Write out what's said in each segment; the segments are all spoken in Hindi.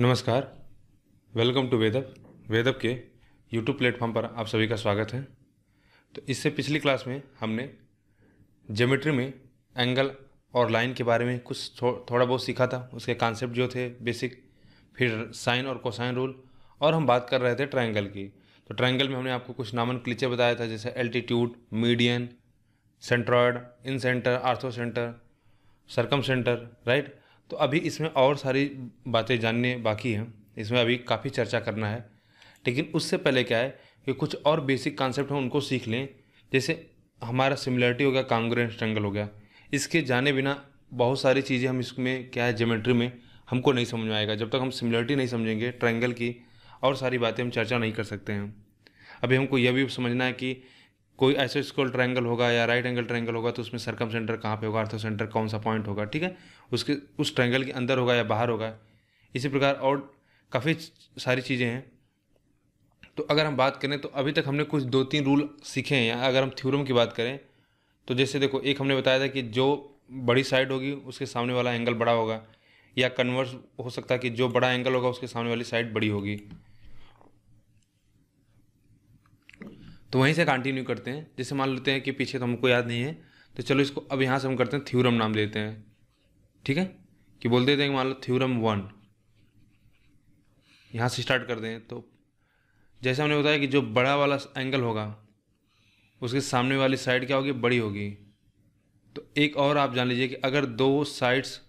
नमस्कार वेलकम टू वेदब वेदब के यूट्यूब प्लेटफॉर्म पर आप सभी का स्वागत है तो इससे पिछली क्लास में हमने ज्योमेट्री में एंगल और लाइन के बारे में कुछ थो, थोड़ा बहुत सीखा था उसके कॉन्सेप्ट जो थे बेसिक फिर साइन और कोसाइन रूल और हम बात कर रहे थे ट्रायंगल की तो ट्रायंगल में हमने आपको कुछ नामन क्लीचे बताया था जैसे altitude median centroid incentre orthocentre circumcentre right तो अभी इसमें और सारी बातें जानने बाकी हैं इसमें अभी काफ़ी चर्चा करना है लेकिन उससे पहले क्या है कि कुछ और बेसिक कॉन्सेप्ट हैं उनको सीख लें जैसे हमारा सिमिलरिटी हो गया कांग्रेस ट्रंगल हो गया इसके जाने बिना बहुत सारी चीज़ें हम इसमें क्या है जोमेट्री में हमको नहीं समझ में आएगा जब तक हम सिमिलरिटी नहीं समझेंगे ट्रेंगल की और सारी बातें हम चर्चा नहीं कर सकते हैं अभी हमको यह भी समझना है कि कोई स्कोल ट्रायंगल होगा या राइट एंगल ट्रायंगल होगा तो उसमें सरकम सेंटर कहाँ पर होगा आर्थो सेंटर कौन सा पॉइंट होगा ठीक है उसके उस ट्रायंगल के अंदर होगा या बाहर होगा इसी प्रकार और काफ़ी सारी चीज़ें हैं तो अगर हम बात करें तो अभी तक हमने कुछ दो तीन रूल सीखे हैं या अगर हम थ्योरम की बात करें तो जैसे देखो एक हमने बताया था कि जो बड़ी साइड होगी उसके सामने वाला एंगल बड़ा होगा या कन्वर्स हो सकता है कि जो बड़ा एंगल होगा उसके सामने वाली साइड बड़ी होगी तो वहीं से कंटिन्यू करते हैं जैसे मान लेते हैं कि पीछे तो हमको याद नहीं है तो चलो इसको अब यहाँ से हम करते हैं थ्यूरम नाम देते हैं ठीक है कि बोल देते हैं मान लो थ्यूरम वन यहाँ से स्टार्ट कर दें तो जैसे हमने बताया कि जो बड़ा वाला एंगल होगा उसके सामने वाली साइड क्या होगी बड़ी होगी तो एक और आप जान लीजिए कि अगर दो साइड्स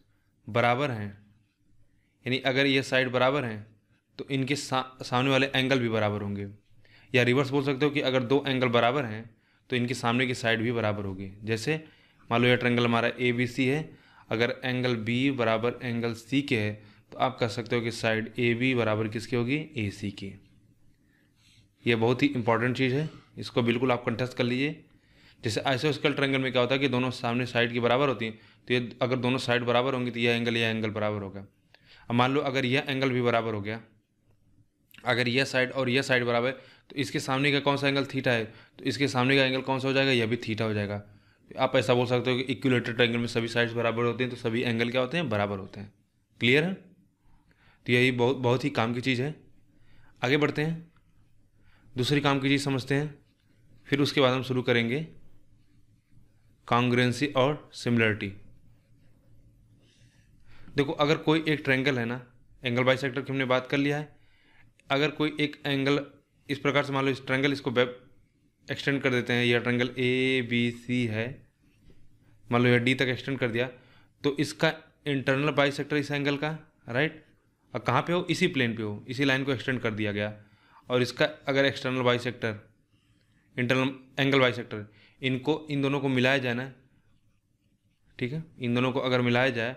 बराबर हैं यानी अगर ये साइड बराबर हैं तो इनके सा, सामने वाले एंगल भी बराबर होंगे या रिवर्स बोल सकते हो कि अगर दो एंगल बराबर हैं तो इनके सामने की साइड भी बराबर होगी जैसे मान लो यह ट्रेंगल हमारा ए बी सी है अगर एंगल बी बराबर एंगल सी के है तो आप कह सकते हो कि साइड ए बी बराबर किसकी होगी ए सी की यह बहुत ही इंपॉर्टेंट चीज़ है इसको बिल्कुल आप कंटेस्ट कर लीजिए जैसे ऐसे आइसोस्कल ट्रेंगल में क्या होता है कि दोनों सामने साइड की बराबर होती हैं तो ये अगर दोनों साइड बराबर होंगी तो यह एंगल यह एंगल बराबर होगा अब मान लो अगर यह एंगल भी बराबर हो गया अगर यह साइड और यह साइड बराबर तो इसके सामने का कौन सा एंगल थीटा है तो इसके सामने का एंगल कौन सा हो जाएगा यह भी थीटा हो जाएगा आप ऐसा बोल सकते हो कि इक्वलेटर ट्रैंगल में सभी साइड्स बराबर होते हैं तो सभी एंगल क्या होते हैं बराबर होते हैं क्लियर है तो यही बहुत बहुत ही काम की चीज़ है आगे बढ़ते हैं दूसरी काम की चीज़ समझते हैं फिर उसके बाद हम शुरू करेंगे कॉन्ग्रेंसी और सिमिलरिटी देखो अगर कोई एक ट्रैंगल है ना एंगल बाई सेक्टर की हमने बात कर लिया है अगर कोई एक एंगल इस प्रकार से मान लो इस ट्रैंगल इसको एक्सटेंड कर देते हैं यह ट्रैंगल ए बी सी है मान लो यह डी तक एक्सटेंड कर दिया तो इसका इंटरनल बाई सेक्टर इस एंगल का राइट और कहाँ पे हो इसी प्लेन पे हो इसी लाइन को एक्सटेंड कर दिया गया और इसका अगर external bisector internal angle bisector इनको इन दोनों को मिलाया जाए ना ठीक है इन दोनों को अगर मिलाया जाए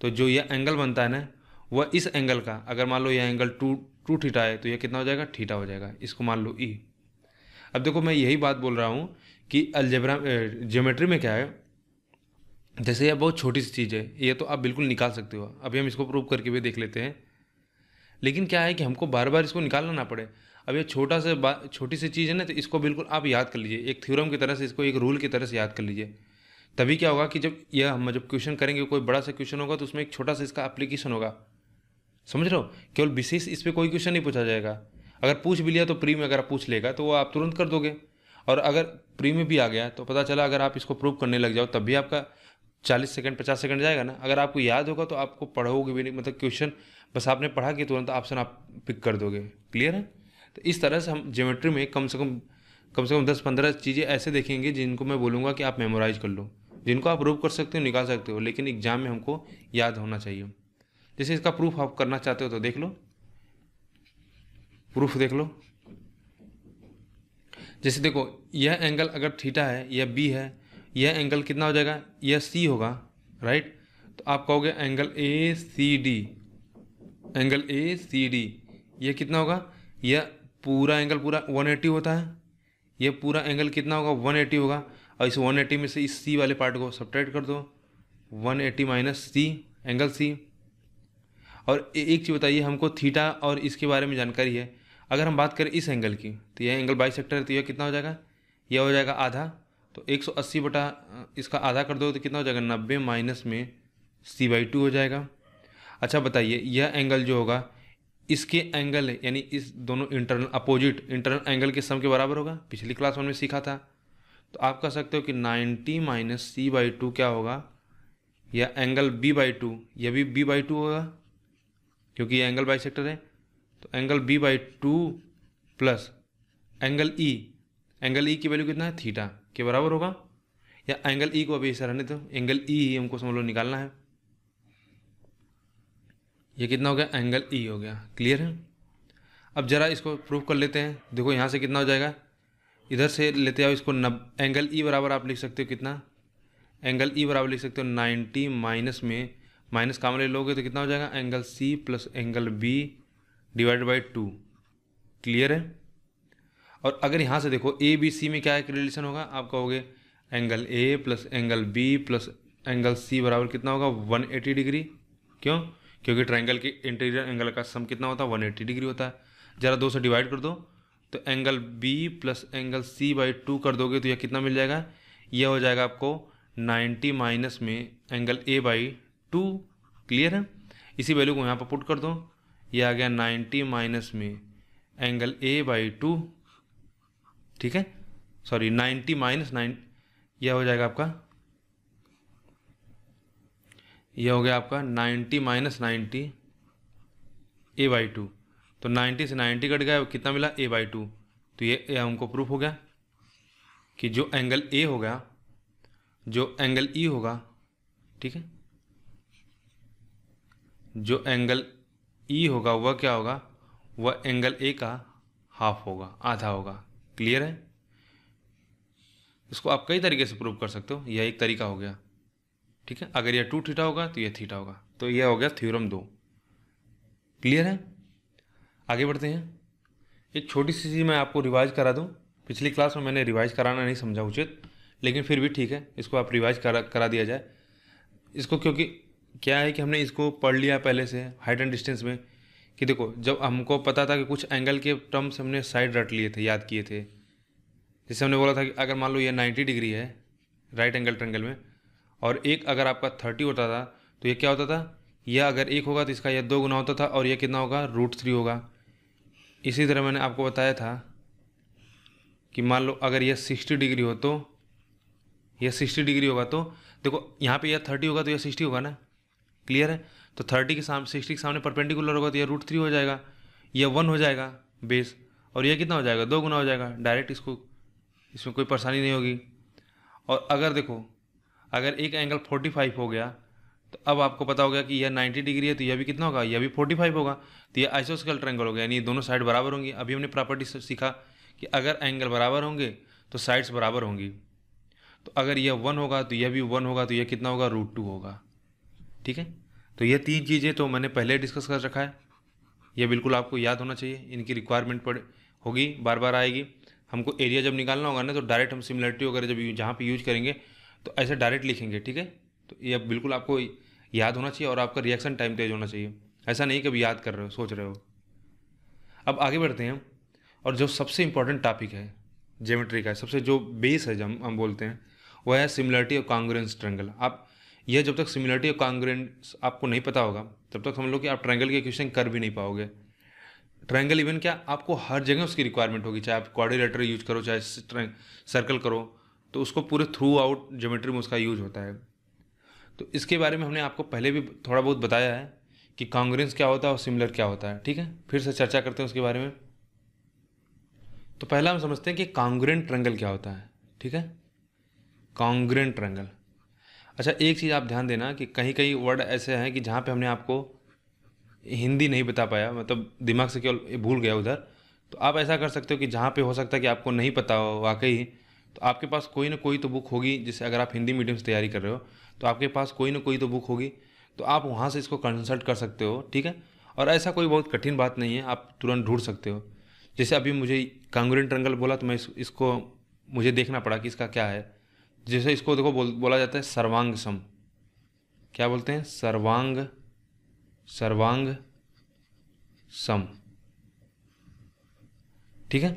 तो जो यह एंगल बनता है ना वह इस एंगल का अगर मान लो यह एंगल टू टू ठीठा है तो यह कितना हो जाएगा ठीठा हो जाएगा इसको मान लो ई e। अब देखो मैं यही बात बोल रहा हूँ कि अलजेबरा जियोमेट्री में क्या है जैसे यह बहुत छोटी सी चीज़ है ये तो आप बिल्कुल निकाल सकते हो अभी हम इसको प्रूव करके भी देख लेते हैं लेकिन क्या है कि हमको बार बार इसको निकालना ना पड़े अब ये छोटा से छोटी सी चीज़ है ना तो इसको बिल्कुल आप याद कर लीजिए एक थ्योरम की तरह से इसको एक रूल की तरह से याद कर लीजिए तभी क्या होगा कि जब यह हम जब क्वेश्चन करेंगे कोई बड़ा सा क्वेश्चन होगा तो उसमें एक छोटा सा इसका एप्लीकेशन होगा समझ रहे हो केवल विशेष इस पर कोई क्वेश्चन नहीं पूछा जाएगा अगर पूछ भी लिया तो प्री में अगर आप पूछ लेगा तो वो आप तुरंत कर दोगे और अगर प्री में भी आ गया तो पता चला अगर आप इसको प्रूव करने लग जाओ तब भी आपका चालीस सेकंड पचास सेकंड जाएगा ना अगर आपको याद होगा तो आपको पढ़ोगे भी नहीं मतलब क्वेश्चन बस आपने पढ़ा कि तुरंत ऑप्शन आप पिक कर दोगे क्लियर है तो इस तरह से हम ज्योमेट्री में कम से कम कम से कम दस पंद्रह चीज़ें ऐसे देखेंगे जिनको मैं बोलूँगा कि आप मेमोराइज कर लो जिनको आप प्रूव कर सकते हो निकाल सकते हो लेकिन एग्जाम में हमको याद होना चाहिए जैसे इसका प्रूफ आप करना चाहते हो तो देख लो प्रूफ देख लो जैसे देखो यह एंगल अगर थीटा है यह बी है यह एंगल कितना हो जाएगा यह सी होगा राइट तो आप कहोगे angle A C D angle A C D यह कितना होगा यह पूरा एंगल पूरा 180 होता है यह पूरा एंगल कितना होगा 180 होगा और इस 180 में से इस सी वाले पार्ट को सब्ट्रैक्ट कर दो 180 eighty minus C angle C और एक चीज़ बताइए हमको थीटा और इसके बारे में जानकारी है अगर हम बात करें इस एंगल की तो यह एंगल बाई सेक्टर है तो यह कितना हो जाएगा यह हो जाएगा आधा तो 180 बटा इसका आधा कर दो तो कितना हो जाएगा नब्बे माइनस में सी बाई टू हो जाएगा अच्छा बताइए यह एंगल जो होगा इसके एंगल यानी इस दोनों इंटरनल अपोजिट इंटरनल एंगल के सम के बराबर होगा पिछली क्लास वन में सीखा था तो आप कह सकते हो कि 90 माइनस सी बाई टू क्या होगा या एंगल बी बाई टू यह भी बी बाई टू होगा क्योंकि ये एंगल सेक्टर है तो angle B by two plus angle E angle E की वैल्यू कितना है थीटा के बराबर होगा या एंगल ई e को अभी ऐसा रहने दो एंगल ई e ही हमको समझ लो निकालना है ये कितना हो गया एंगल ई e हो गया क्लियर है अब ज़रा इसको प्रूव कर लेते हैं देखो यहाँ से कितना हो जाएगा इधर से लेते आओ इसको नब एंगल ई बराबर आप लिख सकते हो कितना एंगल ई बराबर लिख सकते हो नाइन्टी माइनस में माइनस काम ले लोगे तो कितना हो जाएगा angle C plus angle B divide by two clear है और अगर यहाँ से देखो ए बी सी में क्या एक रिलेशन होगा आप कहोगे angle A plus angle B plus angle C बराबर कितना होगा 180 डिग्री क्यों क्योंकि ट्राइंगल के इंटीरियर एंगल का सम कितना होता है 180 डिग्री होता है ज़रा दो से डिवाइड कर दो तो angle B plus angle C by two कर दोगे तो यह कितना मिल जाएगा यह हो जाएगा आपको नाइन्टी माइनस में angle A by two clear है इसी वैल्यू को यहाँ पर पुट कर दो ये आ गया नाइन्टी माइनस में एंगल ए बाई टू ठीक है सॉरी नाइन्टी माइनस नाइन यह हो जाएगा आपका यह हो गया आपका ninety minus ninety A by two तो नाइन्टी से नाइन्टी कट गया कितना मिला ए बाई टू तो ये, हमको प्रूफ हो गया कि जो एंगल ए होगा जो एंगल ई e होगा ठीक है जो एंगल ई e होगा वह क्या होगा वह एंगल ए का हाफ होगा आधा होगा क्लियर है इसको आप कई तरीके से प्रूव कर सकते हो यह एक तरीका हो गया ठीक है अगर यह टू थीटा होगा तो यह थीटा होगा तो यह हो गया थ्योरम दो क्लियर है आगे बढ़ते हैं एक छोटी सी चीज़ मैं आपको रिवाइज करा दूँ पिछली क्लास में मैंने रिवाइज कराना नहीं समझा उचित लेकिन फिर भी ठीक है इसको आप रिवाइज करा करा दिया जाए इसको क्योंकि क्या है कि हमने इसको पढ़ लिया पहले से हाइट एंड डिस्टेंस में कि देखो जब हमको पता था कि कुछ एंगल के टर्म्स हमने साइड रट लिए थे याद किए थे जैसे हमने बोला था कि अगर मान लो ये 90 डिग्री है राइट एंगल ट्रेंगल में और एक अगर आपका 30 होता था तो ये क्या होता था यह अगर एक होगा तो इसका यह दो गुना होता था और यह कितना होगा रूट थ्री होगा इसी तरह मैंने आपको बताया था कि मान लो अगर यह सिक्सटी डिग्री हो तो यह सिक्सटी डिग्री होगा तो देखो यहाँ पे यह थर्टी होगा तो यह सिक्सटी होगा ना क्लियर है तो थर्टी के सामने सिक्सटी के सामने परपेंडिकुलर होगा तो यह रूट थ्री हो जाएगा यह वन हो जाएगा बेस और यह कितना हो जाएगा दो गुना हो जाएगा डायरेक्ट इसको इसमें कोई परेशानी नहीं होगी और अगर देखो अगर एक एंगल फोर्टी फाइव हो गया तो अब आपको पता हो गया कि यह 90 डिग्री है तो यह भी कितना होगा यह भी 45 होगा तो यह आइसोस्केल ट्रैंगल हो गया यानी दोनों साइड बराबर होंगी अभी हमने प्रॉपर्टी सीखा कि अगर एंगल बराबर होंगे तो साइड्स बराबर होंगी तो अगर यह वन होगा तो यह भी वन होगा तो यह कितना होगा रूट टू होगा ठीक है तो ये तीन चीज़ें तो मैंने पहले डिस्कस कर रखा है ये बिल्कुल आपको याद होना चाहिए इनकी रिक्वायरमेंट पड़े होगी बार बार आएगी हमको एरिया जब निकालना होगा ना तो डायरेक्ट हम सिमिलरिटी वगैरह जब जहाँ पे यूज करेंगे तो ऐसे डायरेक्ट लिखेंगे ठीक है तो ये बिल्कुल आपको याद होना चाहिए और आपका रिएक्शन टाइम तेज होना चाहिए ऐसा नहीं कि अब याद कर रहे हो सोच रहे हो अब आगे बढ़ते हैं और जो सबसे इम्पोर्टेंट टॉपिक है ज्योमेट्री का सबसे जो बेस है जब हम बोलते हैं वह है सिमिलरिटी और कांग्रेंस ट्रेंगल आप यह जब तक सिमिलरिटी और कांग्रेंस आपको नहीं पता होगा तब तक समझ लो कि आप ट्रायंगल के क्वेश्चन कर भी नहीं पाओगे ट्रायंगल इवन क्या आपको हर जगह उसकी रिक्वायरमेंट होगी चाहे आप क्वारिलेटर यूज करो चाहे सर्कल करो तो उसको पूरे थ्रू आउट जोमेट्री में उसका यूज होता है तो इसके बारे में हमने आपको पहले भी थोड़ा बहुत बताया है कि कांग्रेंस क्या होता है और सिमिलर क्या होता है ठीक है फिर से चर्चा करते हैं उसके बारे में तो पहला हम समझते हैं कि कांग्रेंट ट्रेंगल क्या होता है ठीक है कांग्रेंट ट्रेंगल अच्छा एक चीज़ आप ध्यान देना कि कहीं कहीं वर्ड ऐसे हैं कि जहाँ पे हमने आपको हिंदी नहीं बता पाया मतलब दिमाग से केवल भूल गया उधर तो आप ऐसा कर सकते हो कि जहाँ पे हो सकता है कि आपको नहीं पता हो वाकई तो आपके पास कोई ना कोई तो बुक होगी जैसे अगर आप हिंदी मीडियम से तैयारी कर रहे हो तो आपके पास कोई ना कोई तो बुक होगी तो आप वहाँ से इसको कंसल्ट कर सकते हो ठीक है और ऐसा कोई बहुत कठिन बात नहीं है आप तुरंत ढूंढ सकते हो जैसे अभी मुझे कांगुरियन ट्रंगल बोला तो मैं इस, इसको मुझे देखना पड़ा कि इसका क्या है जैसे इसको देखो बोल बोला जाता है सर्वांग सम क्या बोलते हैं सर्वांग सर्वांग सम ठीक है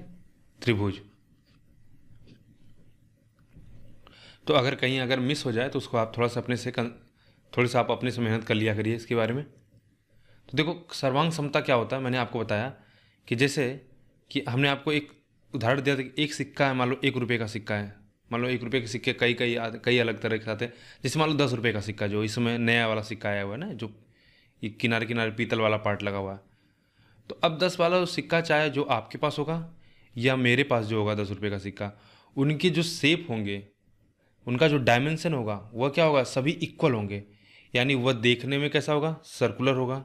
त्रिभुज तो अगर कहीं अगर मिस हो जाए तो उसको आप थोड़ा सा अपने से कन, थोड़ी सा आप अपने से मेहनत कर लिया करिए इसके बारे में तो देखो सर्वांग समता क्या होता है मैंने आपको बताया कि जैसे कि हमने आपको एक उदाहरण दिया था कि एक सिक्का है मान लो एक रुपये का सिक्का है मान लो एक रुपये के सिक्के कई कई कई अलग तरह के साथ हैं जैसे मान लो दस रुपये का सिक्का जो इसमें नया वाला सिक्का आया हुआ है ना जो ये किनारे किनारे पीतल वाला पार्ट लगा हुआ है तो अब दस वाला सिक्का चाहे जो आपके पास होगा या मेरे पास जो होगा दस रुपये का सिक्का उनके जो सेप होंगे उनका जो डायमेंसन होगा वह क्या होगा सभी इक्वल होंगे यानी वह देखने में कैसा होगा सर्कुलर होगा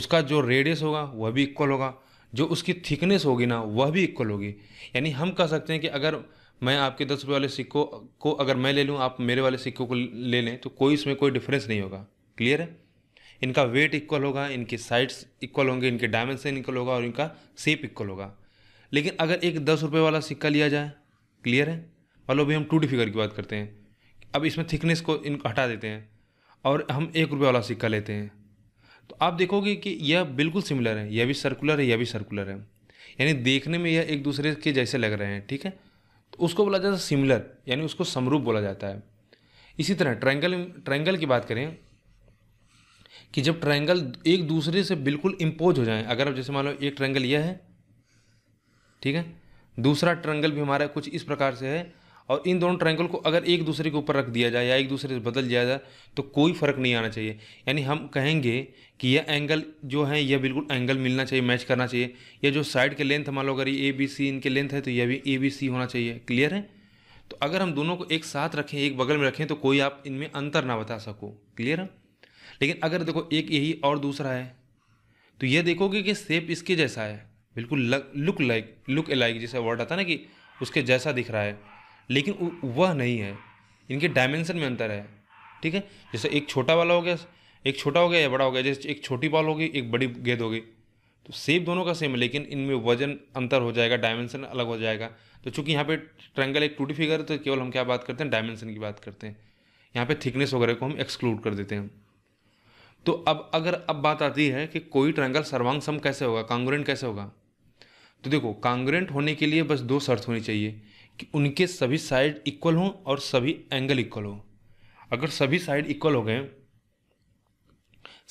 उसका जो रेडियस होगा वह भी इक्वल होगा जो उसकी थिकनेस होगी ना वह भी इक्वल होगी यानी हम कह सकते हैं कि अगर मैं आपके दस रुपये वाले सिक्कों को अगर मैं ले लूँ आप मेरे वाले सिक्कों को ले लें तो कोई इसमें कोई डिफरेंस नहीं होगा क्लियर है इनका वेट इक्वल होगा इनकी साइड्स इक्वल होंगे इनके डायमेंसन इक्वल होगा और इनका सेप इक्वल होगा लेकिन अगर एक दस रुपये वाला सिक्का लिया जाए क्लियर है मान लो अभी हम टू डी फिगर की बात करते हैं अब इसमें थिकनेस को इनको हटा देते हैं और हम एक रुपये वाला सिक्का लेते हैं तो आप देखोगे कि यह बिल्कुल सिमिलर है यह भी सर्कुलर है यह भी सर्कुलर है यानी देखने में यह एक दूसरे के जैसे लग रहे हैं ठीक है तो उसको बोला जाता है सिमिलर यानी उसको समरूप बोला जाता है इसी तरह ट्रायंगल ट्रायंगल की बात करें कि जब ट्रायंगल एक दूसरे से बिल्कुल इम्पोज हो जाए अगर आप जैसे मान लो एक ट्रायंगल यह है ठीक है दूसरा ट्रायंगल भी हमारा कुछ इस प्रकार से है और इन दोनों ट्रायंगल को अगर एक दूसरे के ऊपर रख दिया जाए या एक दूसरे से बदल दिया जाए तो कोई फ़र्क नहीं आना चाहिए यानी हम कहेंगे कि यह एंगल जो है यह बिल्कुल एंगल मिलना चाहिए मैच करना चाहिए या जो साइड के लेंथ मान लो अगर ये ए बी सी इनके लेंथ है तो यह भी ए बी सी होना चाहिए क्लियर है तो अगर हम दोनों को एक साथ रखें एक बगल में रखें तो कोई आप इनमें अंतर ना बता सको क्लियर है लेकिन अगर देखो एक यही और दूसरा है तो यह देखोगे कि सेप इसके जैसा है बिल्कुल लुक लाइक लुक अलाइक जैसा वर्ड आता है ना कि उसके जैसा दिख रहा है लेकिन वह नहीं है इनके डायमेंशन में अंतर है ठीक है जैसे एक छोटा वाला हो गया एक छोटा हो गया या बड़ा हो गया जैसे एक छोटी बॉल होगी एक बड़ी गेंद होगी तो सेप दोनों का सेम है लेकिन इनमें वजन अंतर हो जाएगा डायमेंशन अलग हो जाएगा तो चूंकि यहाँ पे ट्रैंगल एक टूटी फिगर है तो केवल हम क्या बात करते हैं डायमेंशन की बात करते हैं यहाँ पे थिकनेस वगैरह को हम एक्सक्लूड कर देते हैं तो अब अगर अब बात आती है कि कोई ट्रैंगल सर्वांग सम कैसे होगा कांग्रेंट कैसे होगा तो देखो कांग्रेंट होने के लिए बस दो शर्त होनी चाहिए कि उनके सभी साइड इक्वल हों और सभी एंगल इक्वल हों अगर सभी साइड इक्वल हो गए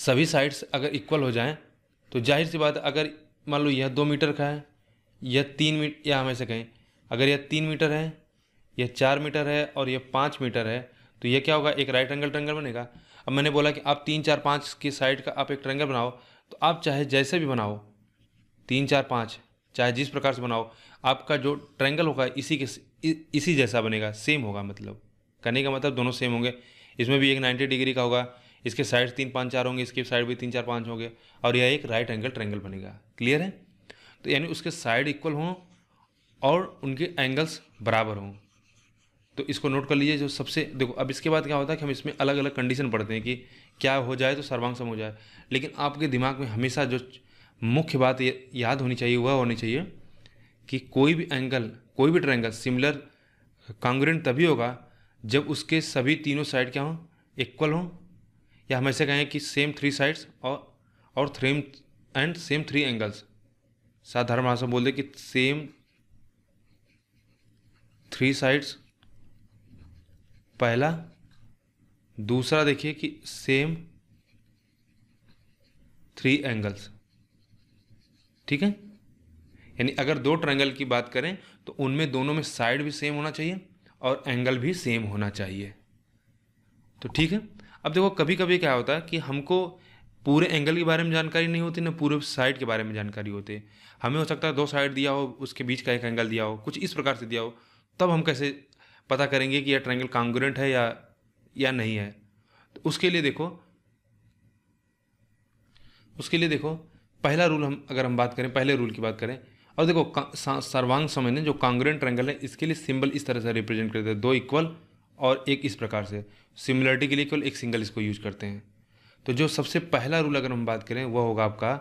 सभी साइड्स अगर इक्वल हो जाएं तो जाहिर सी बात अगर मान लो यह दो मीटर का है यह तीन मीटर या हम ऐसे कहें अगर यह तीन मीटर है यह चार मीटर है और यह पाँच मीटर है तो यह क्या होगा एक राइट एंगल ट्रेंगल बनेगा अब मैंने बोला कि आप तीन चार पाँच की साइड का आप एक ट्रेंगल बनाओ तो आप चाहे जैसे भी बनाओ तीन चार पाँच चाहे जिस प्रकार से बनाओ आपका जो ट्रैंगल होगा इसी के इसी जैसा बनेगा सेम होगा मतलब करने का मतलब दोनों सेम होंगे इसमें भी एक नाइन्टी डिग्री का होगा इसके साइड तीन पाँच चार होंगे इसके साइड भी तीन चार पाँच होंगे और यह एक राइट एंगल ट्रैंगल बनेगा क्लियर है तो यानी उसके साइड इक्वल हों और उनके एंगल्स बराबर हों तो इसको नोट कर लीजिए जो सबसे देखो अब इसके बाद क्या होता है कि हम इसमें अलग अलग कंडीशन पढ़ते हैं कि क्या हो जाए तो सर्वांगसम हो जाए लेकिन आपके दिमाग में हमेशा जो मुख्य बात याद होनी चाहिए वह होनी चाहिए कि कोई भी एंगल कोई भी ट्रायंगल सिमिलर कांग्रेंट तभी होगा जब उसके सभी तीनों साइड क्या हों इक्वल हों या हम ऐसे कहें कि सेम थ्री साइड्स और और थ्रेम एंड सेम थ्री एंगल्स साधारण भाषा बोल दे कि सेम थ्री साइड्स पहला दूसरा देखिए कि सेम थ्री एंगल्स ठीक है यानी अगर दो ट्रायंगल की बात करें तो उनमें दोनों में साइड भी सेम होना चाहिए और एंगल भी सेम होना चाहिए तो ठीक है अब देखो कभी कभी क्या होता है कि हमको पूरे एंगल के बारे में जानकारी नहीं होती ना पूरे साइड के बारे में जानकारी होती है हमें हो सकता है दो साइड दिया हो उसके बीच का एक एंगल दिया हो कुछ इस प्रकार से दिया हो तब हम कैसे पता करेंगे कि यह ट्रायंगल कांग्रेंट है या या नहीं है तो उसके लिए देखो उसके लिए देखो पहला रूल हम अगर हम बात करें पहले रूल की बात करें और देखो सर्वांग समझने जो कांग्रेंट ट्रैंगल है इसके लिए सिंबल इस तरह से रिप्रेजेंट करते हैं दो इक्वल और एक इस प्रकार से सिमिलरिटी के लिए इक्वल एक सिंगल इसको यूज करते हैं तो जो सबसे पहला रूल अगर हम बात करें वह होगा आपका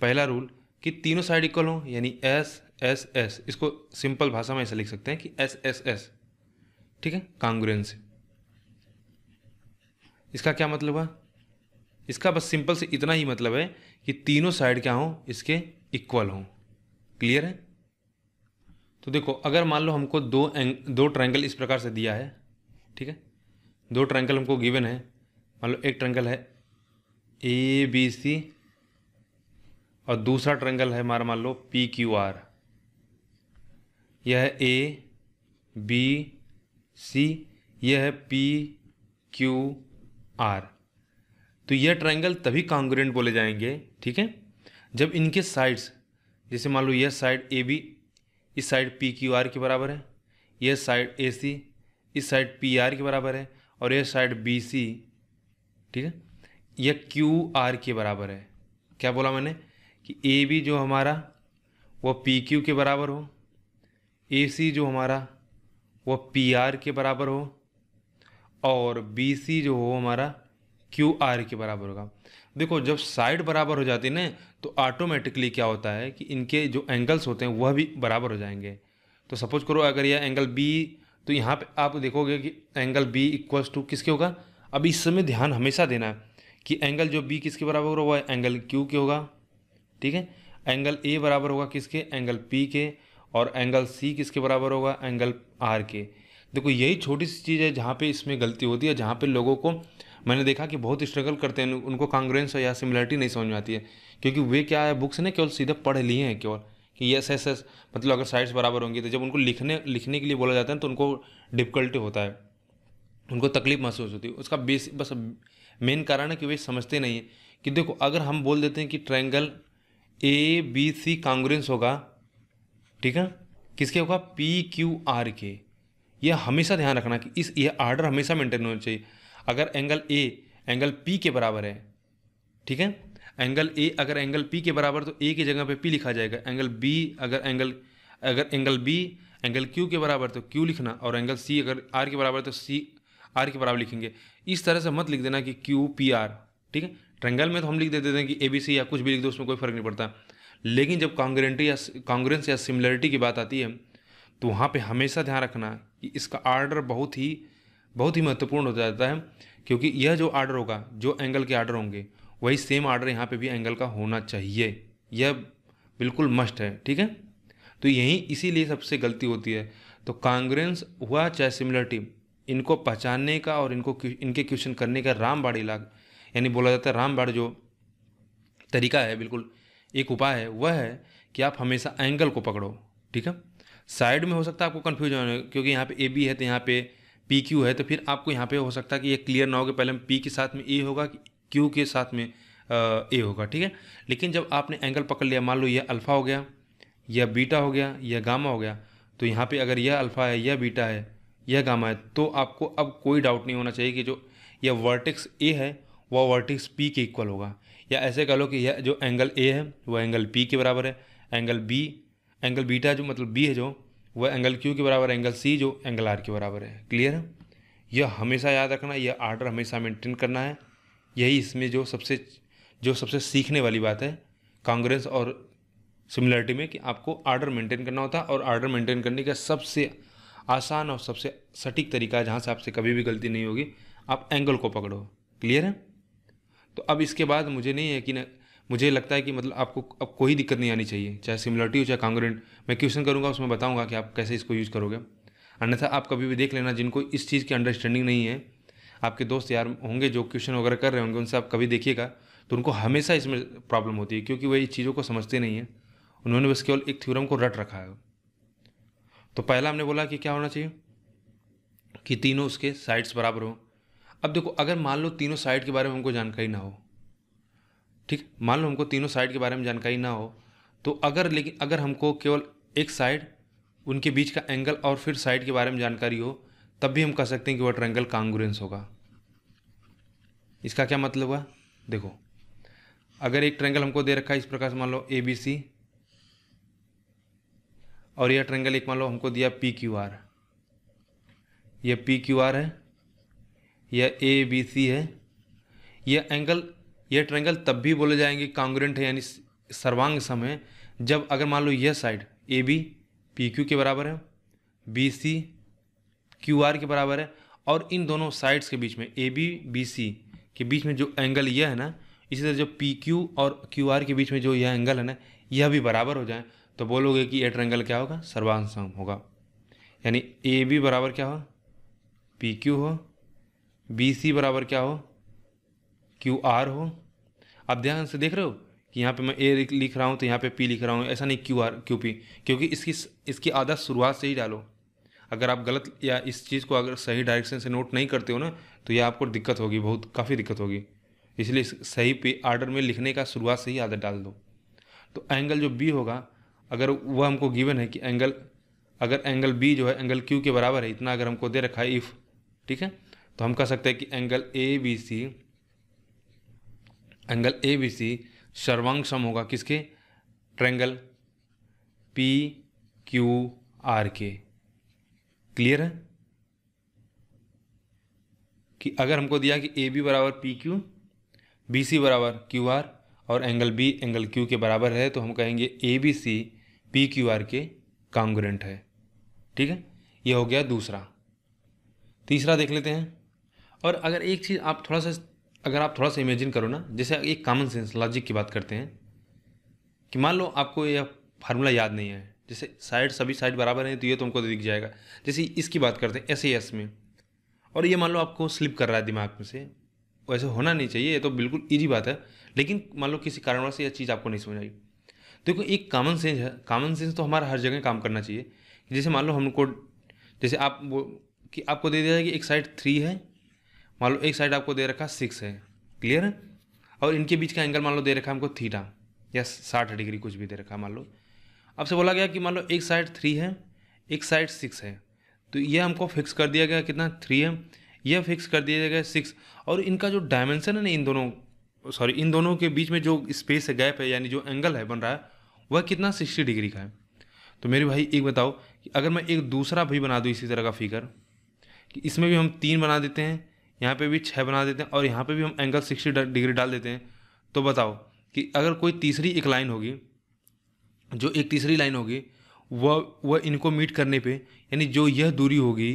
पहला रूल कि तीनों साइड इक्वल हों यानी एस एस एस इसको सिंपल भाषा में ऐसे लिख सकते हैं कि एस एस एस ठीक है कांग्रेंस इसका क्या मतलब हुआ इसका बस सिंपल से इतना ही मतलब है कि तीनों साइड क्या हों इसके इक्वल हों क्लियर है तो देखो अगर मान लो हमको दो एंग दो ट्रैंगल इस प्रकार से दिया है ठीक है दो ट्रैंगल हमको गिवन है मान लो एक ट्रैंगल है ए बी सी और दूसरा ट्रैंगल है हमारा मान लो पी क्यू आर यह है ए बी सी यह है पी क्यू आर तो यह ट्रायंगल तभी कांग्रेंट बोले जाएंगे ठीक है जब इनके साइड्स जैसे मान लो यह साइड ए बी इस साइड पी क्यू आर के बराबर है यह साइड ए सी इस साइड पी आर के बराबर है और यह साइड बी सी ठीक है यह क्यू आर के बराबर है क्या बोला मैंने कि ए बी जो हमारा वह पी क्यू के बराबर हो ए सी जो हमारा वह पी आर के बराबर हो और बी सी जो हो हमारा क्यू आर के बराबर होगा देखो जब साइड बराबर हो जाती ना तो ऑटोमेटिकली क्या होता है कि इनके जो एंगल्स होते हैं वह भी बराबर हो जाएंगे तो सपोज करो अगर यह एंगल बी तो यहाँ पे आप देखोगे कि एंगल बी इक्वल्स टू किसके होगा अब इस समय ध्यान हमेशा देना है कि एंगल जो बी किसके बराबर होगा वह एंगल क्यू के होगा ठीक है एंगल ए बराबर होगा किसके एंगल पी के और एंगल सी किसके बराबर होगा एंगल आर के देखो यही छोटी सी चीज़ है जहाँ पे इसमें गलती होती है जहाँ पे लोगों को मैंने देखा कि बहुत स्ट्रगल करते हैं उनको कांग्रेंस या सिमिलरिटी नहीं समझ में आती है क्योंकि वे क्या है बुक्स ने केवल सीधे पढ़ लिए हैं केवल कि यस एस एस मतलब अगर साइड्स बराबर होंगी तो जब उनको लिखने लिखने के लिए बोला जाता है तो उनको डिफ़िकल्टी होता है उनको तकलीफ महसूस होती है उसका बेस बस मेन कारण है कि वे समझते नहीं हैं कि देखो अगर हम बोल देते हैं कि ट्रायंगल ए बी सी कांग्रेंस होगा ठीक है किसके होगा पी क्यू आर के यह हमेशा ध्यान रखना कि इस यह आर्डर हमेशा मेंटेन होना चाहिए अगर एंगल ए एंगल पी के बराबर है ठीक है एंगल ए अगर एंगल पी के बराबर तो ए की जगह पे पी लिखा जाएगा एंगल बी अगर एंगल अगर एंगल बी एंगल क्यू के बराबर तो क्यू लिखना और एंगल सी अगर आर के बराबर तो सी आर के बराबर लिखेंगे इस तरह से मत लिख देना कि क्यू पी आर ठीक है ट्रेंगल में तो हम लिख दे देते हैं कि ए बी सी या कुछ भी लिख दो उसमें कोई फर्क नहीं पड़ता लेकिन जब कांग्रेंटी या कांग्रेंस या सिमिलरिटी की बात आती है तो वहाँ पर हमेशा ध्यान रखना कि इसका आर्डर बहुत ही बहुत ही महत्वपूर्ण हो जाता है क्योंकि यह जो आर्डर होगा जो एंगल के आर्डर होंगे वही सेम आर्डर यहाँ पे भी एंगल का होना चाहिए यह बिल्कुल मस्ट है ठीक है तो यही इसीलिए सबसे गलती होती है तो कांग्रेस हुआ चाहे सिमिलरिटी इनको पहचानने का और इनको इनके क्वेश्चन करने का रामबाड़ लाग यानी बोला जाता है रामबाड़ जो तरीका है बिल्कुल एक उपाय है वह है कि आप हमेशा एंगल को पकड़ो ठीक है साइड में हो सकता है आपको कन्फ्यूजन क्योंकि यहाँ पे ए बी है तो यहाँ पे पी क्यू है तो फिर आपको यहाँ पे हो सकता है कि ये क्लियर ना होगा पहले पी के साथ में ए होगा क्यू के साथ में ए होगा ठीक है लेकिन जब आपने एंगल पकड़ लिया मान लो यह अल्फ़ा हो गया यह बीटा हो गया यह गामा हो गया तो यहाँ पे अगर यह अल्फ़ा है यह बीटा है यह गामा है तो आपको अब कोई डाउट नहीं होना चाहिए कि जो यह वर्टिक्स ए है वह वर्टिक्स पी के इक्वल होगा या ऐसे कह लो कि यह जो एंगल ए है वह एंगल पी के बराबर है एंगल बी एंगल बीटा जो मतलब बी है जो वह एंगल क्यू के बराबर एंगल सी जो एंगल आर के बराबर है क्लियर है यह हमेशा याद रखना यह आर्डर हमेशा मेंटेन करना है यही इसमें जो सबसे जो सबसे सीखने वाली बात है कांग्रेस और सिमिलरिटी में कि आपको आर्डर मेंटेन करना होता है और आर्डर मेंटेन करने का सबसे आसान और सबसे सटीक तरीका जहाँ से आपसे कभी भी गलती नहीं होगी आप एंगल को पकड़ो क्लियर है तो अब इसके बाद मुझे नहीं है कि मुझे लगता है कि मतलब आपको अब कोई दिक्कत नहीं आनी चाहिए चाहे सिमिलरिटी हो चाहे कांग्रेंट मैं क्वेश्चन करूँगा उसमें बताऊँगा कि आप कैसे इसको यूज़ करोगे अन्यथा आप कभी भी देख लेना जिनको इस चीज़ की अंडरस्टैंडिंग नहीं है आपके दोस्त यार होंगे जो क्वेश्चन वगैरह कर रहे होंगे उनसे आप कभी देखिएगा तो उनको हमेशा इसमें प्रॉब्लम होती है क्योंकि वह इस चीज़ों को समझते नहीं हैं उन्होंने बस केवल एक थ्योरम को रट रखा है तो पहला हमने बोला कि क्या होना चाहिए कि तीनों उसके साइड्स बराबर हों अब देखो अगर मान लो तीनों साइड के बारे में हमको जानकारी ना हो ठीक मान लो हमको तीनों साइड के बारे में जानकारी ना हो तो अगर लेकिन अगर हमको केवल एक साइड उनके बीच का एंगल और फिर साइड के बारे में जानकारी हो तब भी हम कह सकते हैं कि वह ट्रैंगल कांग्रेंस होगा इसका क्या मतलब हुआ देखो अगर एक ट्रैंगल हमको दे रखा है इस प्रकार से मान लो ए बी सी और यह ट्रैंगल एक मान लो हमको दिया पी क्यू आर यह पी क्यू आर है यह ए बी सी है यह एंगल ये ट्रायंगल तब भी बोले जाएंगे कांग्रेंट है यानी सर्वांग सम है जब अगर मान लो यह side A B P Q के बराबर है बी सी क्यू आर के बराबर है और इन दोनों साइड्स के बीच में ए बी बी सी के बीच में जो एंगल यह है ना इसी तरह जो पी क्यू और क्यू आर के बीच में जो यह एंगल है ना यह भी बराबर हो जाए तो बोलोगे कि यह ट्रैंगल क्या होगा सर्वांग सम होगा यानी ए बी बराबर क्या हो पी क्यू हो बी सी बराबर क्या हो क्यू आर हो आप ध्यान से देख रहे हो कि यहाँ पे मैं ए लिख रहा हूँ तो यहाँ पे पी लिख रहा हूँ ऐसा नहीं क्यू आर क्यू पी क्योंकि इसकी इसकी आदत शुरुआत से ही डालो अगर आप गलत या इस चीज़ को अगर सही डायरेक्शन से नोट नहीं करते हो ना तो यह आपको दिक्कत होगी बहुत काफ़ी दिक्कत होगी इसलिए सही पे आर्डर में लिखने का शुरुआत से ही आदत डाल दो तो एंगल जो बी होगा अगर वह हमको गिवन है कि एंगल अगर एंगल बी जो है एंगल क्यू के बराबर है इतना अगर हमको दे रखा है इफ़ ठीक है तो हम कह सकते हैं कि angle A B C angle A B C सर्वांग सम होगा किसके ट्रेंगल पी क्यू आर के क्लियर है कि अगर हमको दिया कि ए बी बराबर पी क्यू बी सी बराबर क्यू आर और एंगल बी एंगल क्यू के बराबर है तो हम कहेंगे A B C P Q R के कांग्रेंट है ठीक है ये हो गया दूसरा तीसरा देख लेते हैं और अगर एक चीज़ आप थोड़ा सा अगर आप थोड़ा सा इमेजिन करो ना जैसे एक कॉमन सेंस लॉजिक की बात करते हैं कि मान लो आपको यह फार्मूला याद नहीं है जैसे साइड सभी साइड बराबर हैं तो ये तुमको तो दिख जाएगा जैसे इसकी बात करते हैं एस एस में और ये मान लो आपको स्लिप कर रहा है दिमाग में से वैसे होना नहीं चाहिए ये तो बिल्कुल ईजी बात है लेकिन मान लो किसी कारणवश यह चीज़ आपको नहीं समझ आई देखो एक कॉमन सेंस है कॉमन सेंस तो हमारा हर जगह काम करना चाहिए जैसे मान लो हमको जैसे आप वो कि आपको दे दिया जाए कि एक साइड थ्री है मान लो एक साइड आपको दे रखा सिक्स है क्लियर है और इनके बीच का एंगल मान लो दे रखा हमको थीटा या साठ डिग्री कुछ भी दे रखा मान लो आपसे बोला गया कि मान लो एक साइड थ्री है एक साइड सिक्स है तो ये हमको फिक्स कर दिया गया कितना थ्री है यह फिक्स कर दिया गया सिक्स और इनका जो डायमेंसन है ना इन दोनों सॉरी इन दोनों के बीच में जो स्पेस है गैप है यानी जो एंगल है बन रहा है वह कितना सिक्सटी डिग्री का है तो मेरे भाई एक बताओ कि अगर मैं एक दूसरा भी बना दूँ इसी तरह का फिगर कि इसमें भी हम तीन बना देते हैं यहाँ पे भी छः बना देते हैं और यहाँ पे भी हम एंगल सिक्सटी डिग्री डाल देते हैं तो बताओ कि अगर कोई तीसरी एक लाइन होगी जो एक तीसरी लाइन होगी वह वह इनको मीट करने पे यानी जो यह दूरी होगी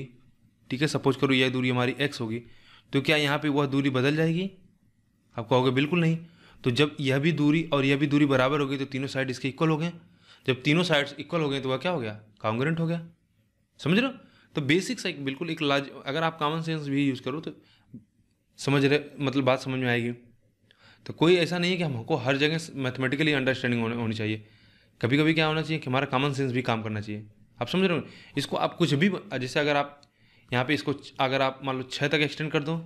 ठीक है सपोज करो यह दूरी हमारी एक्स होगी तो क्या यहाँ पे वह दूरी बदल जाएगी आप कहोगे बिल्कुल नहीं तो जब यह भी दूरी और यह भी दूरी बराबर होगी तो तीनों साइड इसके इक्वल हो गए जब तीनों साइड्स इक्वल हो गए तो वह क्या हो गया कांग्रेंट हो गया समझ रहे हो तो बेसिक्स एक बिल्कुल एक लाज अगर आप कॉमन सेंस भी यूज़ करो तो समझ रहे मतलब बात समझ में आएगी तो कोई ऐसा नहीं है कि हमको हर जगह मैथमेटिकली अंडरस्टैंडिंग होनी चाहिए कभी कभी क्या होना चाहिए कि हमारा कॉमन सेंस भी काम करना चाहिए आप समझ रहे हो इसको आप कुछ भी जैसे अगर आप यहाँ पे इसको अगर आप मान लो छः तक एक्सटेंड कर दो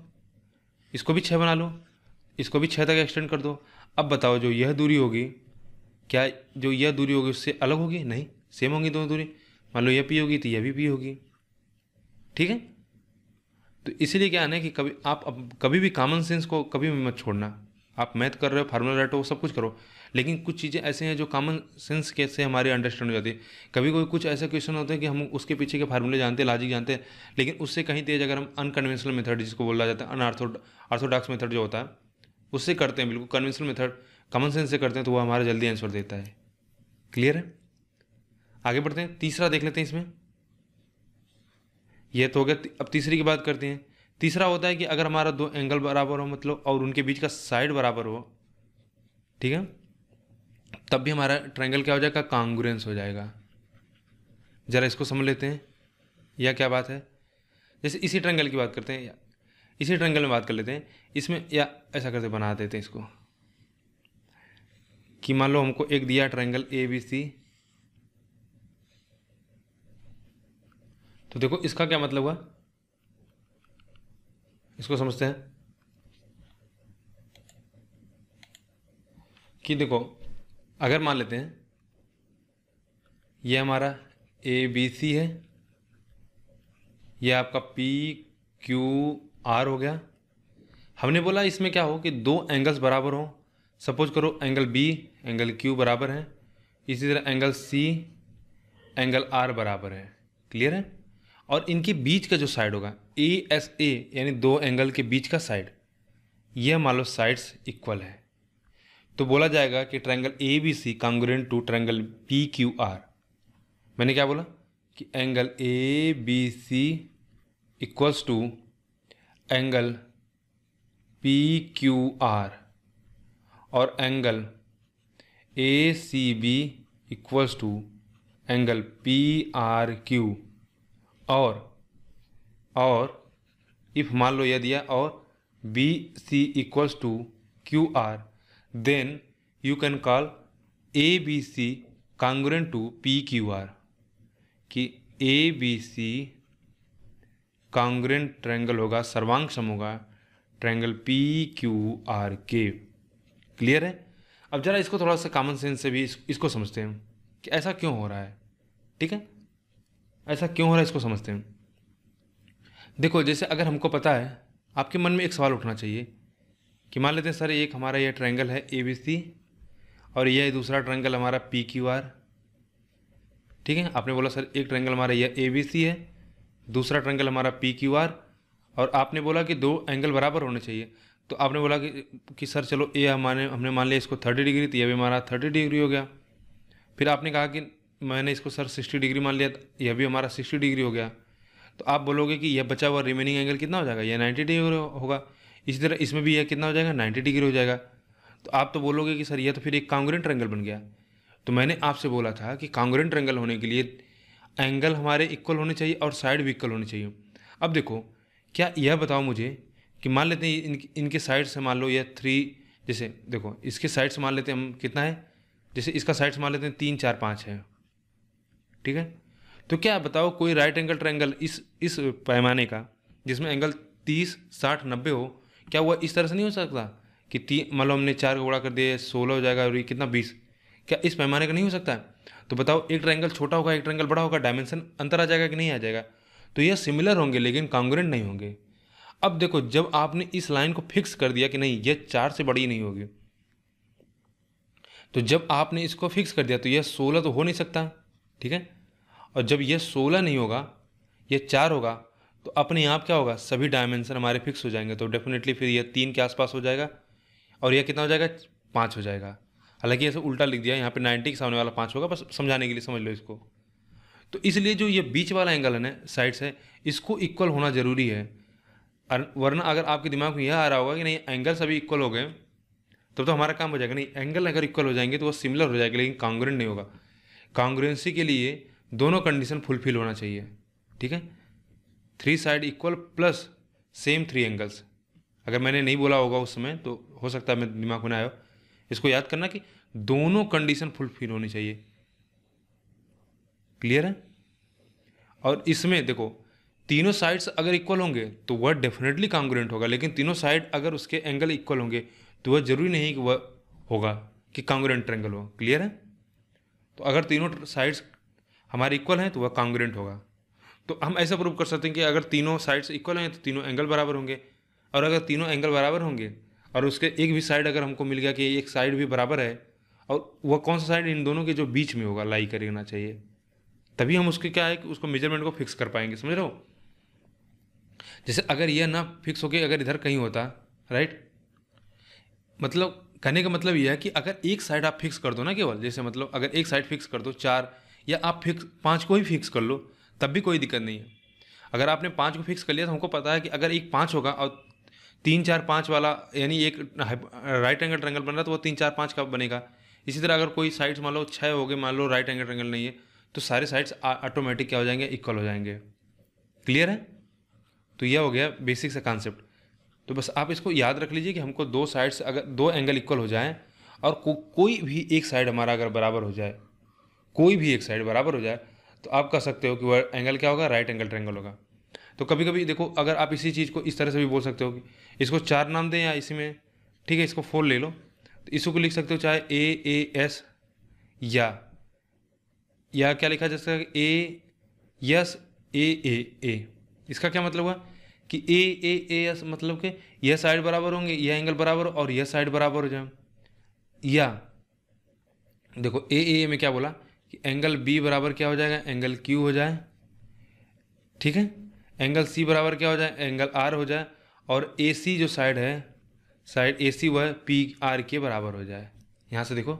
इसको भी छः बना लो इसको भी छः तक एक्सटेंड कर दो अब बताओ जो यह दूरी होगी क्या जो यह दूरी होगी उससे अलग होगी नहीं सेम होगी दोनों दूरी मान लो यह पी होगी तो यह भी पी होगी ठीक है तो इसीलिए क्या है ना कि कभी आप अब कभी भी कॉमन सेंस को कभी भी मत छोड़ना आप मैथ कर रहे हो फार्मूला हो सब कुछ करो लेकिन कुछ चीज़ें ऐसे हैं जो कॉमन सेंस के से हमारी अंडरस्टैंड हो जाती है कभी कोई कुछ ऐसे क्वेश्चन होते हैं कि हम उसके पीछे के फार्मूले जानते हैं लॉजिक जानते हैं लेकिन उससे कहीं तेज अगर हम अनकन्वेंशनल मेथड जिसको बोला जाता है अनआर्थो आर्थोडॉक्स मेथड जो होता है उससे करते हैं बिल्कुल कन्वेंशनल मेथड कॉमन सेंस से करते हैं तो वो हमारा जल्दी आंसर देता है क्लियर है आगे बढ़ते हैं तीसरा देख लेते हैं इसमें ये तो हो गया अब तीसरी की बात करते हैं तीसरा होता है कि अगर हमारा दो एंगल बराबर हो मतलब और उनके बीच का साइड बराबर हो ठीक है तब भी हमारा ट्रायंगल क्या हो जाएगा कांग्रेंस हो जाएगा ज़रा इसको समझ लेते हैं यह क्या बात है जैसे इसी ट्रायंगल की बात करते हैं या इसी ट्रायंगल में बात कर लेते हैं इसमें या ऐसा करते बना देते हैं इसको कि मान लो हमको एक दिया ट्रायंगल ए बी सी तो देखो इसका क्या मतलब हुआ इसको समझते हैं कि देखो अगर मान लेते हैं ये हमारा ए बी सी है ये आपका पी क्यू आर हो गया हमने बोला इसमें क्या हो कि दो एंगल्स बराबर हों सपोज करो एंगल बी एंगल क्यू बराबर हैं इसी तरह एंगल सी एंगल आर बराबर है क्लियर है और इनके बीच का जो साइड होगा ए एस ए यानी दो एंगल के बीच का साइड यह मान लो साइड्स इक्वल है तो बोला जाएगा कि triangle A B C congruent to triangle P Q R मैंने क्या बोला कि angle A B C equals to angle P Q R और angle A C B equals to angle P R Q और और इफ़ मान लो यह दिया और B C equals to Q R then you can call A B C congruent to P Q R कि ए बी सी कांग्रेन ट्रैंगल होगा सर्वांग सम होगा ट्रैंगल पी क्यू आर के क्लियर है अब ज़रा इसको थोड़ा सा कॉमन सेंस से भी इस, इसको समझते हैं कि ऐसा क्यों हो रहा है ठीक है ऐसा क्यों हो रहा है इसको समझते हैं देखो जैसे अगर हमको पता है आपके मन में एक सवाल उठना चाहिए कि मान लेते हैं सर एक हमारा यह ट्रायंगल है ए बी सी और यह दूसरा ट्रायंगल हमारा पी क्यू आर ठीक है आपने बोला सर एक ट्रायंगल हमारा यह ए बी सी है दूसरा ट्रायंगल हमारा पी क्यू आर और आपने बोला कि दो एंगल बराबर होने चाहिए तो आपने बोला कि कि सर चलो ए हमारे हमने मान लिया इसको थर्टी डिग्री तो यह भी हमारा थर्टी डिग्री हो गया फिर आपने कहा कि मैंने इसको सर सिक्सटी डिग्री मान लिया यह भी हमारा सिक्सटी डिग्री हो गया तो आप बोलोगे कि यह बचा हुआ रिमेनिंग एंगल कितना हो जाएगा यह नाइन्टी डिग्री होगा इसी तरह इसमें भी यह कितना हो जाएगा नाइन्टी डिग्री हो जाएगा तो आप तो बोलोगे कि सर यह तो फिर एक कांग्रेंट एंगल बन गया तो मैंने आपसे बोला था कि कांग्रेंट एंगल होने के लिए एंगल हमारे इक्वल होने चाहिए और साइड भी इक्वल होने चाहिए अब देखो क्या यह बताओ मुझे कि मान लेते हैं इन इनके साइड से मान लो यह थ्री जैसे देखो इसके साइड से मान लेते हैं हम कितना है जैसे इसका साइड से मान लेते हैं तीन चार पाँच है ठीक है तो क्या बताओ कोई राइट एंगल ट्रायंगल इस इस पैमाने का जिसमें एंगल तीस साठ नब्बे हो क्या वह इस तरह से नहीं हो सकता कि तीन मान लो हमने चार को बड़ा कर दिया सोलह हो जाएगा और ये कितना बीस क्या इस पैमाने का नहीं हो सकता है तो बताओ एक ट्रायंगल छोटा होगा एक ट्रायंगल बड़ा होगा डायमेंशन अंतर आ जाएगा कि नहीं आ जाएगा तो यह सिमिलर होंगे लेकिन कॉन्ग्रेंट नहीं होंगे अब देखो जब आपने इस लाइन को फिक्स कर दिया कि नहीं यह चार से बड़ी नहीं होगी तो जब आपने इसको फिक्स कर दिया तो यह सोलह तो हो नहीं सकता ठीक है और जब यह सोलह नहीं होगा यह चार होगा तो अपने आप क्या होगा सभी डायमेंशन हमारे फिक्स हो जाएंगे तो डेफिनेटली फिर यह तीन के आसपास हो जाएगा और यह कितना हो जाएगा पाँच हो जाएगा हालांकि ऐसे उल्टा लिख दिया यहाँ पे नाइन्टी के सामने वाला पाँच होगा बस समझाने के लिए समझ लो इसको तो इसलिए जो ये बीच वाला एंगल है ना साइड से इसको इक्वल होना ज़रूरी है वरना अगर आपके दिमाग में यह आ रहा होगा कि नहीं एंगल सभी इक्वल हो गए तब तो, तो हमारा काम हो जाएगा नहीं एंगल अगर इक्वल हो जाएंगे तो वो सिमिलर हो जाएगा लेकिन कांग्रेंट नहीं होगा कांग्रेंसी के लिए दोनों कंडीशन फुलफिल होना चाहिए ठीक है three side equal plus same three angles अगर मैंने नहीं बोला होगा उस समय तो हो सकता है मैं दिमाग में आया इसको याद करना कि दोनों कंडीशन फुलफिल होनी चाहिए क्लियर है और इसमें देखो तीनों साइड्स अगर इक्वल होंगे तो वह डेफिनेटली कांग्रेंट होगा लेकिन तीनों साइड अगर उसके एंगल इक्वल होंगे तो वह जरूरी नहीं कि वह होगा कि कांग्रेंट ट्रेंगल हो क्लियर है तो अगर तीनों साइड्स हमारे इक्वल हैं तो वह कांग्रेंट होगा तो हम ऐसा प्रूव कर सकते हैं कि अगर तीनों साइड्स इक्वल हैं तो तीनों एंगल बराबर होंगे और अगर तीनों एंगल बराबर होंगे और उसके एक भी साइड अगर हमको मिल गया कि एक साइड भी बराबर है और वह कौन सा साइड इन दोनों के जो बीच में होगा लाई करना चाहिए तभी हम उसके क्या है कि उसको मेजरमेंट को फिक्स कर पाएंगे समझ रहे हो जैसे अगर यह ना फिक्स गया अगर इधर कहीं होता राइट मतलब कहने का मतलब यह है कि अगर एक साइड आप फिक्स कर दो ना केवल जैसे मतलब अगर एक साइड फिक्स कर दो चार या आप फिक्स पाँच को ही फिक्स कर लो तब भी कोई दिक्कत नहीं है अगर आपने पाँच को फिक्स कर लिया तो हमको पता है कि अगर एक पाँच होगा और तीन चार पाँच वाला यानी एक राइट एंगल ट्रैंगल बन रहा तो वो तीन चार पाँच का बनेगा इसी तरह अगर कोई साइड्स मान लो छः हो गए मान लो राइट एंगल ट्रैंगल नहीं है तो सारे साइड्स ऑटोमेटिक क्या हो जाएंगे इक्वल हो जाएंगे क्लियर है तो यह हो गया बेसिक सा कॉन्सेप्ट तो बस आप इसको याद रख लीजिए कि हमको दो साइड्स अगर दो एंगल इक्वल हो जाएं और को, कोई भी एक साइड हमारा अगर बराबर हो जाए कोई भी एक साइड बराबर हो जाए तो आप कह सकते हो कि वह एंगल क्या होगा राइट एंगल ट्रेंगल होगा तो कभी कभी देखो अगर आप इसी चीज़ को इस तरह से भी बोल सकते हो कि इसको चार नाम दें या इसी में ठीक है इसको फोर ले लो तो इसको को लिख सकते हो चाहे ए ए एस या या क्या लिखा जा सकता है ए यस ए ए ए इसका क्या मतलब हुआ कि ए ए ए एस मतलब कि यह साइड बराबर होंगे यह एंगल बराबर और यह साइड बराबर हो जाए या देखो ए ए में क्या बोला कि एंगल बी बराबर क्या हो जाएगा एंगल क्यू हो जाए ठीक है एंगल सी बराबर क्या हो जाए एंगल आर हो जाए और ए सी जो साइड है साइड ए सी वह पी आर के बराबर हो जाए यहाँ से देखो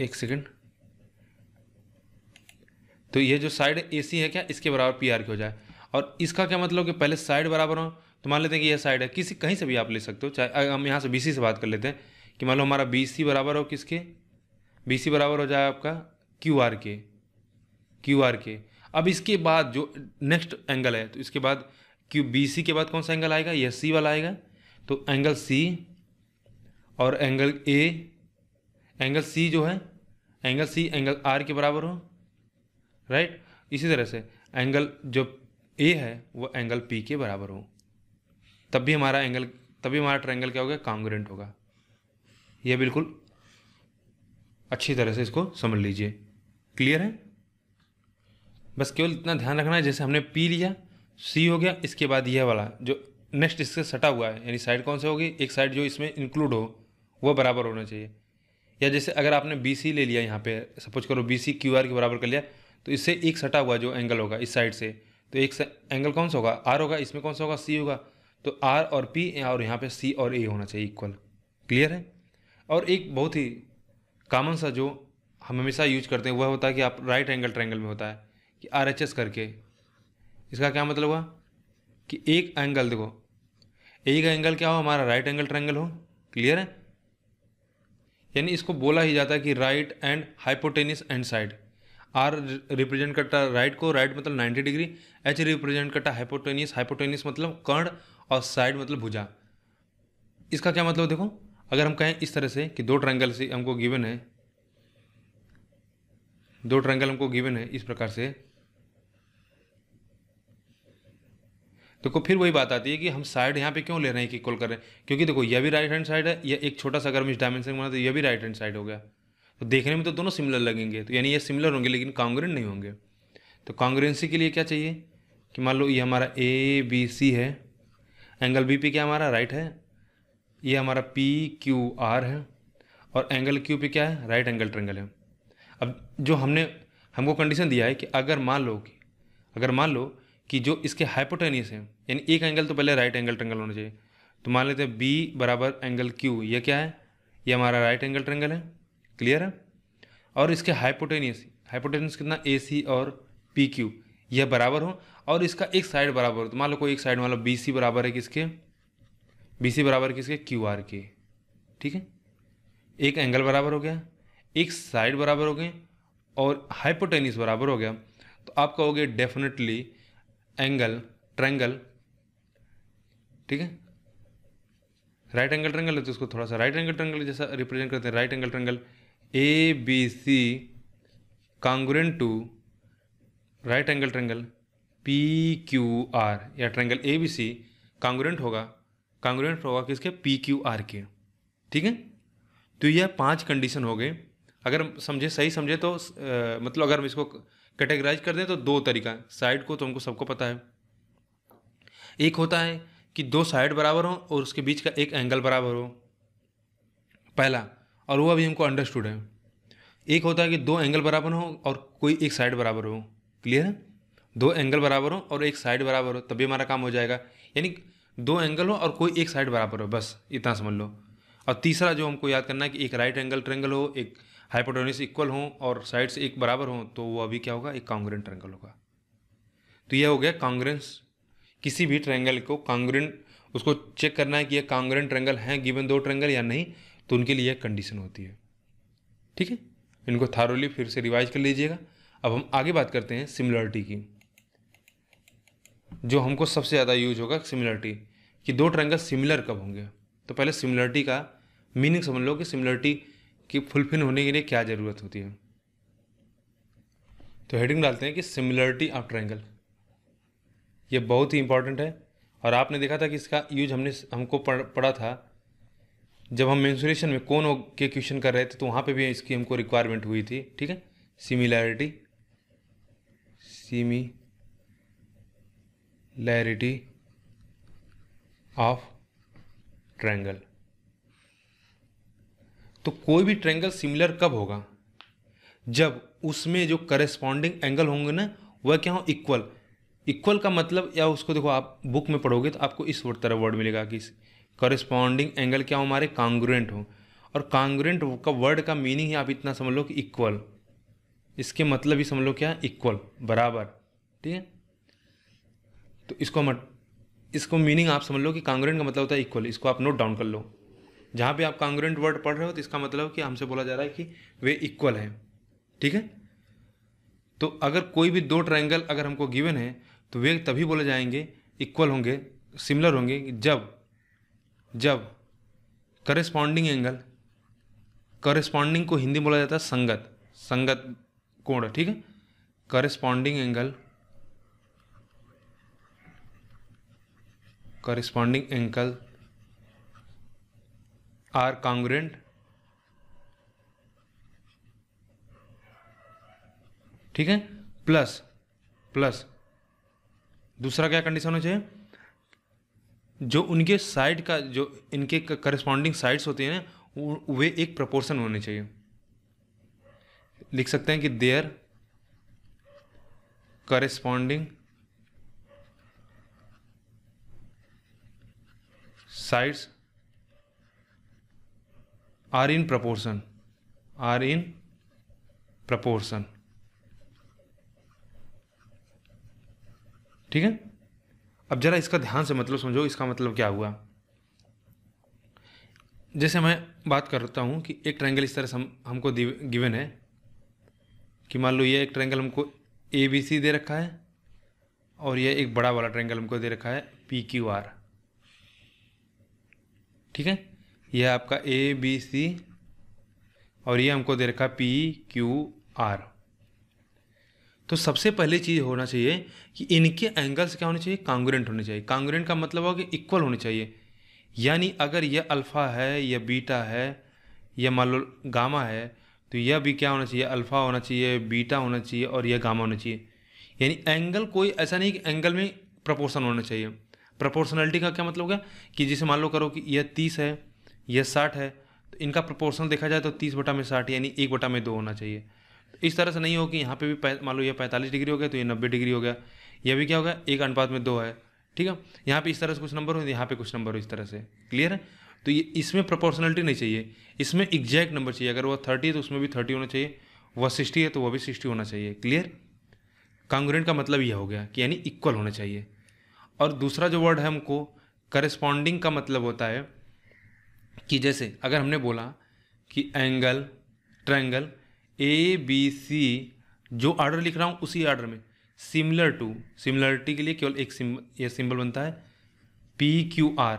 एक सेकंड तो ये जो साइड ए सी है क्या इसके बराबर पी आर के हो जाए और इसका क्या मतलब कि पहले साइड बराबर हो तो मान लेते हैं कि यह साइड है किसी कहीं से भी आप ले सकते हो चाहे हम यहाँ से बी सी से बात कर लेते हैं कि मान लो हमारा बी सी बराबर हो किसके बी सी बराबर हो जाए आपका क्यू आर के क्यू आर के अब इसके बाद जो नेक्स्ट एंगल है तो इसके बाद क्यू बी सी के बाद कौन सा एंगल आएगा यह सी वाला आएगा तो एंगल सी और एंगल ए एंगल सी जो है एंगल सी एंगल आर के बराबर हो राइट इसी तरह से एंगल जो ए है वो एंगल पी के बराबर हो तब भी हमारा एंगल तभी हमारा ट्रायंगल क्या होगा कांग्रेंट होगा यह बिल्कुल अच्छी तरह से इसको समझ लीजिए क्लियर है बस केवल इतना ध्यान रखना है जैसे हमने पी लिया सी हो गया इसके बाद यह वाला जो नेक्स्ट इससे सटा हुआ है यानी साइड कौन सा होगी एक साइड जो इसमें इंक्लूड हो वह बराबर होना चाहिए या जैसे अगर आपने बी सी ले लिया यहाँ पे सपोज करो बी सी क्यू आर के बराबर कर लिया तो इससे एक सटा हुआ जो एंगल होगा इस साइड से तो एक एंगल कौन सा होगा आर होगा इसमें कौन सा होगा सी होगा तो आर और पी और यहाँ पे सी और ए होना चाहिए इक्वल क्लियर है और एक बहुत ही कॉमन सा जो हम हमेशा यूज करते हैं वह होता है कि आप राइट एंगल ट्रैंगल में होता है कि आर एच एस करके इसका क्या मतलब हुआ कि एक एंगल देखो एक एंगल क्या हो हमारा राइट एंगल ट्रैंगल हो क्लियर है यानी इसको बोला ही जाता है कि right and hypotenuse and side R represent करता है राइट को राइट मतलब 90 डिग्री एच रिप्रेजेंट करता है हाइपोटेनियस हाइपोटेनियस मतलब कर्ण और साइड मतलब भुजा इसका क्या मतलब देखो अगर हम कहें इस तरह से कि दो ट्रैंगल से हमको गिवन है दो ट्रैंगल हमको गिवन है इस प्रकार से देखो तो फिर वही बात आती है कि हम साइड यहाँ पे क्यों ले रहे हैं कि कॉल कर रहे हैं क्योंकि देखो यह भी राइट हैंड साइड है यह एक छोटा सा अगर हम इस डायमेंशन बना तो यह भी राइट हैंड साइड हो गया तो देखने में तो दोनों सिमिलर लगेंगे तो यानी ये सिमिलर होंगे लेकिन कांग्रेंट नहीं होंगे तो कांग्रेंसी के लिए क्या चाहिए कि मान लो ये हमारा ए बी सी है एंगल बी पी क्या हमारा राइट है ये हमारा पी क्यू आर है और एंगल क्यू पी क्या है राइट एंगल ट्रेंगल है अब जो हमने हमको कंडीशन दिया है कि अगर मान लो कि अगर मान लो कि जो इसके हाइपोटेनियस हैं यानी एक एंगल तो पहले राइट एंगल ट्रेंगल होना चाहिए तो मान लेते हैं बी बराबर एंगल क्यू ये क्या है ये हमारा राइट एंगल ट्रेंगल है क्लियर है और इसके हाइपोटेनियस हाइपोटेनियस कितना ए सी और पी क्यू यह बराबर हो और इसका एक साइड बराबर हो तो मान लो कोई एक साइड मान लो बी सी बराबर है किसके बी सी बराबर किसके क्यू आर के ठीक है एक एंगल बराबर हो गया एक साइड बराबर हो गए और हाइपोटेनिस बराबर हो गया तो आप कहोगे डेफिनेटली एंगल ट्रैंगल ठीक है राइट एंगल ट्रैंगल है तो उसको थोड़ा सा राइट एंगल ट्रैंगल जैसा रिप्रेजेंट करते हैं right angle triangle A B C congruent to right angle triangle P Q R या triangle A B C congruent होगा कांग्रेंट होगा किसके पी क्यू आर के ठीक है तो यह पांच कंडीशन हो गए अगर समझे सही समझे तो आ, मतलब अगर हम इसको कैटेगराइज कर दें तो दो तरीका साइड को तो हमको सबको पता है एक होता है कि दो साइड बराबर हो और उसके बीच का एक एंगल बराबर हो पहला और वो अभी हमको अंडरस्टूड है एक होता है कि दो एंगल बराबर हो और कोई एक साइड बराबर हो क्लियर है दो एंगल बराबर हो और एक साइड बराबर हो तभी हमारा काम हो जाएगा यानी दो एंगल हो और कोई एक साइड बराबर हो बस इतना समझ लो और तीसरा जो हमको याद करना है कि एक राइट एंगल ट्रेंगल हो एक हाइपोटोनिस इक्वल हो और साइड्स एक बराबर हो तो वो अभी क्या होगा एक कांग्रेंट ट्रेंगल होगा तो यह हो गया कांग्रेंस किसी भी ट्रेंगल को कांग्रेंट उसको चेक करना है कि यह कांग्रेंट ट्रेंगल है गिवन दो ट्रेंगल या नहीं तो उनके लिए एक कंडीशन होती है ठीक है इनको थारोली फिर से रिवाइज कर लीजिएगा अब हम आगे बात करते हैं सिमिलरिटी की जो हमको सबसे ज़्यादा यूज होगा सिमिलरिटी कि दो ट्रायंगल सिमिलर कब होंगे तो पहले सिमिलरिटी का मीनिंग समझ लो कि सिमिलरिटी की फुलफिल होने के लिए क्या ज़रूरत होती है तो हेडिंग डालते हैं कि सिमिलरिटी ऑफ ट्रायंगल ये बहुत ही इंपॉर्टेंट है और आपने देखा था कि इसका यूज हमने हमको पढ़ा था जब हम मैंसुरेशन में कौन के क्वेश्चन कर रहे थे तो वहाँ पे भी इसकी हमको रिक्वायरमेंट हुई थी ठीक है सिमिलैरिटी सिमिलैरिटी ऑफ ट्रैंगल तो कोई भी ट्रैंगल सिमिलर कब होगा जब उसमें जो करस्पॉन्डिंग एंगल होंगे ना वह क्या हो इक्वल इक्वल का मतलब या उसको देखो आप बुक में पढ़ोगे तो आपको इस तरह वर्ड मिलेगा कि करिस्पॉन्डिंग एंगल क्या हो हमारे कांग्रेंट हो और कांग्रेंट का वर्ड का मीनिंग ही आप इतना समझ लो कि इक्वल इसके मतलब ही समझ लो क्या इक्वल बराबर ठीक है तो इसको हम इसको मीनिंग आप समझ लो कि कांग्रेंट का मतलब होता है इक्वल इसको आप नोट डाउन कर लो जहाँ भी आप कांग्रेंट वर्ड पढ़ रहे हो तो इसका मतलब कि हमसे बोला जा रहा है कि वे इक्वल हैं ठीक है तो अगर कोई भी दो ट्रायंगल अगर हमको गिवन है तो वे तभी बोले जाएंगे इक्वल होंगे सिमिलर होंगे जब जब करेस्पॉन्डिंग एंगल करेस्पॉन्डिंग को हिंदी बोला जाता है संगत संगत कोण ठीक है corresponding angle corresponding angle are congruent ठीक है प्लस प्लस दूसरा क्या कंडीशन हो चाहिए जो उनके साइड का जो इनके करस्पॉन्डिंग साइड्स होती हैं ना वे एक प्रपोर्सन होने चाहिए लिख सकते हैं कि their corresponding sides are in proportion are in proportion ठीक है अब ज़रा इसका ध्यान से मतलब समझो इसका मतलब क्या हुआ जैसे मैं बात करता हूँ कि एक ट्रायंगल इस तरह से हम हमको गिवन है कि मान लो ये एक ट्रायंगल हमको ए बी सी दे रखा है और ये एक बड़ा वाला ट्रायंगल हमको दे रखा है पी क्यू आर ठीक है यह आपका ए बी सी और ये हमको दे रखा है पी क्यू आर तो सबसे पहले चीज़ होना चाहिए कि इनके एंगल्स क्या होने चाहिए कांग्रेंट होने चाहिए कांग्रेंट का मतलब होगा कि इक्वल होने चाहिए यानी अगर यह अल्फ़ा है या बीटा है या मान लो गामा है तो यह भी क्या होना चाहिए अल्फ़ा होना चाहिए बीटा होना चाहिए और यह गामा होना चाहिए यानी एंगल कोई ऐसा नहीं कि एंगल में प्रपोर्सन होना चाहिए प्रपोर्सनलिटी का क्या मतलब होगा कि जैसे मान लो करो कि यह तीस है यह साठ है तो इनका प्रपोर्सन देखा जाए तो तीस बटा में साठ यानी एक बटा में दो होना चाहिए इस तरह से नहीं हो कि यहाँ पे भी मान लो ये पैंतालीस डिग्री हो गया तो ये नब्बे डिग्री हो गया यह भी क्या होगा एक अनुपात में दो है ठीक है यहाँ पे इस तरह से कुछ नंबर हो यहाँ पे कुछ नंबर हो इस तरह से क्लियर है तो ये इसमें प्रोपोर्शनलिटी नहीं चाहिए इसमें एग्जैक्ट नंबर चाहिए अगर वह थर्टी है तो उसमें भी थर्टी होना चाहिए वह सिक्सटी है तो वह भी सिक्सटी होना चाहिए क्लियर कांग्रेंट का मतलब यह हो गया कि यानी इक्वल होना चाहिए और दूसरा जो वर्ड है हमको करस्पॉन्डिंग का मतलब होता है कि जैसे अगर हमने बोला कि angle triangle A B C जो आर्डर लिख रहा हूँ उसी आर्डर में सिमिलर टू सिमिलरिटी के लिए केवल एक सिम्बल यह सिंबल बनता है पी क्यू आर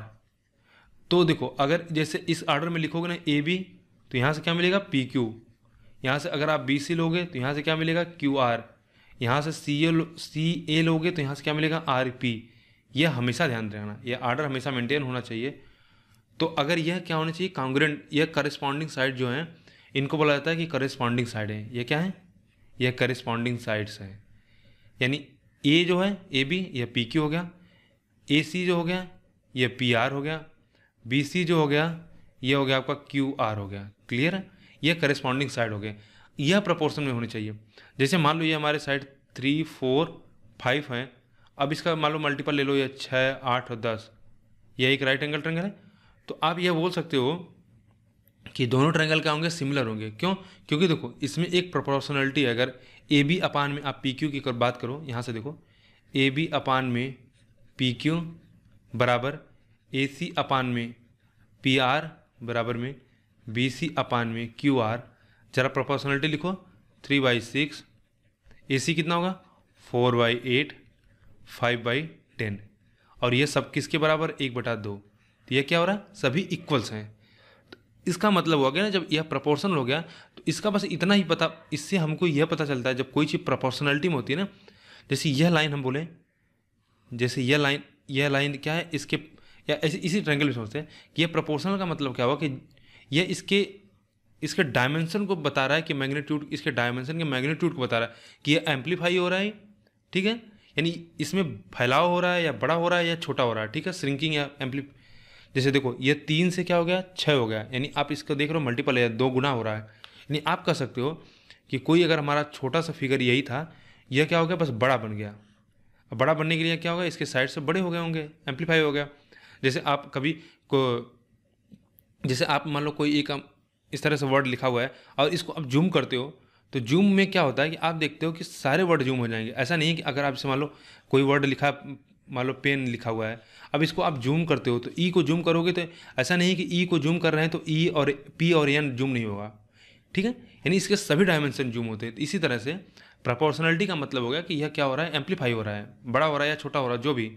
तो देखो अगर जैसे इस आर्डर में लिखोगे ना ए बी तो यहाँ से क्या मिलेगा पी क्यू यहाँ से अगर आप बी सी लोगे तो यहाँ से क्या मिलेगा क्यू आर यहाँ से सी ए सी ए लोगे तो यहाँ से क्या मिलेगा आर पी यह हमेशा ध्यान रखना यह आर्डर हमेशा मेंटेन होना चाहिए तो अगर यह क्या होना चाहिए कांग्रेंट यह करस्पॉन्डिंग साइड जो है इनको बोला जाता है कि करेस्पॉन्डिंग साइड है ये क्या है यह करेस्पॉन्डिंग साइड्स है यानी ए जो है ए बी यह पी क्यू हो गया ए सी जो हो गया यह पी आर हो गया बी सी जो हो गया यह हो गया आपका क्यू आर हो गया क्लियर है यह करेस्पॉन्डिंग साइड हो गया यह प्रपोर्सन में होनी चाहिए जैसे मान लो ये हमारे साइड थ्री फोर फाइव हैं अब इसका मान लो मल्टीपल ले लो यह छः आठ और दस यह एक राइट एंगल ट्रेंगल है तो आप यह बोल सकते हो कि दोनों ट्रायंगल क्या होंगे सिमिलर होंगे क्यों क्योंकि देखो इसमें एक प्रोपोर्शनलिटी है अगर ए बी अपान में आप पी क्यू की बात करो यहाँ से देखो ए बी अपान में पी क्यू बराबर ए सी अपान में पी आर बराबर में बी सी अपान में क्यू आर जरा प्रोपोर्शनलिटी लिखो three by six A C कितना होगा four by eight five by ten और ये सब किसके बराबर एक बटा दो तो यह क्या हो रहा है सभी इक्वल्स हैं इसका मतलब हो गया ना जब यह प्रपोर्सनल हो गया तो इसका बस इतना ही पता इससे हमको यह पता चलता है जब कोई चीज़ प्रपोर्सनलिटी में होती है ना जैसे यह लाइन हम बोलें जैसे यह लाइन यह लाइन क्या है इसके या ऐसे इसी ट्रैंगल में सोचते हैं कि यह प्रपोर्सनल का मतलब क्या हुआ कि यह इसके इसके डायमेंशन को बता रहा है कि मैग्नीट्यूड इसके डायमेंशन के मैग्नीट्यूड को बता रहा है कि यह एम्पलीफाई हो रहा है ठीक है यानी इसमें फैलाव हो रहा है या बड़ा हो रहा है या छोटा हो रहा है ठीक है श्रिंकिंग या एम्पली जैसे देखो ये तीन से क्या हो गया छः हो गया यानी आप इसका देख रहे हो मल्टीपल है दो गुना हो रहा है यानी आप कह सकते हो कि कोई अगर हमारा छोटा सा फिगर यही था यह क्या हो गया बस बड़ा बन गया बड़ा बनने के लिए क्या होगा इसके साइड से बड़े हो गए होंगे एम्पलीफाई हो गया जैसे आप कभी को जैसे आप मान लो कोई एक इस तरह से वर्ड लिखा हुआ है और इसको आप जूम करते हो तो जूम में क्या होता है कि आप देखते हो कि सारे वर्ड जूम हो जाएंगे ऐसा नहीं कि अगर आप इसे मान लो कोई वर्ड लिखा मान लो पेन लिखा हुआ है अब इसको आप जूम करते हो तो ई e को जूम करोगे तो ऐसा नहीं कि ई e को जूम कर रहे हैं तो ई e और पी और एन जूम नहीं होगा ठीक है यानी इसके सभी डायमेंशन जूम होते हैं तो इसी तरह से प्रपोर्शनलिटी का मतलब हो गया कि यह क्या हो रहा है एम्पलीफाई हो रहा है बड़ा हो रहा है या छोटा हो रहा है जो भी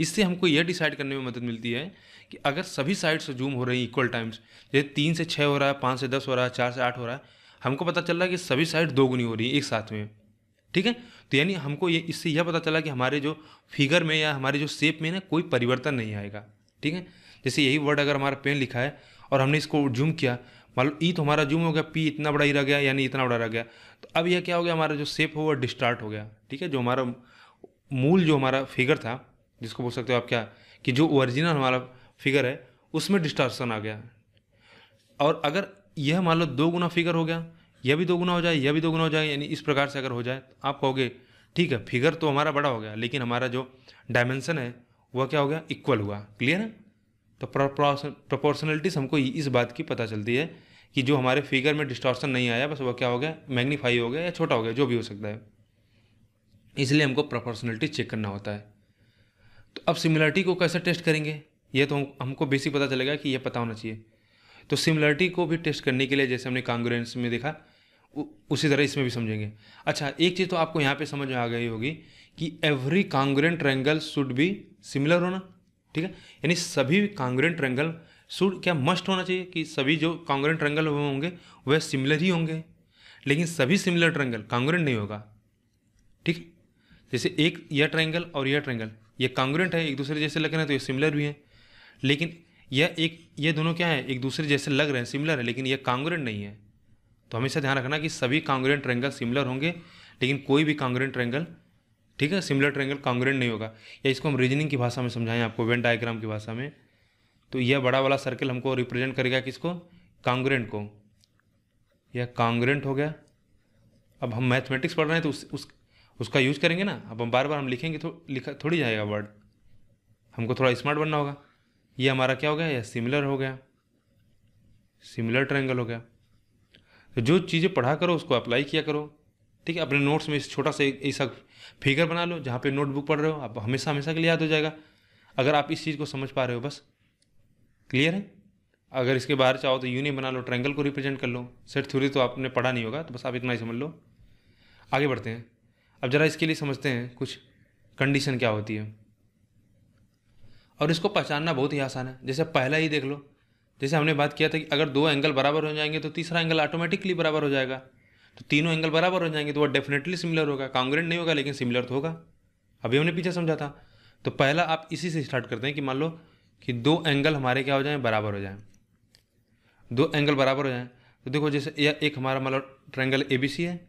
इससे हमको यह डिसाइड करने में मदद मिलती है कि अगर सभी साइड्स जूम हो रही हैं इक्वल टाइम्स जैसे तीन से छः हो रहा है पाँच से दस हो रहा है चार से आठ हो रहा है हमको पता चल रहा है कि सभी साइड दो हो रही है एक साथ में ठीक है तो यानी हमको ये इससे यह पता चला कि हमारे जो फिगर में या हमारे जो शेप में ना कोई परिवर्तन नहीं आएगा ठीक है जैसे यही वर्ड अगर हमारा पेन लिखा है और हमने इसको जूम किया मान लो ई तो हमारा जूम हो गया पी इतना बड़ा ही रह गया यानी इतना बड़ा रह गया तो अब यह क्या हो गया हमारा जो शेप हो वह डिस्टार्ट हो गया ठीक है जो हमारा मूल जो हमारा फिगर था जिसको बोल सकते हो आप क्या कि जो ओरिजिनल हमारा फिगर है उसमें डिस्टार्शन आ गया और अगर यह मान लो दो गुना फिगर हो गया यह भी दोगुना हो जाए यह भी दोगुना हो जाए यानी इस प्रकार से अगर हो जाए तो आप कहोगे ठीक है फिगर तो हमारा बड़ा हो गया लेकिन हमारा जो डायमेंसन है वह क्या हो गया इक्वल हुआ क्लियर है तो प्रोपोर्शनलिटीस हमको इस बात की पता चलती है कि जो हमारे फिगर में डिस्टॉर्शन नहीं आया बस वह क्या हो गया मैग्नीफाई हो गया या छोटा हो गया जो भी हो सकता है इसलिए हमको प्रोपोर्शनलिटी चेक करना होता है तो अब सिमिलरिटी को कैसे टेस्ट करेंगे ये तो हमको बेसिक पता चलेगा कि यह पता होना चाहिए तो सिमिलरिटी को भी टेस्ट करने के लिए जैसे हमने कांग्रेस में देखा उसी तरह इसमें भी समझेंगे अच्छा एक चीज़ तो आपको यहाँ पे समझ में आ गई होगी कि every congruent triangle should be similar होना ठीक है यानी सभी कांग्रेंट ट्रैंगल शुड क्या मस्ट होना चाहिए कि सभी जो कांग्रेंट ट्रैंगल होंगे वह सिमिलर ही होंगे लेकिन सभी सिमिलर ट्रैंगल कांग्रेंट नहीं होगा ठीक है जैसे एक यह ट्रैंगल और यह ट्रैंगल ये कांग्रेंट है एक दूसरे जैसे लग रहे हैं तो ये सिमिलर भी हैं लेकिन यह एक ये दोनों क्या है एक दूसरे जैसे लग रहे हैं सिमिलर है लेकिन यह कांग्रेंट नहीं है तो हमेशा ध्यान रखना कि सभी कांग्रेंट ट्रेंगल सिमिलर होंगे लेकिन कोई भी कांग्रेंट ट्रैंगल ठीक है सिमिलर ट्रैंगल कांग्रेंट नहीं होगा या इसको हम रीजनिंग की भाषा में समझाएं आपको वेन डायग्राम की भाषा में तो यह बड़ा वाला सर्कल हमको रिप्रेजेंट करेगा किसको कांग्रेंट को यह कांग्रेंट हो गया अब हम मैथमेटिक्स पढ़ रहे हैं तो उस, उस उसका यूज करेंगे ना अब हम बार बार हम लिखेंगे तो लिखा थोड़ी जाएगा वर्ड हमको थोड़ा स्मार्ट बनना होगा ये हमारा क्या हो गया यह सिमिलर हो गया सिमिलर ट्रैंगल हो गया जो चीज़ें पढ़ा करो उसको अप्लाई किया करो ठीक है अपने नोट्स में इस छोटा सा ऐसा फिगर बना लो जहाँ पे नोटबुक पढ़ रहे हो आप हमेशा हमेशा के लिए याद हो जाएगा अगर आप इस चीज़ को समझ पा रहे हो बस क्लियर है अगर इसके बाहर चाहो तो यूनियन बना लो ट्रायंगल को रिप्रेजेंट कर लो सेट थ्योरी तो आपने पढ़ा नहीं होगा तो बस आप इतना ही समझ लो आगे बढ़ते हैं अब ज़रा इसके लिए समझते हैं कुछ कंडीशन क्या होती है और इसको पहचानना बहुत ही आसान है जैसे पहला ही देख लो जैसे हमने बात किया था कि अगर दो एंगल बराबर हो जाएंगे तो तीसरा एंगल ऑटोमेटिकली बराबर हो जाएगा तो तीनों एंगल बराबर हो जाएंगे तो वह डेफिनेटली सिमिलर होगा कांग्रेट नहीं होगा लेकिन सिमिलर तो होगा अभी हमने पीछे समझा था तो पहला आप इसी से स्टार्ट करते हैं कि मान लो कि दो एंगल हमारे क्या हो जाएँ बराबर हो जाएँ दो एंगल बराबर हो जाएँ तो देखो जैसे यह एक हमारा मान लो ट्रैंगल ए बी सी है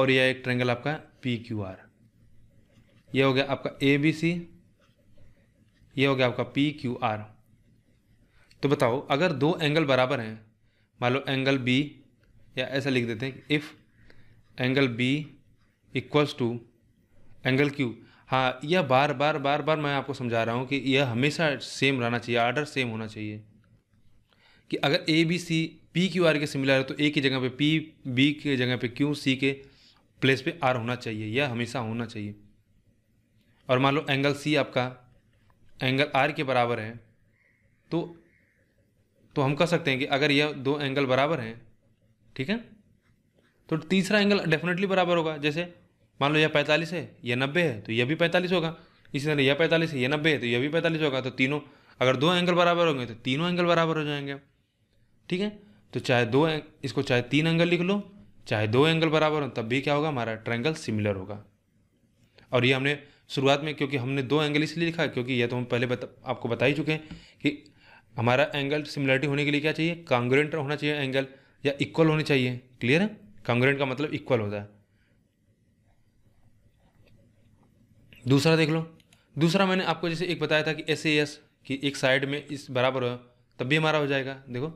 और यह एक ट्रैंगल आपका पी क्यू आर यह हो गया आपका ए बी सी यह हो गया आपका पी क्यू आर तो बताओ अगर दो एंगल बराबर हैं मान लो एंगल बी या ऐसा लिख देते हैं if angle B equals to angle Q हाँ यह बार बार बार बार मैं आपको समझा रहा हूँ कि यह हमेशा सेम रहना चाहिए आर्डर सेम होना चाहिए कि अगर A B C P Q R के सिमिलर है तो ए की जगह पे पी बी के जगह पे क्यू सी के प्लेस पे आर होना चाहिए यह हमेशा होना चाहिए और मान लो एंगल सी आपका एंगल आर के बराबर है तो तो हम कह सकते हैं कि अगर यह दो एंगल बराबर हैं ठीक है तो तीसरा एंगल डेफिनेटली बराबर होगा जैसे मान लो यह पैंतालीस है यह नब्बे है तो यह भी पैंतालीस होगा इसी तरह यह पैंतालीस है यह नब्बे है तो यह भी पैंतालीस होगा तो तीनों अगर दो एंगल बराबर होंगे तो तीनों एंगल बराबर हो जाएंगे ठीक है तो चाहे दो इसको चाहे तीन एंगल लिख लो चाहे दो एंगल बराबर हो तब भी क्या होगा हमारा ट्रायंगल सिमिलर होगा और ये हमने शुरुआत में क्योंकि हमने दो एंगल इसलिए लिखा क्योंकि यह तो हम पहले बता आपको बता ही चुके हैं कि हमारा एंगल सिमिलरिटी होने के लिए क्या चाहिए कांग्रेंट होना चाहिए एंगल या इक्वल होनी चाहिए क्लियर है कांग्रेंट का मतलब इक्वल होता है दूसरा देख लो दूसरा मैंने आपको जैसे एक बताया था कि एस ए एस कि एक साइड में इस बराबर हो तब भी हमारा हो जाएगा देखो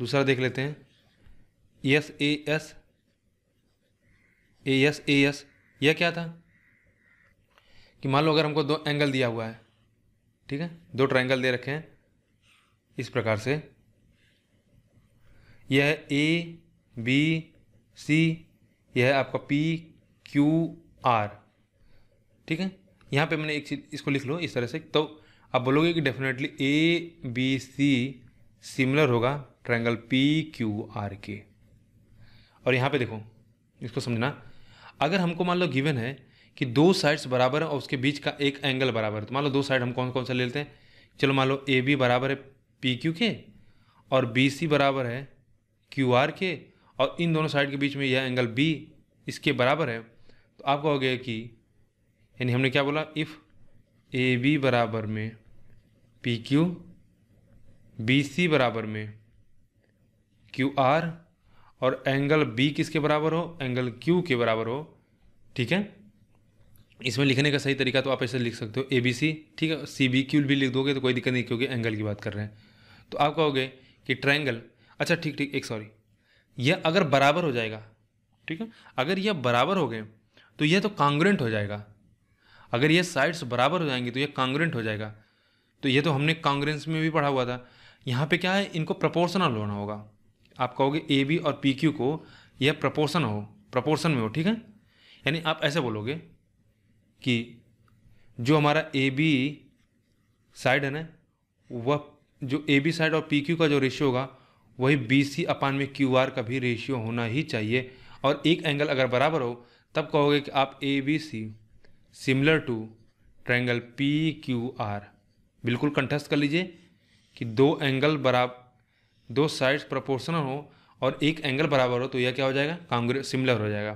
दूसरा देख लेते हैं S A S A S A S यह क्या था कि मान लो अगर हमको दो एंगल दिया हुआ है ठीक है दो ट्राइंगल दे रखे हैं इस प्रकार से यह ए बी सी यह आपका पी क्यू आर ठीक है यहाँ पे मैंने एक चीज़ इसको लिख लो इस तरह से तो आप बोलोगे कि definitely A B C similar होगा ट्रायंगल पी क्यू आर के और यहाँ पे देखो इसको समझना अगर हमको मान लो गिवन है कि दो साइड्स बराबर हैं और उसके बीच का एक एंगल बराबर है तो मान लो दो साइड हम कौन कौन सा ले लेते हैं चलो मान लो ए बी बराबर है पी क्यू के और बी सी बराबर है क्यू आर के और इन दोनों साइड के बीच में यह एंगल बी इसके बराबर है तो आप कहोगे कि यानी हमने क्या बोला इफ़ ए बी बराबर में पी क्यू बी सी बराबर में क्यू आर और एंगल बी किसके बराबर हो एंगल क्यू के बराबर हो ठीक है इसमें लिखने का सही तरीका तो आप ऐसे लिख सकते हो ए बी सी ठीक है सी बी क्यू भी लिख दोगे तो कोई दिक्कत नहीं क्योंकि एंगल की बात कर रहे हैं तो आप कहोगे कि ट्रायंगल अच्छा ठीक ठीक एक सॉरी यह अगर बराबर हो जाएगा ठीक है अगर यह बराबर हो गए तो यह तो कांग्रेंट हो जाएगा अगर यह साइड्स बराबर हो जाएंगे तो यह कांग्रेंट हो जाएगा तो यह तो हमने कांग्रेंस में भी पढ़ा हुआ था यहाँ पे क्या है इनको प्रपोर्सनल होना होगा आप कहोगे ए बी और पी क्यू को यह प्रपोर्सन हो प्रपोर्सन में हो ठीक है यानी आप ऐसे बोलोगे कि जो हमारा ए बी साइड है ना वह जो ए बी साइड और पी क्यू का जो रेशियो होगा वही बी सी अपान में क्यू आर का भी रेशियो होना ही चाहिए और एक एंगल अगर बराबर हो तब कहोगे कि आप A B C similar to triangle P Q R बिल्कुल कंठस्थ कर लीजिए कि दो एंगल बराबर दो साइड्स प्रोपोर्शनल हो और एक एंगल बराबर हो तो यह क्या हो जाएगा कांग्रेस सिमिलर हो जाएगा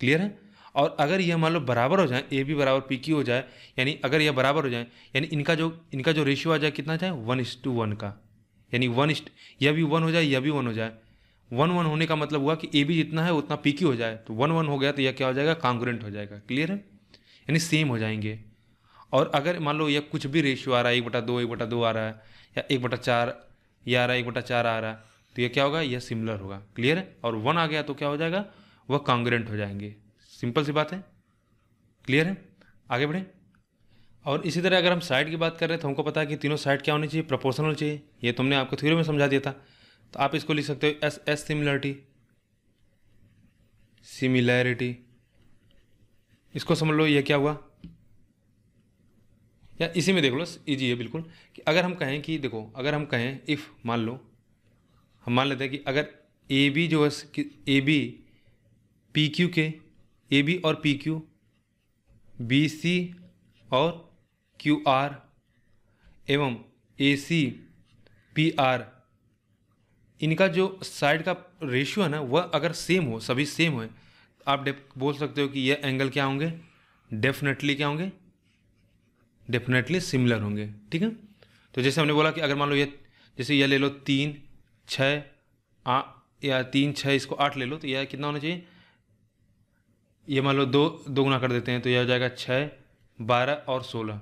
क्लियर है और अगर यह मान लो बराबर हो जाए ए बी बराबर पी क्यू हो जाए यानी अगर यह बराबर हो जाए यानी इनका जो इनका जो रेशियो आ जाए कितना जाए वन इस टू वन का यानी वन इस यह भी वन हो जाए यह भी वन हो जाए वन वन होने का मतलब हुआ कि ए बी जितना है उतना पी क्यू हो जाए तो वन वन हो गया तो यह क्या हो जाएगा कांग्रेंट हो जाएगा क्लियर है यानी सेम हो जाएंगे और अगर मान लो यह कुछ भी रेशियो आ रहा है एक बटा दो एक बटा दो आ रहा है या एक बटा चार ये आ रहा है एक बटा चार आ रहा है तो यह क्या होगा यह सिमिलर होगा क्लियर है और वन आ गया तो क्या हो जाएगा वह कांग्रेंट हो जाएंगे सिंपल सी बात है क्लियर है आगे बढ़ें और इसी तरह अगर हम साइड की बात कर रहे हैं तो हमको पता है कि तीनों साइड क्या होनी चाहिए प्रोपोर्शनल चाहिए ये तुमने आपको थ्योरी में समझा दिया था तो आप इसको लिख सकते हो एस एस सिमिलरिटी सिमिलैरिटी इसको समझ लो ये क्या हुआ या इसी में देख लो ईजी है बिल्कुल कि अगर हम कहें कि देखो अगर हम कहें इफ़ मान लो हम मान लेते हैं कि अगर ए बी जो है ए बी पी क्यू के ए बी और पी क्यू बी सी और क्यू आर एवं ए सी पी आर इनका जो साइड का रेशियो है ना वह अगर सेम हो सभी सेम हो आप बोल सकते हो कि यह एंगल क्या होंगे डेफिनेटली क्या होंगे डेफिनेटली सिमिलर होंगे ठीक है तो जैसे हमने बोला कि अगर मान लो ये जैसे यह ले लो तीन छः या तीन छः इसको आठ ले लो तो यह कितना होना चाहिए ये मान लो दो दो गुना कर देते हैं तो यह हो जाएगा छः बारह और सोलह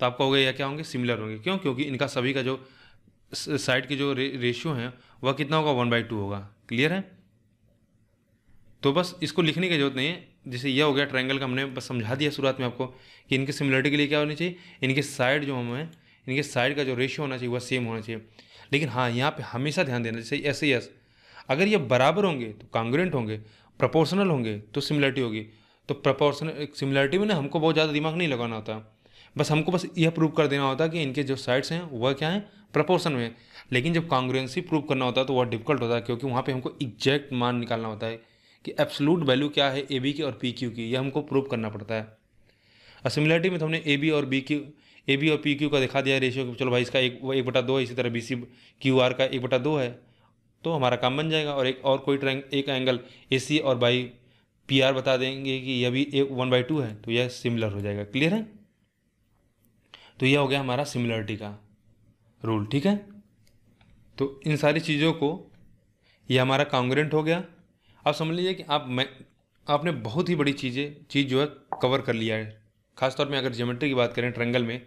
तो आपका हो गया यह क्या होंगे सिमिलर होंगे क्यों क्योंकि इनका सभी का जो साइड के जो रे, रेशियो है वह कितना होगा वन बाई टू होगा क्लियर है तो बस इसको लिखने की जरूरत नहीं है जैसे यह हो गया ट्रायंगल का हमने बस समझा दिया शुरुआत में आपको कि इनकी सिमिलरिटी के लिए क्या होनी चाहिए इनके साइड जो हम हैं इनके साइड का जो रेशियो होना चाहिए वह सेम होना चाहिए लेकिन हाँ यहाँ पर हमेशा ध्यान देना जैसे एस एस अगर ये बराबर होंगे तो कांग्रेंट होंगे प्रपोर्सनल होंगे तो सिमिलरिटी होगी तो प्रपोर्शनल सिमिलरिटी में ना हमको बहुत ज़्यादा दिमाग नहीं लगाना होता बस हमको बस यह प्रूव कर देना होता कि इनके जो साइड्स हैं वह क्या हैं प्रपोर्सन में लेकिन जब कांग्रेंसी प्रूव करना होता है तो वह डिफिकल्ट होता है क्योंकि वहाँ पर हमको एग्जैक्ट मान निकालना होता है कि एब्सोलूट वैल्यू क्या है ए बी की और पी क्यू की यह हमको प्रूव करना पड़ता है और सिमिलरिटी में तो हमने ए बी और बी क्यू ए बी और पी क्यू का दिखा दिया रेशियो चलो भाई इसका एक एक बटा दो है इसी तरह बी सी क्यू आर का एक बटा दो है तो हमारा काम बन जाएगा और एक और कोई ट्रैंग एक एंगल ए सी और बाई पी आर बता देंगे कि यह भी एक वन बाई टू है तो यह सिमिलर हो जाएगा क्लियर है तो यह हो गया हमारा सिमिलरिटी का रूल ठीक है तो इन सारी चीज़ों को यह हमारा कांग्रेंट हो गया आप समझ लीजिए कि आप मैं आपने बहुत ही बड़ी चीज़ें चीज़ जो है कवर कर लिया है खासतौर में अगर जियोमेट्री की बात करें ट्रेंगल में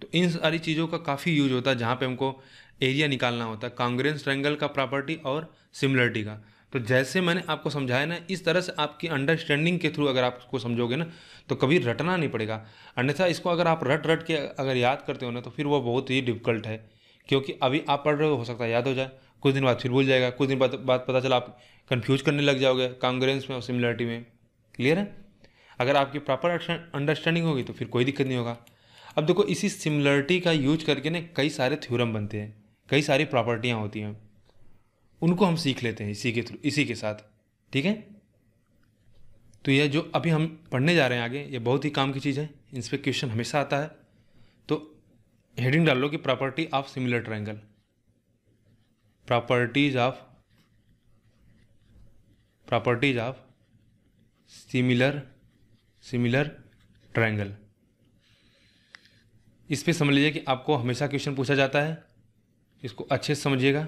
तो इन सारी चीज़ों का काफ़ी यूज होता है जहाँ पे हमको एरिया निकालना होता है कांग्रेस ट्रैंगल का प्रॉपर्टी और सिमिलरिटी का तो जैसे मैंने आपको समझाया ना इस तरह से आपकी अंडरस्टैंडिंग के थ्रू अगर आप उसको समझोगे ना तो कभी रटना नहीं पड़ेगा अन्यथा इसको अगर आप रट रट के अगर याद करते हो ना तो फिर वो बहुत ही डिफिकल्ट है क्योंकि अभी आप पढ़ रहे हो सकता है याद हो जाए कुछ दिन बाद फिर भूल जाएगा कुछ दिन बाद बाद पता चला आप कन्फ्यूज करने लग जाओगे कांग्रेस में और सिमिलरिटी में क्लियर है अगर आपकी प्रॉपर अंडरस्टैंडिंग होगी तो फिर कोई दिक्कत नहीं होगा अब देखो इसी सिमिलरिटी का यूज करके ना कई सारे थ्योरम बनते हैं कई सारी प्रॉपर्टियाँ होती हैं उनको हम सीख लेते हैं इसी के थ्रू इसी के साथ ठीक है तो यह जो अभी हम पढ़ने जा रहे हैं आगे ये बहुत ही काम की चीज़ है इस पर क्वेश्चन हमेशा आता है तो हेडिंग डाल लो कि property of similar triangle properties of properties of similar similar triangle इस पर समझ लीजिए कि आपको हमेशा क्वेश्चन पूछा जाता है इसको अच्छे से समझिएगा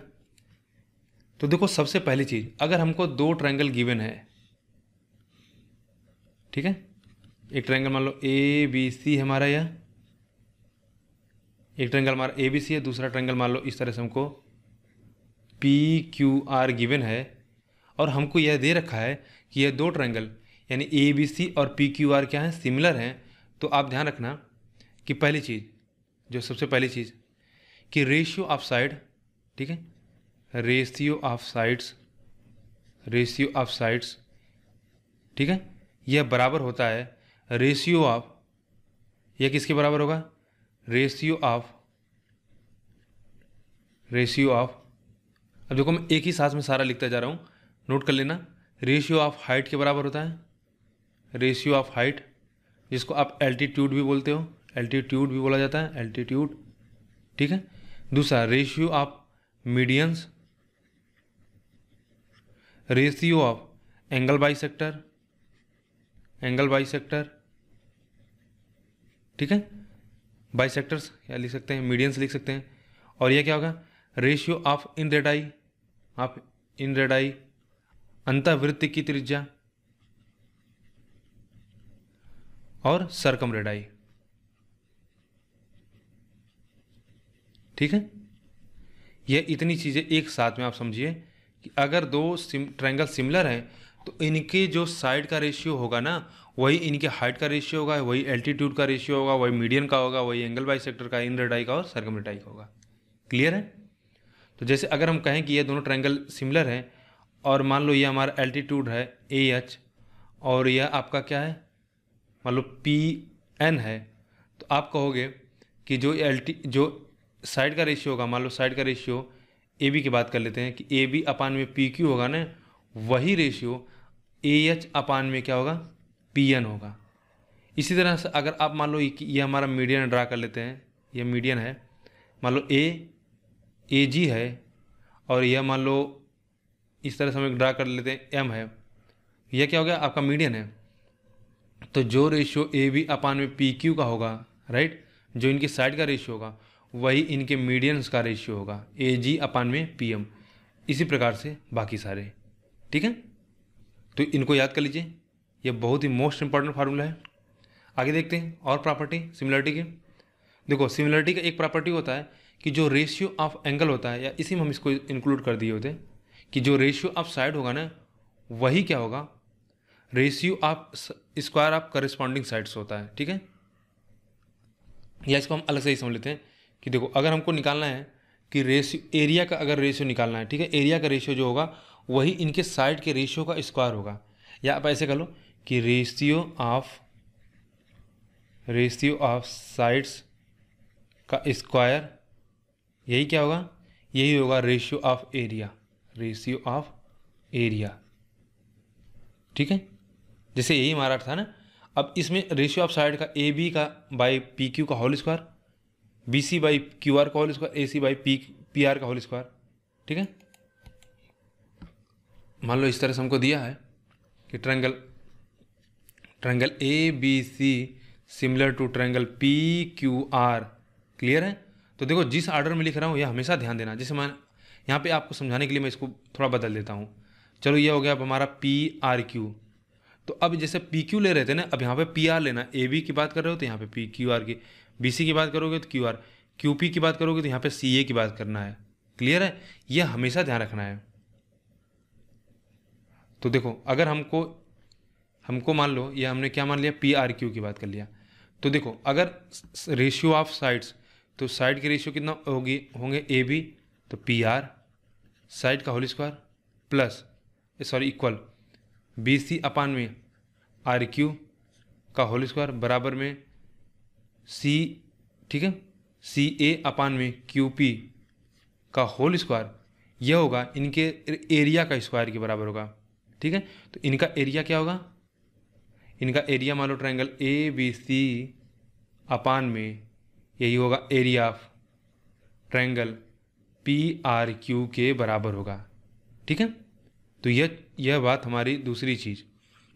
तो देखो सबसे पहली चीज़ अगर हमको दो ट्रायंगल गिवन है ठीक है एक ट्रायंगल मान लो ए बी सी हमारा या एक ट्रायंगल हमारा ए बी सी है दूसरा ट्रायंगल मान लो इस तरह से हमको पी क्यू आर गिवन है और हमको यह दे रखा है कि यह दो ट्रायंगल यानी ए बी सी और पी क्यू आर क्या हैं सिमिलर हैं तो आप ध्यान रखना कि पहली चीज़ जो सबसे पहली चीज़ कि रेशियो ऑफ साइड ठीक है ratio of sides ratio of sides ठीक है यह बराबर होता है रेशियो ऑफ यह किसके बराबर होगा रेशियो ऑफ रेशियो ऑफ अब देखो मैं एक ही सांस में सारा लिखता जा रहा हूँ नोट कर लेना रेशियो ऑफ हाइट के बराबर होता है रेशियो ऑफ हाइट जिसको आप एल्टीट्यूड भी बोलते हो एल्टीट्यूड भी बोला जाता है एल्टीट्यूड ठीक है दूसरा ratio of medians ratio of angle bisector angle bisector ठीक है बाई सेक्टर्स या लिख सकते हैं मीडियंस लिख सकते हैं और यह क्या होगा ratio of in radii of in radii अंतवृत्ति की त्रिज्या और सरकम रेडाई ठीक है यह इतनी चीज़ें एक साथ में आप समझिए कि अगर दो सिम ट्रायंगल सिमिलर हैं तो इनके जो साइड का रेशियो होगा ना वही इनके हाइट का रेशियो होगा वही एल्टीट्यूड का रेशियो होगा वही मीडियन का होगा वही एंगल बाई सेक्टर का इन रेडाई का और सर्गम का होगा क्लियर है तो जैसे अगर हम कहें कि ये दोनों ट्रायंगल सिमिलर हैं और मान लो ये हमारा एल्टीट्यूड है ए एच और यह आपका क्या है मान लो पी एन है तो आप कहोगे कि जो एल्टी जो साइड का रेशियो होगा मान लो साइड का रेशियो ए बी की बात कर लेते हैं कि ए बी अपान में पी क्यू होगा ना वही रेशियो ए एच अपान में क्या होगा पी एन होगा इसी तरह से अगर आप मान लो कि ये हमारा मीडियन ड्रा कर लेते हैं ये मीडियन है मान लो ए ए जी है और यह मान लो इस तरह से हम ड्रा कर लेते हैं एम है यह क्या हो गया आपका मीडियन है तो जो रेशियो ए बी अपान में पी क्यू का होगा राइट जो इनकी साइड का रेशियो होगा वही इनके मीडियंस का रेशियो होगा ए जी अपान में पी एम इसी प्रकार से बाकी सारे ठीक है तो इनको याद कर लीजिए यह बहुत ही मोस्ट इंपॉर्टेंट फार्मूला है आगे देखते हैं और प्रॉपर्टी सिमिलरिटी के देखो सिमिलरिटी का एक प्रॉपर्टी होता है कि जो रेशियो ऑफ एंगल होता है या इसी में हम इसको इंक्लूड कर दिए होते हैं कि जो रेशियो ऑफ साइड होगा ना वही क्या होगा ratio of square of corresponding sides होता है ठीक है या इसको हम अलग से ही समझ लेते हैं कि देखो अगर हमको निकालना है कि रेशियो एरिया का अगर रेशियो निकालना है ठीक है एरिया का रेशियो जो होगा वही इनके साइड के रेशियो का स्क्वायर होगा या आप ऐसे कर लो कि ratio of ratio of sides का स्क्वायर यही क्या होगा यही होगा ratio of area ratio of area ठीक है जैसे यही हमारा था ना अब इसमें रेशियो ऑफ साइड का ए बी का बाई पी क्यू का whole square B C by Q R का whole square A C by P P R का होल स्क्वायर ठीक है मान लो इस तरह से हमको दिया है कि triangle triangle A B C similar to triangle P Q R clear है तो देखो जिस आर्डर में लिख रहा हूँ यह हमेशा ध्यान देना जैसे मैं यहाँ पे आपको समझाने के लिए मैं इसको थोड़ा बदल देता हूँ चलो ये हो गया अब हमारा पी आर क्यू तो अब जैसे पी क्यू ले रहे थे ना अब यहाँ पे पी आर लेना ए बी की बात कर रहे हो तो यहाँ पे पी क्यू आर की बी की बात करोगे तो क्यू आर क्यू पी की बात करोगे तो यहाँ पे सी ए की बात करना है क्लियर है यह हमेशा ध्यान रखना है तो देखो अगर हमको हमको मान लो या हमने क्या मान लिया पी आर क्यू की बात कर लिया तो देखो अगर रेशियो ऑफ साइड्स तो साइड की रेशियो कितना होगी होंगे तो ए बी तो पी आर साइड का whole square plus sorry equal B C upon में आर क्यू का होल स्क्वायर बराबर में सी ठीक है सी ए अपान में क्यू पी का होल स्क्वायर यह होगा इनके एरिया का स्क्वायर के बराबर होगा ठीक है तो इनका एरिया क्या होगा इनका एरिया मान लो triangle A B C upon में यही होगा area of triangle P R Q के बराबर होगा ठीक है तो यह यह बात हमारी दूसरी चीज़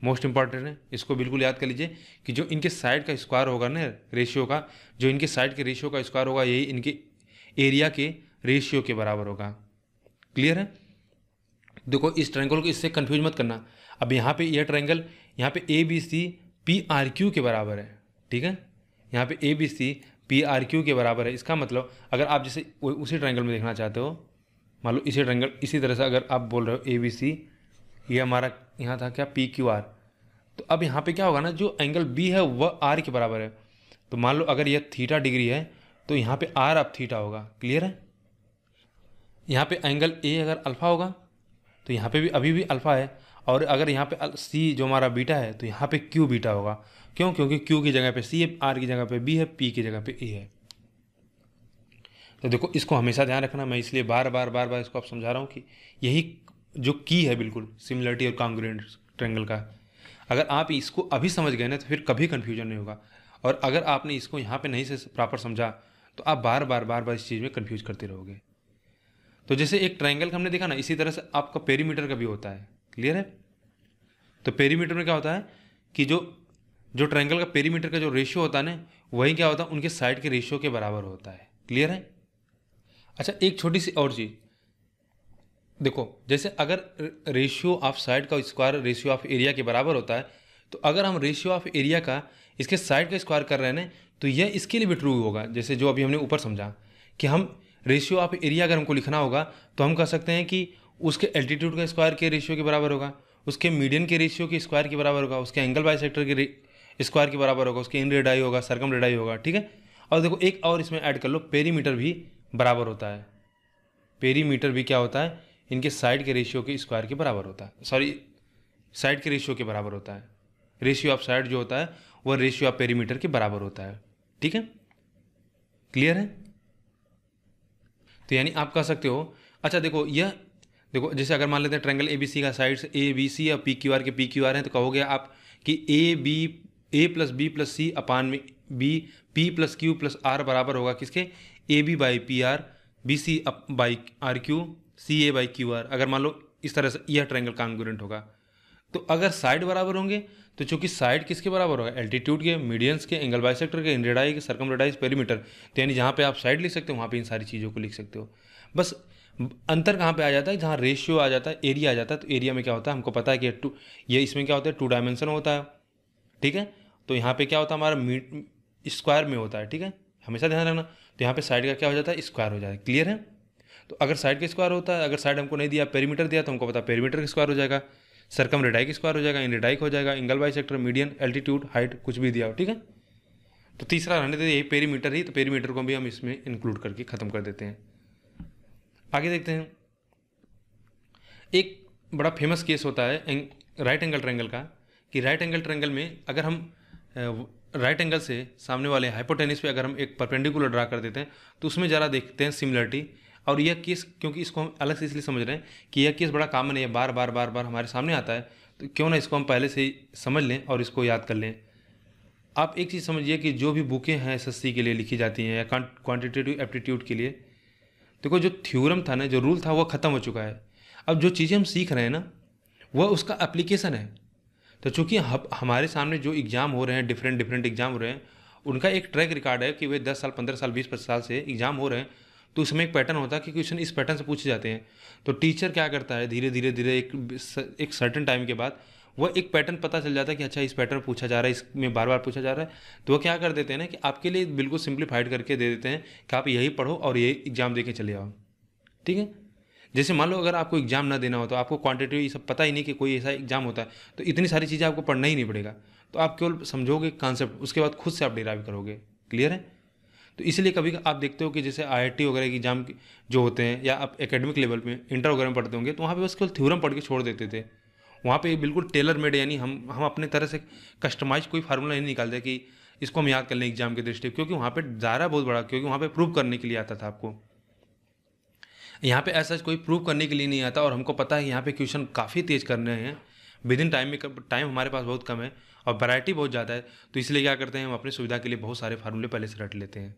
मोस्ट इंपॉर्टेंट है इसको बिल्कुल याद कर लीजिए कि जो इनके साइड का स्क्वायर होगा ना रेशियो का जो इनके साइड के रेशियो का स्क्वायर होगा यही इनके एरिया के रेशियो के बराबर होगा क्लियर है देखो इस ट्रैंगल को इससे कन्फ्यूज मत करना अब यहाँ पर यह ट्रैंगल यहाँ पर A B C P R Q के बराबर है ठीक है यहाँ पर A B C P R Q के बराबर है इसका मतलब अगर आप जैसे उसी ट्रैंगल में देखना चाहते हो मान लो इसी ट्रैंगल इसी तरह से अगर आप बोल रहे हो ए बी सी ये हमारा यहाँ था क्या पी क्यू आर तो अब यहाँ पे क्या होगा ना जो एंगल बी है वह आर के बराबर है तो मान लो अगर यह थीटा डिग्री है तो यहाँ पे आर अब थीटा होगा क्लियर है यहाँ पे एंगल ए अगर अल्फ़ा होगा तो यहाँ पे भी अभी भी अल्फ़ा है और अगर यहाँ पे सी जो हमारा बीटा है तो यहाँ पे क्यू बीटा होगा क्यों क्योंकि क्यू की जगह पे सी है आर की जगह पे बी है पी की जगह पे ए है तो देखो इसको हमेशा ध्यान रखना मैं इसलिए बार बार बार बार इसको आप समझा रहा हूँ कि यही जो की है बिल्कुल सिमिलरिटी और कांग्रेंट ट्रेंगल का अगर आप इसको अभी समझ गए ना तो फिर कभी कन्फ्यूजन नहीं होगा और अगर आपने इसको यहाँ पे नहीं से प्रॉपर समझा तो आप बार बार बार बार इस चीज़ में कन्फ्यूज करते रहोगे तो जैसे एक ट्राइंगल का हमने देखा ना इसी तरह से आपका पेरीमीटर का भी होता है क्लियर है तो पेरीमीटर में क्या होता है कि जो जो ट्राइंगल का पेरीमीटर का जो रेशियो होता है ना वही क्या होता है उनके साइड के रेशियो के बराबर होता है क्लियर है अच्छा एक छोटी सी और चीज़ देखो जैसे अगर रेशियो ऑफ साइड का स्क्वायर रेशियो ऑफ एरिया के बराबर होता है तो अगर हम रेशियो ऑफ एरिया का इसके साइड का स्क्वायर कर रहे हैं तो यह इसके लिए भी ट्रू होगा जैसे जो अभी हमने ऊपर समझा कि हम रेशियो ऑफ एरिया अगर हमको लिखना होगा तो हम कह सकते हैं कि उसके एल्टीट्यूड का स्क्वायर के रेशियो के बराबर होगा उसके मीडियन के रेशियो के स्क्वायर के बराबर होगा उसके एंगल बाई के स्क्वायर के बराबर होगा उसके इन रेडाई होगा सरकम रेडाई होगा ठीक है और देखो एक और इसमें ऐड कर लो पेरीमीटर भी बराबर होता है पेरीमीटर भी क्या होता है इनके साइड के रेशियो के स्क्वायर के बराबर होता है सॉरी साइड के रेशियो के बराबर होता है रेशियो ऑफ साइड जो होता है वह रेशियो ऑफ पेरीमीटर के बराबर होता है ठीक है क्लियर है तो यानी आप कह सकते हो अच्छा देखो यह देखो जैसे अगर मान लेते हैं ट्रैंगल ए बी सी का साइड्स ए बी सी या पी क्यू आर के पी क्यू आर हैं तो कहोगे आप कि A B A plus B plus C upon में B P plus Q plus R बराबर होगा किसके A B by P R B C by R Q C A by Q R अगर मान लो इस तरह से यह ट्रायंगल कांगुरेंट होगा तो अगर साइड बराबर होंगे तो चूंकि साइड किसके बराबर होगा एल्टीट्यूड के मीडियंस के एंगल बाई के इनरेडाई के सर्कम रेडाइज पेरीमीटर तो यानी जहाँ पे आप साइड लिख सकते हो वहाँ पे इन सारी चीज़ों को लिख सकते हो बस अंतर कहाँ पे आ जाता है जहाँ रेशियो आ जाता है एरिया आ जाता है तो एरिया में क्या होता है हमको पता है कि टू ये इसमें क्या होता है टू डायमेंशन होता है ठीक है तो यहाँ पे क्या होता है हमारा स्क्वायर में होता है ठीक है हमेशा ध्यान रखना तो यहाँ पे साइड का क्या हो जाता है स्क्वायर हो जाता है क्लियर है तो अगर साइड का स्क्वायर होता है अगर साइड हमको नहीं दिया पेरीमीटर दिया तो हमको पता पेरीमीटर का स्क्वायर हो जाएगा सरकम रेडाइक स्क्वायर हो जाएगा इन रेडाइक हो जाएगा angle bisector median altitude height कुछ भी दिया हो ठीक है तो तीसरा रहने देते यही पेरीमीटर ही तो पेरीमीटर को भी हम इसमें इंक्लूड करके ख़त्म कर देते हैं आगे देखते हैं एक बड़ा फेमस केस होता है एंग, राइट एंगल ट्रेंगल का कि राइट एंगल ट्रेंगल में अगर हम राइट एंगल से सामने वाले हाइपोटेनिस पे अगर हम एक परपेंडिकुलर ड्रा कर देते हैं तो उसमें ज़रा देखते हैं सिमिलरिटी और यह केस क्योंकि इसको हम अलग से इसलिए समझ रहे हैं कि यह केस बड़ा कामन है बार बार बार बार हमारे सामने आता है तो क्यों ना इसको हम पहले से ही समझ लें और इसको याद कर लें आप एक चीज़ समझिए कि जो भी बुकें हैं एस के लिए लिखी जाती हैं या क्वान्टिटेटिव एप्टीट्यूड के लिए देखो तो जो थ्योरम था ना जो रूल था वह ख़त्म हो चुका है अब जो चीज़ें हम सीख रहे हैं ना वह उसका एप्लीकेशन है तो चूँकि हमारे सामने जो एग्ज़ाम हो रहे हैं डिफरेंट डिफरेंट एग्ज़ाम हो रहे हैं उनका एक ट्रैक रिकॉर्ड है कि वे दस साल पंद्रह साल बीस पच्चीस साल से एग्ज़ाम हो रहे हैं तो उसमें एक पैटर्न होता है कि क्वेश्चन इस पैटर्न से पूछे जाते हैं तो टीचर क्या करता है धीरे धीरे धीरे एक एक सर्टन टाइम के बाद वह एक पैटर्न पता चल जाता है कि अच्छा इस पैटर्न पूछा जा रहा है इसमें बार बार पूछा जा रहा है तो वह क्या कर देते हैं ना कि आपके लिए बिल्कुल सिंप्लीफाइड करके दे देते हैं कि आप यही पढ़ो और यही एग्ज़ाम दे के चले आओ ठीक है जैसे मान लो अगर आपको एग्जाम ना देना हो तो आपको क्वांटिटी ये सब पता ही नहीं कि कोई ऐसा एग्जाम होता है तो इतनी सारी चीज़ें आपको पढ़ना ही नहीं पड़ेगा तो आप केवल समझोगे कॉन्सेप्ट उसके बाद खुद से आप डिराइव करोगे क्लियर है तो इसलिए कभी आप देखते हो कि जैसे आई वगैरह के एग्जाम जो होते हैं या आप एकेडमिक लेवल पे इंटर वगैरह में पढ़ते होंगे तो वहाँ पे बस केवल थ्योरम पढ़ के छोड़ देते थे वहाँ पे बिल्कुल टेलर मेड यानी हम हम अपने तरह से कस्टमाइज कोई फार्मूला नहीं निकालते कि इसको हम याद कर लें एग्जाम की दृष्टि क्योंकि वहाँ पर दायरा बहुत बड़ा क्योंकि वहाँ पर प्रूव करने के लिए आता था आपको यहाँ पे ऐसा कोई प्रूव करने के लिए नहीं आता और हमको पता है यहाँ पे क्वेश्चन काफ़ी तेज करने हैं विद इन टाइम में टाइम हमारे पास बहुत कम है और वैरायटी बहुत ज़्यादा है तो इसलिए क्या करते हैं हम अपनी सुविधा के लिए बहुत सारे फार्मूले पहले से रट लेते हैं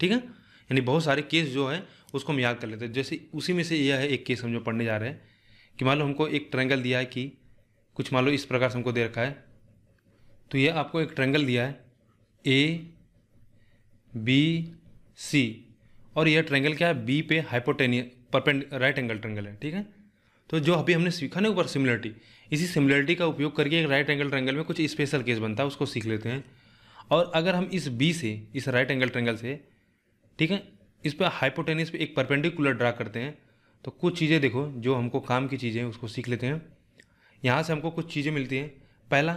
ठीक है यानी बहुत सारे केस जो है उसको हम याद कर लेते हैं जैसे उसी में से यह है एक केस हम जो पढ़ने जा रहे हैं कि मान लो हमको एक ट्रैंगल दिया है कि कुछ मान लो इस प्रकार से हमको दे रखा है तो यह आपको एक ट्रैंगल दिया है ए बी सी और यह ट्रैंगल क्या है बी पे हाइपोटेनियस परपेंड राइट एंगल ट्रैंगल है ठीक है तो जो अभी हमने सीखा ना ऊपर सिमिलरिटी इसी सिमिलरिटी का उपयोग करके एक राइट एंगल ट्रैंगल में कुछ स्पेशल केस बनता है उसको सीख लेते हैं और अगर हम इस बी से इस राइट एंगल ट्रैंगल से ठीक है इस पर हाइपोटेनिस पे एक परपेंडिकुलर ड्रा करते हैं तो कुछ चीज़ें देखो जो हमको काम की चीज़ें उसको सीख लेते हैं यहाँ से हमको कुछ चीज़ें मिलती हैं पहला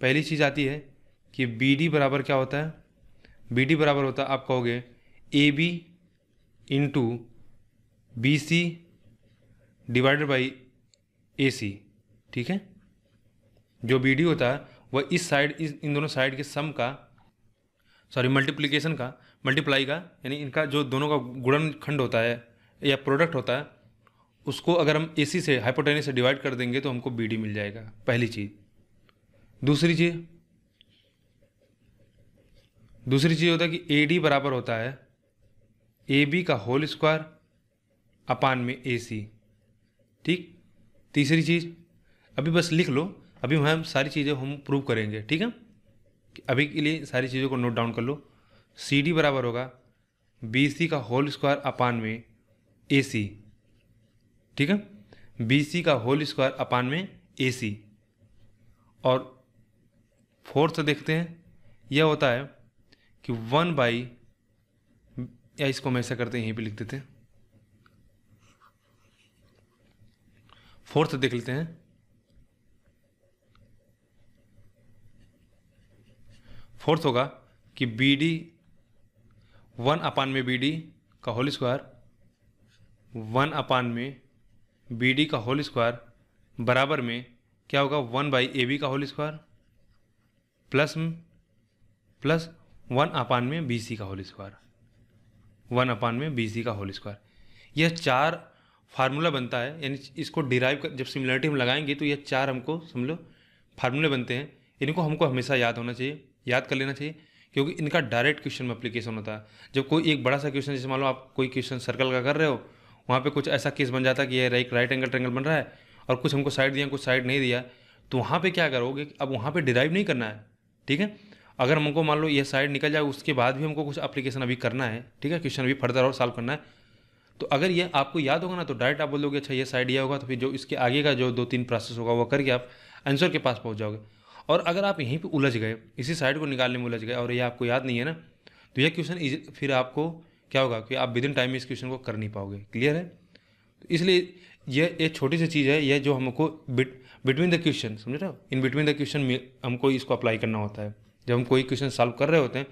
पहली चीज़ आती है कि बी डी बराबर क्या होता है बी डी बराबर होता है आप कहोगे A B into B C divided by A C ठीक है जो बी डी होता है वह इस साइड इस इन दोनों साइड के सम का सॉरी मल्टीप्लीकेशन का मल्टीप्लाई का यानी इनका जो दोनों का गुणन खंड होता है या प्रोडक्ट होता है उसको अगर हम ए सी से हाइपोटेनिस से डिवाइड कर देंगे तो हमको बी डी मिल जाएगा पहली चीज़ दूसरी चीज़ दूसरी चीज़ होता है कि ए डी बराबर होता है ए बी का होल स्क्वायर अपान में ए सी ठीक तीसरी चीज़ अभी बस लिख लो अभी हम सारी चीज़ें हम प्रूव करेंगे ठीक है अभी के लिए सारी चीज़ों को नोट डाउन कर लो सी डी बराबर होगा बी सी का होल स्क्वायर अपान में ए सी ठीक है बी सी का होल स्क्वायर अपान में ए सी और फोर्थ देखते हैं यह होता है कि वन बाई या इसको हम ऐसा करते हैं यहीं पे लिख देते हैं फोर्थ देख लेते हैं फोर्थ होगा कि बी डी वन अपान में बी डी का होल स्क्वायर वन अपान में बी डी का होल स्क्वायर बराबर में क्या होगा वन बाई ए बी का whole square plus plus one upon में बी सी का होल स्क्वायर वन अपान में बी सी का होल स्क्वायर यह चार फार्मूला बनता है यानी इसको डिराइव कर जब सिमिलरिटी हम लगाएंगे तो ये चार हमको समझ लो फार्मूले बनते हैं इनको हमको हमेशा याद होना चाहिए याद कर लेना चाहिए क्योंकि इनका डायरेक्ट क्वेश्चन में अप्लीकेशन होता है जब कोई एक बड़ा सा क्वेश्चन जैसे मान लो आप कोई क्वेश्चन सर्कल का कर रहे हो वहाँ पे कुछ ऐसा केस बन जाता है कि ये एक राइट एंगल ट्रेंगल बन रहा है और कुछ हमको साइड दिया कुछ साइड नहीं दिया तो वहाँ पर क्या करोगे अब वहाँ पर डिराइव नहीं करना है ठीक है अगर हमको मान लो ये साइड निकल जाए उसके बाद भी हमको कुछ अप्लीकेशन अभी करना है ठीक है क्वेश्चन अभी फर्दर और सॉल्व करना है तो अगर ये आपको याद होगा ना तो डायरेक्ट आप बोलोगे अच्छा ये साइड यह होगा तो फिर जो इसके आगे का जो दो तीन प्रोसेस होगा वो करके आप आंसर के पास पहुँच जाओगे और अगर आप यहीं पर उलझ गए इसी साइड को निकालने में उलझ गए और ये आपको याद नहीं है ना तो यह क्वेश्चन फिर आपको क्या होगा कि आप विद इन टाइम इस क्वेश्चन को कर नहीं पाओगे क्लियर है तो इसलिए यह एक छोटी सी चीज़ है यह जो हमको बिट बिटवीन द क्वेश्चन रहे ना इन बिटवीन द क्वेश्चन हमको इसको अप्लाई करना होता है जब हम कोई क्वेश्चन सॉल्व कर रहे होते हैं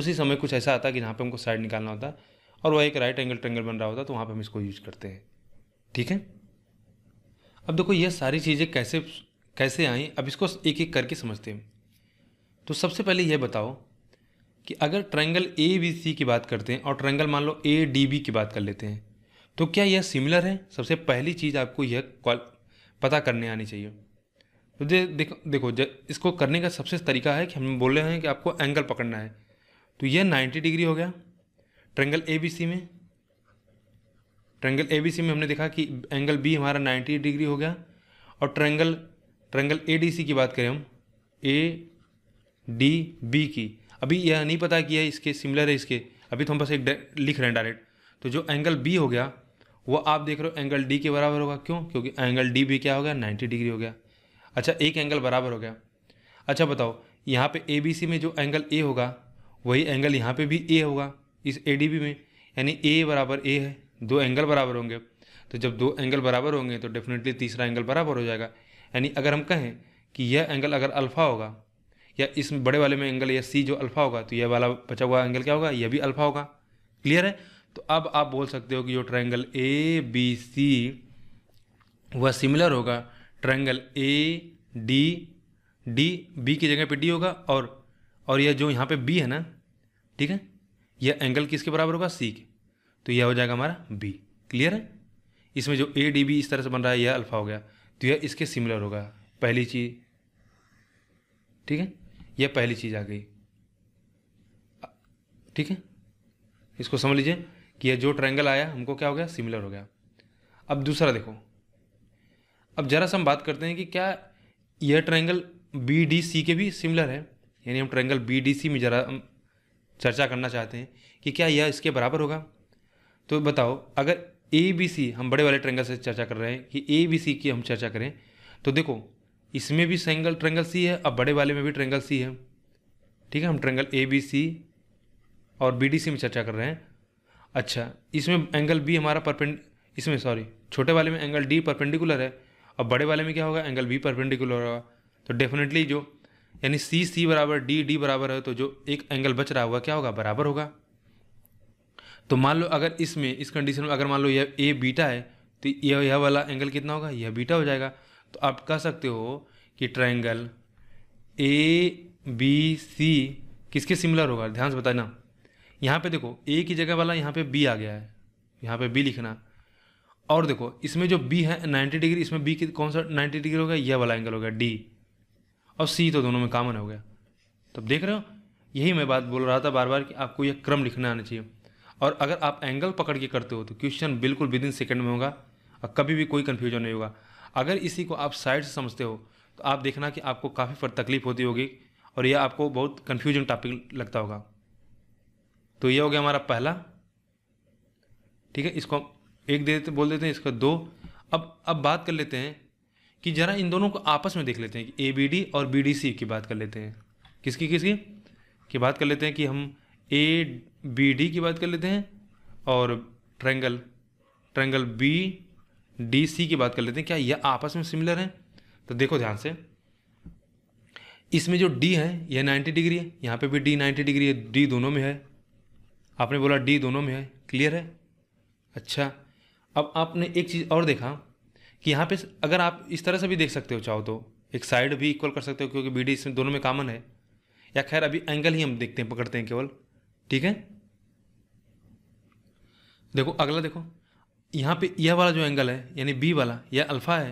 उसी समय कुछ ऐसा आता है कि जहाँ पे हमको साइड निकालना होता है और वह एक राइट एंगल ट्रेंगल बन रहा होता है तो वहाँ पर हम इसको यूज करते हैं ठीक है अब देखो ये सारी चीज़ें कैसे कैसे आई अब इसको एक एक करके समझते हैं तो सबसे पहले यह बताओ कि अगर ट्रायंगल ए बी सी की बात करते हैं और ट्रायंगल मान लो ए डी बी की बात कर लेते हैं तो क्या यह सिमिलर है सबसे पहली चीज़ आपको यह पता करने आनी चाहिए तो दे, देखो देखो इसको करने का सबसे तरीका है कि हम बोल रहे हैं कि आपको एंगल पकड़ना है तो यह 90 डिग्री हो गया ट्रेंगल ए बी सी में ट्रेंगल ए बी सी में हमने देखा कि एंगल बी हमारा 90 डिग्री हो गया और triangle triangle A D C की बात करें हम ए डी बी की अभी यह नहीं पता कि यह इसके सिमिलर है इसके अभी तो हम बस एक लिख रहे हैं डायरेक्ट तो जो एंगल बी हो गया वो आप देख रहे हो एंगल डी के बराबर होगा क्यों क्योंकि एंगल डी भी क्या हो गया नाइन्टी डिग्री हो गया अच्छा एक एंगल बराबर हो गया अच्छा बताओ यहाँ पे ए बी सी में जो एंगल ए होगा वही एंगल यहाँ पे भी ए होगा इस ए डी बी में यानी ए बराबर ए है दो एंगल बराबर होंगे तो जब दो एंगल बराबर होंगे तो डेफिनेटली तीसरा एंगल बराबर हो जाएगा यानी अगर हम कहें कि यह एंगल अगर अल्फ़ा होगा या इस बड़े वाले में एंगल या सी जो अल्फ़ा होगा तो यह वाला बचा हुआ एंगल क्या होगा यह भी अल्फ़ा होगा क्लियर है तो अब आप बोल सकते हो कि जो ट्रायंगल ए बी सी वह सिमिलर होगा triangle A D D B की जगह पे डी होगा और और यह जो यहाँ पे बी है ना ठीक है यह एंगल किसके बराबर होगा सी के तो यह हो जाएगा हमारा बी क्लियर है इसमें जो ए डी बी इस तरह से बन रहा है यह अल्फ़ा हो गया तो यह इसके सिमिलर होगा पहली चीज़ ठीक है यह पहली चीज़ आ गई ठीक है इसको समझ लीजिए कि यह जो ट्रायंगल आया हमको क्या हो गया सिमिलर हो गया अब दूसरा देखो अब ज़रा सा हम बात करते हैं कि क्या यह ट्रायंगल बी डी सी के भी सिमिलर है यानी हम ट्रायंगल बी डी सी में ज़रा चर्चा करना चाहते हैं कि क्या यह इसके बराबर होगा तो बताओ अगर ए बी सी हम बड़े वाले ट्रेंगल से चर्चा कर रहे हैं कि ए बी सी की हम चर्चा करें तो देखो इसमें भी सेंगल ट्रेंगल सी है अब बड़े वाले में भी ट्रेंगल सी है ठीक है हम ट्रेंगल ए बी सी और बी डी सी में चर्चा कर रहे हैं अच्छा इसमें एंगल बी हमारा परपेंड इसमें सॉरी छोटे वाले में एंगल डी परपेंडिकुलर है और बड़े वाले में क्या होगा एंगल बी परपेंडिकुलर होगा तो डेफिनेटली जो यानी सी सी बराबर डी डी बराबर है तो जो एक एंगल बच रहा होगा क्या होगा बराबर होगा तो मान लो अगर इसमें इस कंडीशन में अगर मान लो यह ए बीटा है तो यह यह वाला एंगल कितना होगा यह बीटा हो जाएगा तो आप कह सकते हो कि ट्राइंगल ए बी सी किसके सिमिलर होगा ध्यान से बताना यहाँ पे देखो ए की जगह वाला यहाँ पे बी आ गया है यहाँ पे बी लिखना और देखो इसमें जो बी है 90 डिग्री इसमें बी कौन सा 90 डिग्री होगा यह वाला एंगल होगा डी और सी तो दोनों में कॉमन हो गया तब तो देख रहे हो यही मैं बात बोल रहा था बार बार कि आपको यह क्रम लिखना आना चाहिए और अगर आप एंगल पकड़ के करते हो तो क्वेश्चन बिल्कुल विद इन सेकेंड में होगा और कभी भी कोई कन्फ्यूजन नहीं होगा अगर इसी को आप साइड से समझते हो तो आप देखना कि आपको काफ़ी तकलीफ होती होगी और यह आपको बहुत कन्फ्यूजन टॉपिक लगता होगा तो यह हो गया हमारा पहला ठीक है इसको एक दे देते बोल देते हैं इसका दो अब अब बात कर लेते हैं कि जरा इन दोनों को आपस में देख लेते हैं कि ए बी डी और बी डी सी की बात कर लेते हैं किसकी किसकी की बात कर लेते हैं कि हम ए बी डी की बात कर लेते हैं और triangle triangle B D C की बात कर लेते हैं क्या यह आपस में सिमिलर हैं तो देखो ध्यान से इसमें जो डी है यह 90 डिग्री है यहाँ पे भी डी 90 डिग्री है डी दोनों में है आपने बोला डी दोनों में है क्लियर है अच्छा अब आपने एक चीज़ और देखा कि यहाँ पे अगर आप इस तरह से भी देख सकते हो चाहो तो एक साइड भी इक्वल कर सकते हो क्योंकि बी डी इसमें दोनों में कॉमन है या खैर अभी एंगल ही हम देखते हैं पकड़ते हैं केवल ठीक है देखो अगला देखो यहाँ पे यह वाला जो एंगल है यानी बी वाला यह अल्फ़ा है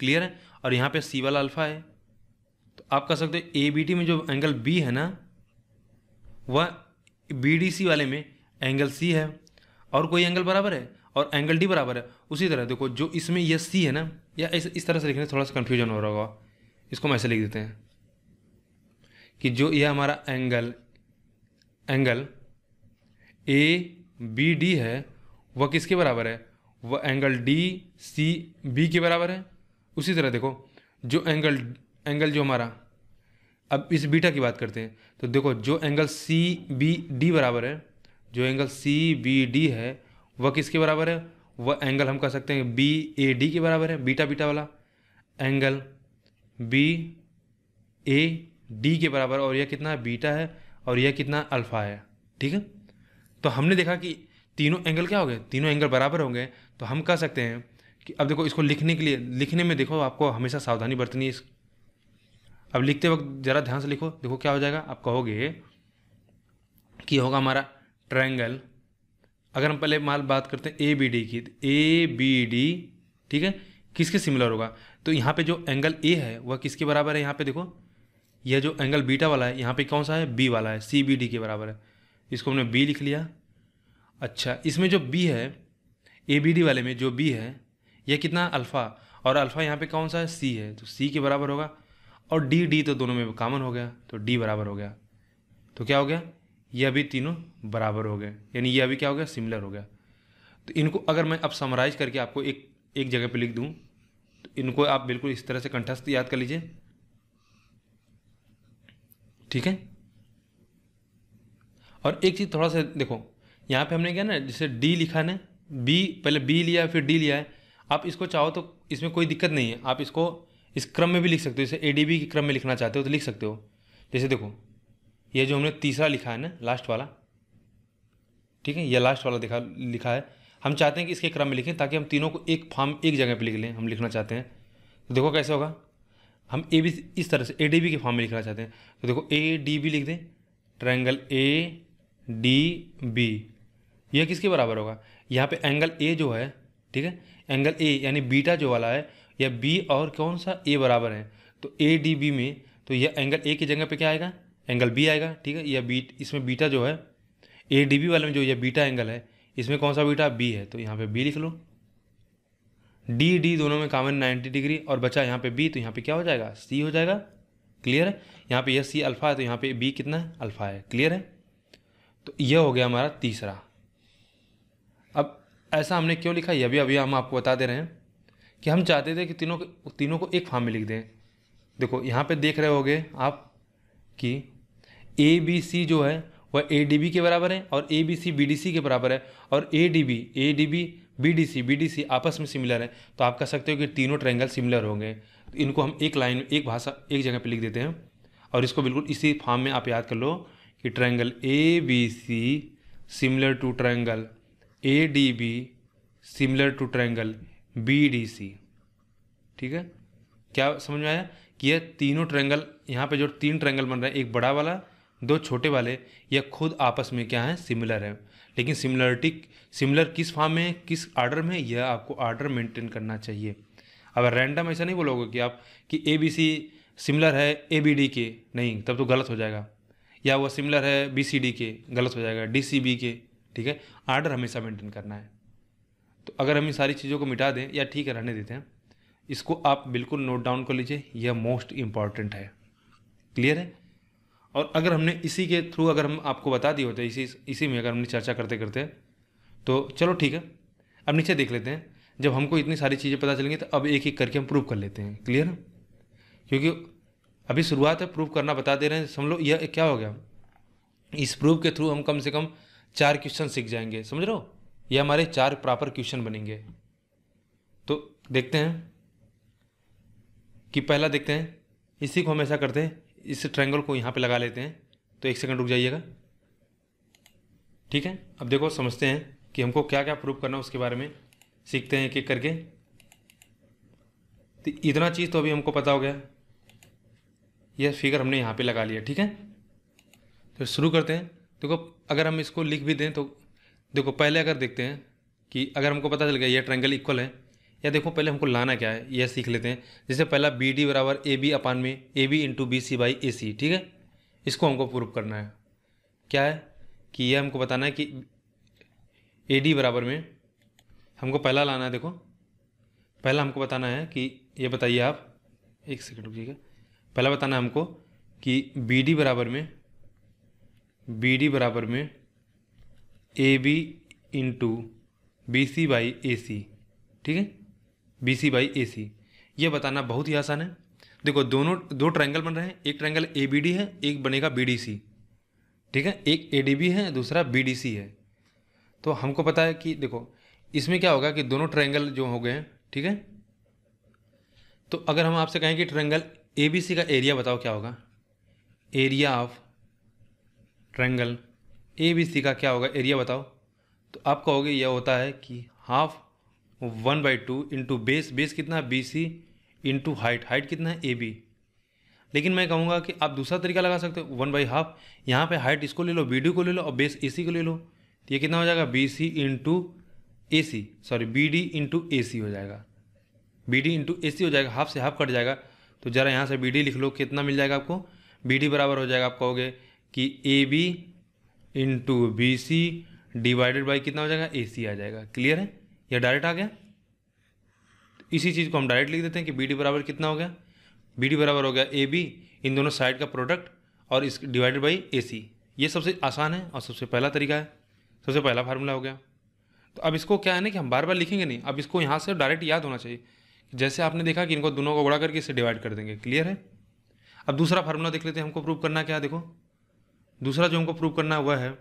क्लियर है और यहाँ पे सी वाला अल्फ़ा है तो आप कह सकते हो ए बी टी में जो एंगल बी है ना वह बी डी सी वाले में एंगल सी है और कोई एंगल बराबर है और एंगल डी बराबर है उसी तरह देखो जो इसमें यह सी है ना या इस इस तरह से लिखने थोड़ा सा कन्फ्यूजन हो रहा होगा इसको हम ऐसे लिख देते हैं कि जो यह हमारा angle angle A B D है वह किसके बराबर है वह एंगल डी सी बी के बराबर है उसी तरह देखो जो एंगल एंगल जो हमारा अब इस बीटा की बात करते हैं तो देखो जो एंगल सी बी डी बराबर है जो एंगल सी बी डी है वह किसके बराबर है वह एंगल हम कह सकते हैं बी ए डी के बराबर है बीटा बीटा वाला एंगल बी ए डी के बराबर और यह कितना बीटा है और यह कितना अल्फ़ा है ठीक है तो हमने देखा कि तीनों एंगल क्या हो गए तीनों एंगल बराबर होंगे तो हम कह सकते हैं कि अब देखो इसको लिखने के लिए लिखने में देखो आपको हमेशा सावधानी बरतनी है इस अब लिखते वक्त ज़रा ध्यान से लिखो देखो क्या हो जाएगा आप कहोगे कि होगा हमारा ट्रायंगल अगर हम पहले माल बात करते हैं ए बी डी की ए बी डी ठीक है किसके सिमिलर होगा तो यहाँ पे जो एंगल ए है वह किसके बराबर है यहाँ पे देखो यह जो एंगल बीटा वाला है यहाँ पे कौन सा है बी वाला है सी बी डी के बराबर है इसको हमने बी लिख लिया अच्छा इसमें जो बी है ए बी डी वाले में जो बी है यह कितना अल्फ़ा और अल्फ़ा यहाँ पे कौन सा है सी है तो सी के बराबर होगा और डी डी तो दोनों में कॉमन हो गया तो डी बराबर हो गया तो क्या हो गया यह भी तीनों बराबर हो गए यानी यह भी क्या हो गया सिमिलर हो गया तो इनको अगर मैं अब समराइज करके आपको एक एक जगह पे लिख दूँ तो इनको आप बिल्कुल इस तरह से कंठस्थ याद कर लीजिए ठीक है और एक चीज़ थोड़ा सा देखो यहाँ पे हमने क्या ना जैसे डी लिखा ना बी पहले बी लिया फिर डी लिया है आप इसको चाहो तो इसमें कोई दिक्कत नहीं है आप इसको इस क्रम में भी लिख सकते हो जैसे ए डी बी के क्रम में लिखना चाहते हो तो लिख सकते हो जैसे देखो ये जो हमने तीसरा लिखा है ना लास्ट वाला ठीक है ये लास्ट वाला दिखा लिखा है हम चाहते हैं कि इसके क्रम में लिखें ताकि हम तीनों को एक फार्म एक जगह पर लिख लें हम लिखना चाहते हैं तो देखो कैसे होगा हम ए बी इस तरह से ए डी बी के फॉर्म में लिखना चाहते हैं तो देखो ए डी बी लिख दें ट्रायंगल ए डी बी यह किसके बराबर होगा यहाँ पे एंगल ए जो है ठीक है एंगल ए यानी बीटा जो वाला है यह बी और कौन सा ए बराबर है तो ए डी बी में तो यह एंगल ए की जगह पर क्या आएगा एंगल बी आएगा ठीक है या बी इसमें बीटा जो है ए डी बी वाले में जो यह बीटा एंगल है इसमें कौन सा बीटा बी है तो यहाँ पे बी लिख लो डी डी दोनों में कामन 90 डिग्री और बचा यहाँ पे बी तो यहाँ पे क्या हो जाएगा सी हो जाएगा क्लियर है यहाँ पे यह सी अल्फ़ा है तो यहाँ पे बी कितना है अल्फ़ा है क्लियर है तो यह हो गया हमारा तीसरा अब ऐसा हमने क्यों लिखा यह भी अभी हम आपको बता दे रहे हैं कि हम चाहते थे कि तीनों तीनों को एक फार्म में लिख दें देखो यहाँ पर देख रहे हो आप कि ए बी सी जो है वह ए डी बी के बराबर है और A B C B D C के बराबर है और A D B A D B B D C B D C आपस में सिमिलर है तो आप कह सकते हो कि तीनों ट्रायंगल सिमिलर होंगे इनको हम एक लाइन एक भाषा एक जगह पे लिख देते हैं और इसको बिल्कुल इसी फॉर्म में आप याद कर लो कि triangle A B C similar to triangle A D B similar to triangle B D C ठीक है क्या समझ में आया कि यह तीनों ट्रायंगल यहाँ पे जो तीन ट्रायंगल बन रहे हैं एक बड़ा वाला दो छोटे वाले यह खुद आपस में क्या हैं सिमिलर हैं लेकिन सिमिलरिटी सिमिलर किस फॉर्म में किस आर्डर में यह आपको आर्डर मेंटेन करना चाहिए अब रैंडम ऐसा नहीं बोलोगे कि आप कि ए बी सी सिमिलर है ए बी डी के नहीं तब तो गलत हो जाएगा या वह सिमिलर है बी सी डी के गलत हो जाएगा डी सी बी के ठीक है आर्डर हमेशा मेंटेन करना है तो अगर हम इन सारी चीज़ों को मिटा दें या ठीक है रहने देते हैं इसको आप बिल्कुल नोट डाउन कर लीजिए यह मोस्ट इम्पॉर्टेंट है क्लियर है और अगर हमने इसी के थ्रू अगर हम आपको बता दिए होते इसी इसी में अगर हमने चर्चा करते करते तो चलो ठीक है अब नीचे देख लेते हैं जब हमको इतनी सारी चीज़ें पता चलेंगी तो अब एक एक करके हम प्रूव कर लेते हैं क्लियर है क्योंकि अभी शुरुआत है प्रूव करना बता दे रहे हैं समझ लो यह क्या हो गया इस प्रूफ के थ्रू हम कम से कम चार क्वेश्चन सीख जाएंगे समझ रहे हो ये हमारे चार प्रॉपर क्वेश्चन बनेंगे तो देखते हैं कि पहला देखते हैं इसी को हम ऐसा करते हैं इस ट्रायंगल को यहाँ पे लगा लेते हैं तो एक सेकंड रुक जाइएगा ठीक है अब देखो समझते हैं कि हमको क्या क्या प्रूव करना है उसके बारे में सीखते हैं एक एक करके तो इतना चीज़ तो अभी हमको पता हो गया यह फिगर हमने यहाँ पे लगा लिया ठीक है तो शुरू करते हैं देखो अगर हम इसको लिख भी दें तो देखो पहले अगर देखते हैं कि अगर हमको पता चल गया ये ट्रैंगल इक्वल है या देखो पहले हमको लाना क्या है यह सीख लेते हैं जैसे पहला बी डी बराबर ए बी अपान में A B into B C by A C ठीक है इसको हमको प्रूव करना है क्या है कि यह हमको बताना है कि ए डी बराबर में हमको पहला लाना है देखो पहला हमको बताना है कि ये बताइए आप एक ठीक रुकिएगा पहला बताना है हमको कि बी डी बराबर में बी डी बराबर में A B into B C by A C ठीक है बी सी बाई ए सी ये बताना बहुत ही आसान है देखो दोनों दो ट्रायंगल बन रहे हैं एक ट्रायंगल ए बी डी है एक बनेगा बी डी सी ठीक है एक ए डी बी है दूसरा बी डी सी है तो हमको पता है कि देखो इसमें क्या होगा कि दोनों ट्रायंगल जो हो गए हैं ठीक है तो अगर हम आपसे कहें कि ट्रायंगल ए बी सी का एरिया बताओ क्या होगा area of triangle A B C का क्या होगा एरिया बताओ तो आप कहोगे यह होता है कि half one by two into base base कितना है B C into height height कितना है ए बी लेकिन मैं कहूँगा कि आप दूसरा तरीका लगा सकते हो वन बाई हाफ यहाँ पे हाइट इसको ले लो बी डी को ले लो और बेस ए सी को ले लो तो ये कितना हो जाएगा B C into A C sorry B D into A C हो जाएगा B D into A C हो जाएगा हाफ से हाफ कट जाएगा तो ज़रा यहाँ से बी डी लिख लो कितना मिल जाएगा आपको बी डी बराबर हो जाएगा आप कहोगे कि A B into B C divided by कितना हो जाएगा ए सी आ जाएगा क्लियर है यह डायरेक्ट आ गया इसी चीज़ को हम डायरेक्ट लिख देते हैं कि बी डी बराबर कितना हो गया बी डी बराबर हो गया ए बी इन दोनों साइड का प्रोडक्ट और इस डिवाइडेड बाई ए सी ये सबसे आसान है और सबसे पहला तरीका है सबसे पहला फार्मूला हो गया तो अब इसको क्या है ना कि हम बार बार लिखेंगे नहीं अब इसको यहाँ से डायरेक्ट याद होना चाहिए जैसे आपने देखा कि इनको दोनों को बड़ा करके इसे डिवाइड कर देंगे क्लियर है अब दूसरा फार्मूला देख लेते हैं हमको प्रूव करना क्या देखो दूसरा जो हमको प्रूव करना है वह है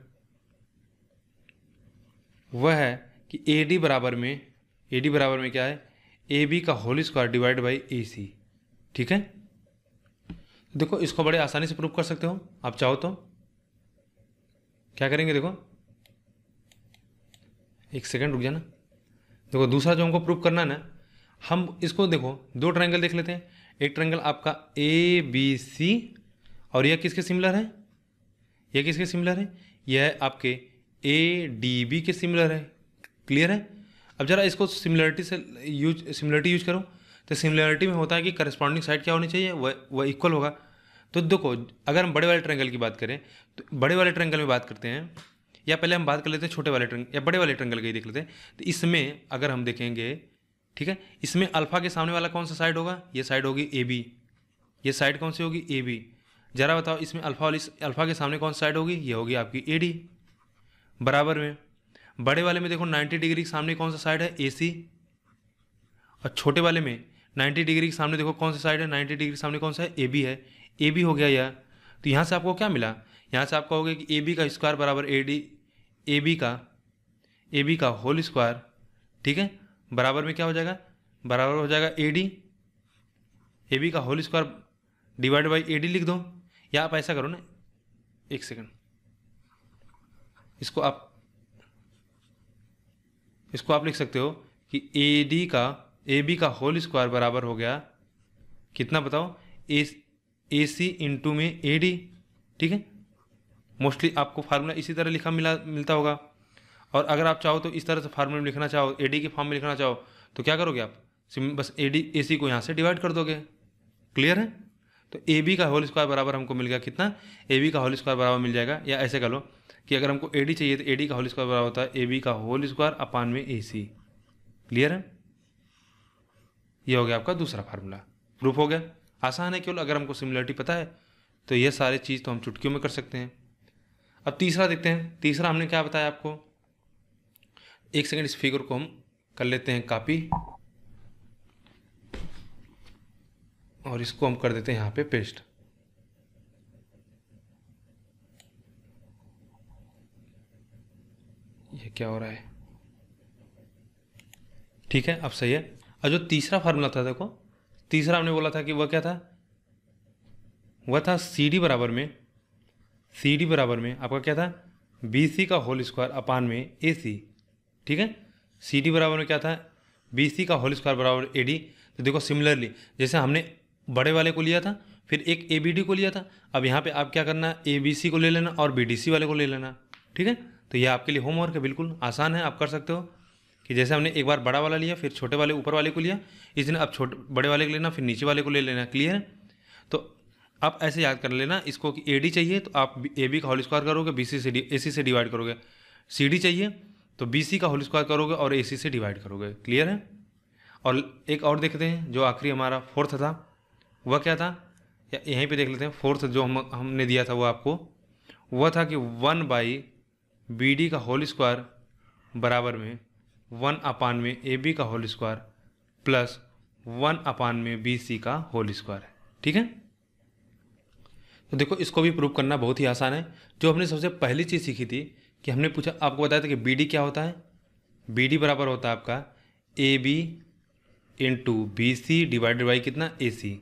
वह है कि ए डी बराबर में ए डी बराबर में क्या है ए बी का whole square divide by A C ठीक है देखो इसको बड़े आसानी से प्रूव कर सकते हो आप चाहो तो क्या करेंगे देखो एक सेकंड रुक जाना देखो दूसरा जो हमको प्रूव करना है ना हम इसको देखो दो ट्रायंगल देख लेते हैं एक ट्रायंगल आपका ए बी सी और यह किसके सिमिलर है यह किसके सिमिलर है यह आपके ए डी बी के सिमिलर है क्लियर है अब जरा इसको सिमिलरिटी से यूज सिमिलरिटी यूज करो तो सिमिलरिटी में होता है कि करस्पॉन्डिंग साइड क्या होनी चाहिए वह वह इक्वल होगा तो देखो अगर हम बड़े वाले ट्रेंगल की बात करें तो बड़े वाले ट्रेंगल में बात करते हैं या पहले हम बात कर लेते हैं छोटे वाले ट्रेंगल या बड़े वाले ट्रेंगल ही देख लेते हैं तो इसमें अगर हम देखेंगे ठीक है इसमें अल्फ़ा के सामने वाला कौन सा साइड होगा ये साइड होगी ए बी ये साइड कौन सी होगी ए बी जरा बताओ इसमें अल्फ़ा वाली अल्फ़ा के सामने कौन सी साइड होगी ये होगी आपकी ए डी बराबर में बड़े वाले में देखो 90 डिग्री के सामने कौन सा साइड है ए और छोटे वाले में 90 डिग्री के सामने देखो कौन सा साइड है 90 डिग्री के सामने कौन सा है ए बी है ए बी हो गया यह तो यहाँ से आपको क्या मिला यहाँ से हो गया कि ए बी का स्क्वायर बराबर ए डी ए बी का ए बी का होल स्क्वायर ठीक है बराबर में क्या हो जाएगा बराबर हो जाएगा ए डी ए बी का whole square divide by A D लिख दो या आप ऐसा करो ना एक सेकंड इसको आप इसको आप लिख सकते हो कि ए डी का ए बी का होल स्क्वायर बराबर हो गया कितना बताओ ए ए सी इंटू में ए डी ठीक है मोस्टली आपको फार्मूला इसी तरह लिखा मिला मिलता होगा और अगर आप चाहो तो इस तरह से फार्मूला में लिखना चाहो ए डी के फॉर्म में लिखना चाहो तो क्या करोगे आप बस ए डी ए सी को यहाँ से डिवाइड कर दोगे क्लियर है तो ए बी का होल स्क्वायर बराबर हमको मिल गया कितना ए बी का होल स्क्वायर बराबर मिल जाएगा या ऐसे कर लो कि अगर हमको ए चाहिए तो ए का होल स्क्वायर बराबर होता है ए का होल स्क्वायर अपान में ए सी क्लियर है ये हो गया आपका दूसरा फार्मूला प्रूफ हो गया आसान है केवल अगर हमको सिमिलरिटी पता है तो ये सारी चीज़ तो हम चुटकियों में कर सकते हैं अब तीसरा देखते हैं तीसरा हमने क्या बताया आपको एक सेकेंड इस फिगर को हम कर लेते हैं कापी और इसको हम कर देते हैं यहाँ पे पेस्ट क्या हो रहा है ठीक है अब सही है और जो तीसरा फार्मूला था देखो तीसरा हमने बोला था कि वह क्या था वह था सी डी बराबर में सी डी बराबर में आपका क्या था बी सी का होल स्क्वायर अपान में ए सी ठीक है सी डी बराबर में क्या था बी सी का होल स्क्वायर बराबर ए तो देखो सिमिलरली जैसे हमने बड़े वाले को लिया था फिर एक ए बी डी को लिया था अब यहाँ पे आप क्या करना ए बी सी को ले लेना और बी डी सी वाले को ले लेना ठीक है तो ये आपके लिए होमवर्क है बिल्कुल आसान है आप कर सकते हो कि जैसे हमने एक बार बड़ा वाला लिया फिर छोटे वाले ऊपर वाले को लिया इस दिन अब छोटे बड़े वाले को लेना फिर नीचे वाले को ले लेना क्लियर है तो आप ऐसे याद कर लेना इसको कि ए डी चाहिए तो आप ए बी का होल स्क्वायर करोगे बी सी से डी ए सी से डिवाइड करोगे सी डी चाहिए तो बी सी का होल स्क्वायर करोगे और ए सी से डिवाइड करोगे क्लियर है और एक और देखते हैं जो आखिरी हमारा फोर्थ था वह क्या था यहीं पे देख लेते हैं फोर्थ जो हम हमने दिया था वो आपको वह था कि वन बाई बी डी का होल स्क्वायर बराबर में वन अपान में ए बी का whole square plus one upon में बी सी का होल स्क्वायर है ठीक है तो देखो इसको भी प्रूव करना बहुत ही आसान है जो हमने सबसे पहली चीज़ सीखी थी कि हमने पूछा आपको बताया था कि बी डी क्या होता है बी डी बराबर होता है आपका A B into B C divided by कितना ए सी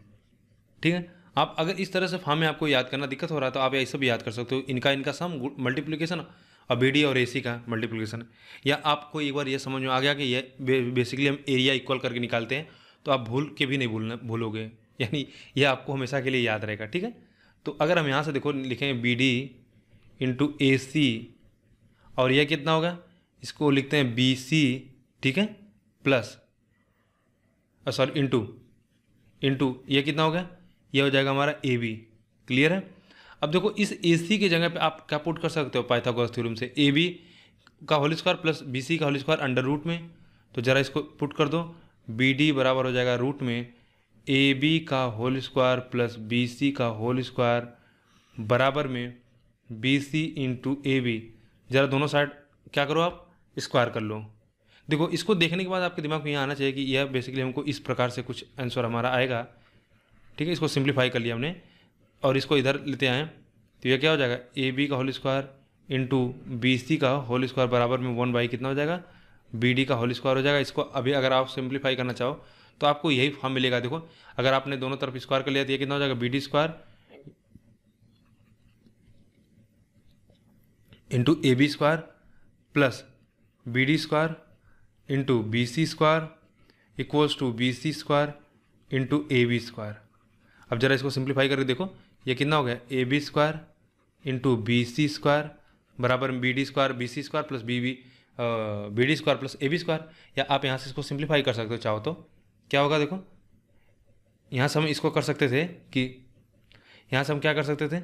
ठीक है आप अगर इस तरह से फॉर्म में आपको याद करना दिक्कत हो रहा है तो आप ऐसे भी याद कर सकते हो इनका इनका सम मल्टीप्लीकेशन और बी और ए का मल्टीप्लिकेशन या आपको एक बार ये समझ में आ गया कि ये बेसिकली हम एरिया इक्वल करके निकालते हैं तो आप भूल के भी नहीं भूलना भूलोगे यानी यह आपको हमेशा के लिए याद रहेगा ठीक है तो अगर हम यहाँ से देखो लिखें B D into A C और यह कितना होगा इसको लिखते हैं बी सी ठीक है प्लस सॉरी इंटू इंटू यह कितना होगा यह हो जाएगा हमारा ए बी क्लियर है अब देखो इस ए सी की जगह पे आप क्या पुट कर सकते हो पाइथागोरस थ्योरम से ए बी का whole square plus B C का होल स्क्वायर अंडर रूट में तो ज़रा इसको पुट कर दो बी डी बराबर हो जाएगा रूट में ए बी का whole square plus B C का होल स्क्वायर बराबर में B C into A B ज़रा दोनों साइड क्या करो आप स्क्वायर कर लो देखो इसको देखने के बाद आपके दिमाग में यहाँ आना चाहिए कि यह बेसिकली हमको इस प्रकार से कुछ आंसर हमारा आएगा ठीक है इसको सिंप्लीफाई कर लिया हमने और इसको इधर लेते आएँ तो ये क्या हो जाएगा ए बी का whole square into B C का होल स्क्वायर बराबर में वन बाई कितना हो जाएगा बी डी का होल स्क्वायर हो जाएगा इसको अभी अगर आप सिंप्लीफाई करना चाहो तो आपको यही फॉर्म मिलेगा देखो अगर आपने दोनों तरफ स्क्वायर कर लिया तो ये कितना हो जाएगा B D square into A B square plus B D square into B C square equals to B C square into A B square अब जरा इसको सिंप्लीफाई करके देखो ये कितना हो गया A B square into B C square बराबर B D square B C square plus B B B D square plus A B square या आप यहाँ से इसको सिंप्लीफाई कर सकते हो चाहो तो क्या होगा देखो यहाँ से हम इसको कर सकते थे कि यहाँ से हम क्या कर सकते थे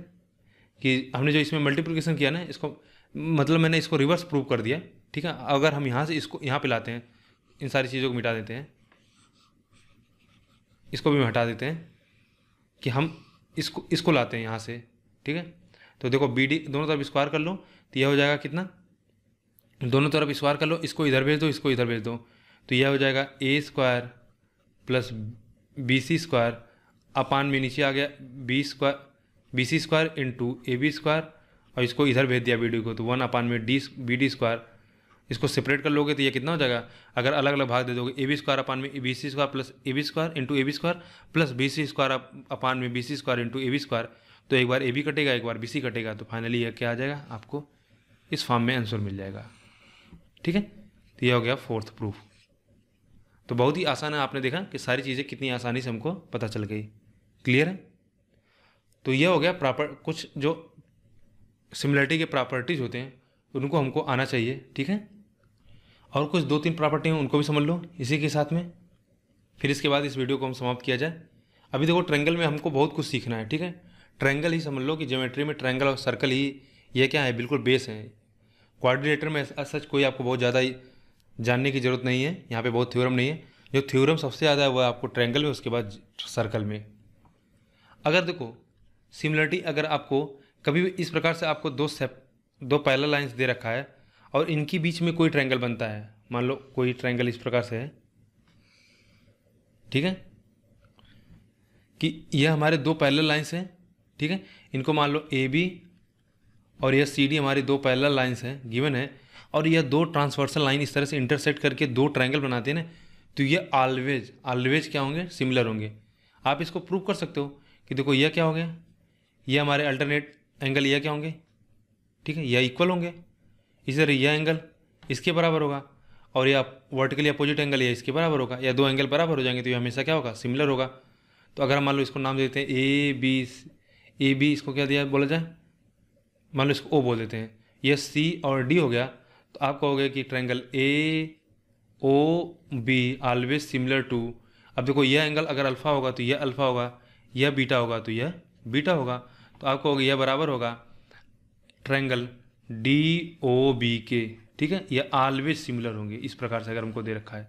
कि हमने जो इसमें मल्टीप्लिकेशन किया ना इसको मतलब मैंने इसको रिवर्स प्रूव कर दिया ठीक है अगर हम यहाँ से इसको यहाँ पे लाते हैं इन सारी चीज़ों को मिटा देते हैं इसको भी हटा देते हैं कि हम इसको इसको लाते हैं यहाँ से ठीक है तो देखो बी डी दोनों तरफ स्क्वायर कर लो तो यह हो जाएगा कितना दोनों तरफ स्क्वायर कर लो इसको इधर भेज दो इसको इधर भेज दो तो यह हो जाएगा A square plus B C square upon में नीचे आ गया B square B C square into A B square और इसको इधर भेज दिया बी डी को तो वन अपान में डी बी डी स्क्वायर इसको सेपरेट कर लोगे तो ये कितना हो जाएगा अगर अलग अलग भाग दे दोगे ए बी स्क्वायर अपान में B C square plus A B square into A B square plus B C square upon में B C square into A B square तो एक बार ए बी कटेगा एक बार बी सी कटेगा तो फाइनली यह क्या आ जाएगा आपको इस फॉर्म में आंसर मिल जाएगा ठीक है तो यह हो गया फोर्थ प्रूफ तो बहुत ही आसान है आपने देखा कि सारी चीज़ें कितनी आसानी से हमको पता चल गई क्लियर है तो यह हो गया प्रॉपर कुछ जो सिमिलरिटी के प्रॉपर्टीज़ होते हैं उनको हमको आना चाहिए ठीक है और कुछ दो तीन प्रॉपर्टी हैं उनको भी समझ लो इसी के साथ में फिर इसके बाद इस वीडियो को हम समाप्त किया जाए अभी देखो ट्रैंगल में हमको बहुत कुछ सीखना है ठीक है ट्रैंगल ही समझ लो कि ज्योमेट्री में ट्रैंगल और सर्कल ही ये क्या है बिल्कुल बेस है क्वाड्रिलेटर में सच कोई आपको बहुत ज़्यादा जानने की ज़रूरत नहीं है यहाँ पे बहुत थ्योरम नहीं है जो थ्योरम सबसे ज़्यादा है वह आपको ट्रैंगल में उसके बाद सर्कल में अगर देखो सिमिलरिटी अगर आपको कभी इस प्रकार से आपको दो सेप दो पैरल लाइन्स दे रखा है और इनके बीच में कोई ट्रायंगल बनता है मान लो कोई ट्रायंगल इस प्रकार से है ठीक है कि यह हमारे दो पैरल लाइंस हैं ठीक है इनको मान लो ए बी और यह सी डी हमारी दो पैरल लाइंस हैं गिवन है और यह दो ट्रांसवर्सल लाइन इस तरह से इंटरसेक्ट करके दो ट्रायंगल बनाते हैं ना तो ये ऑलवेज ऑलवेज क्या होंगे सिमिलर होंगे आप इसको प्रूव कर सकते हो कि देखो यह क्या हो गया यह हमारे अल्टरनेट एंगल यह क्या होंगे ठीक है यह इक्वल होंगे इसी तरह यह एंगल इसके बराबर होगा और यह वर्टिकली अपोजिट एंगल या इसके बराबर होगा या दो एंगल बराबर हो जाएंगे तो ये हमेशा क्या होगा सिमिलर होगा तो अगर हम मान लो इसको नाम देते हैं ए बी ए बी इसको क्या दिया बोला जाए मान लो इसको ओ बोल देते हैं यह सी और डी हो गया तो आप कहोगे कि triangle A O B always similar to अब देखो यह एंगल अगर अल्फ़ा होगा तो यह अल्फ़ा होगा यह बीटा होगा तो यह बीटा होगा तो आप कहोगे यह बराबर होगा ट्रायंगल डी ओ बी के ठीक है ये ऑलवेज सिमिलर होंगे इस प्रकार से अगर हमको दे रखा है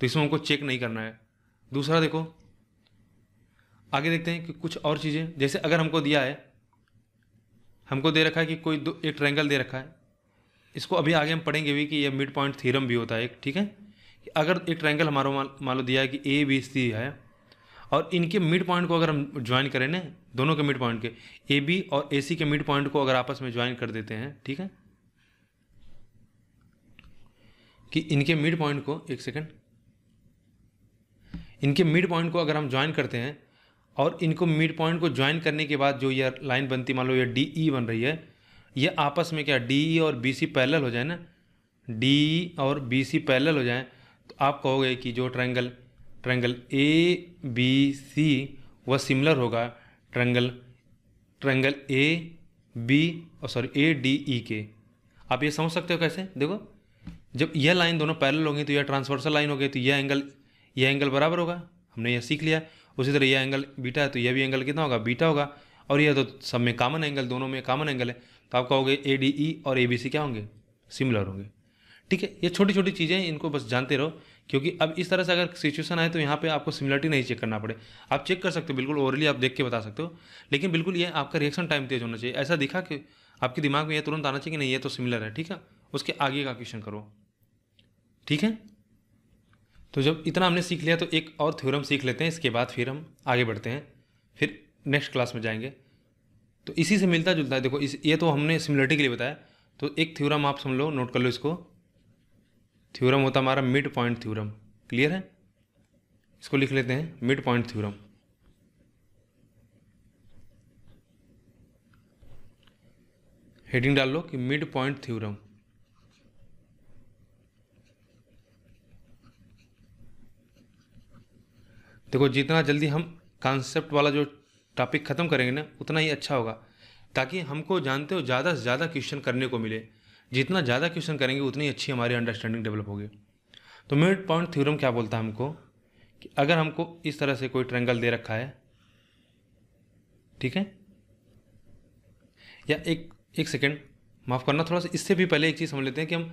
तो इसमें हमको चेक नहीं करना है दूसरा देखो आगे देखते हैं कि कुछ और चीज़ें जैसे अगर हमको दिया है हमको दे रखा है कि कोई दो एक ट्रैंगल दे रखा है इसको अभी आगे हम पढ़ेंगे भी कि यह मिड पॉइंट थीरम भी होता है एक ठीक है अगर एक ट्रैंगल हमारा मान लो दिया है कि ए बी सी है और इनके मिड पॉइंट को अगर हम ज्वाइन करें ना दोनों के मिड पॉइंट के ए बी और ए सी के मिड पॉइंट को अगर आपस में ज्वाइन कर देते हैं ठीक है कि इनके मिड पॉइंट को एक सेकेंड इनके मिड पॉइंट को अगर हम ज्वाइन करते हैं और इनको मिड पॉइंट को ज्वाइन करने के बाद जो ये लाइन बनती मान लो ये डी ई e बन रही है ये आपस में क्या डी ई e और बी सी पैरेलल हो जाए ना डी e और बी सी पैरेलल हो जाए तो आप कहोगे कि जो triangle triangle A B C वह सिमिलर होगा ट्रेंगल ट्रेंगल ए बी और सॉरी ए डी ई के आप ये समझ सकते हो कैसे देखो जब यह लाइन दोनों पैरेलल होंगी तो यह ट्रांसवर्सल लाइन हो गई तो यह एंगल यह एंगल बराबर होगा हमने यह सीख लिया उसी तरह यह एंगल बीटा है तो यह भी एंगल कितना होगा बीटा होगा और यह तो सब में कॉमन एंगल दोनों में कॉमन एंगल है तो आप कहोगे ए डी ई और ए बी सी क्या होंगे सिमिलर होंगे ठीक है ये छोटी छोटी चीज़ें इनको बस जानते रहो क्योंकि अब इस तरह से अगर सिचुएशन आए तो यहाँ पे आपको सिमिलरिटी नहीं चेक करना पड़े आप चेक कर सकते हो बिल्कुल ओरली आप देख के बता सकते हो लेकिन बिल्कुल ये आपका रिएक्शन टाइम तेज होना चाहिए ऐसा दिखा कि आपके दिमाग में ये तुरंत आना चाहिए कि नहीं ये तो सिमिलर है ठीक है उसके आगे का क्वेश्चन करो ठीक है तो जब इतना हमने सीख लिया तो एक और थ्योरम सीख लेते हैं इसके बाद फिर हम आगे बढ़ते हैं फिर नेक्स्ट क्लास में जाएंगे तो इसी से मिलता जुलता है देखो इस ये तो हमने सिमिलरिटी के लिए बताया तो एक थ्योरम आप समझ लो नोट कर लो इसको थ्योरम होता हमारा मिड पॉइंट थ्योरम क्लियर है इसको लिख लेते हैं मिड पॉइंट थ्योरम हेडिंग डाल लो कि मिड पॉइंट थ्योरम देखो जितना जल्दी हम कॉन्सेप्ट वाला जो टॉपिक ख़त्म करेंगे ना उतना ही अच्छा होगा ताकि हमको जानते हो ज़्यादा से ज़्यादा क्वेश्चन करने को मिले जितना ज़्यादा क्वेश्चन करेंगे उतनी अच्छी हमारी अंडरस्टैंडिंग डेवलप होगी तो मिड पॉइंट थ्योरम क्या बोलता है हमको कि अगर हमको इस तरह से कोई ट्रेंगल दे रखा है ठीक है या एक एक सेकेंड माफ़ करना थोड़ा सा इससे भी पहले एक चीज़ समझ लेते हैं कि हम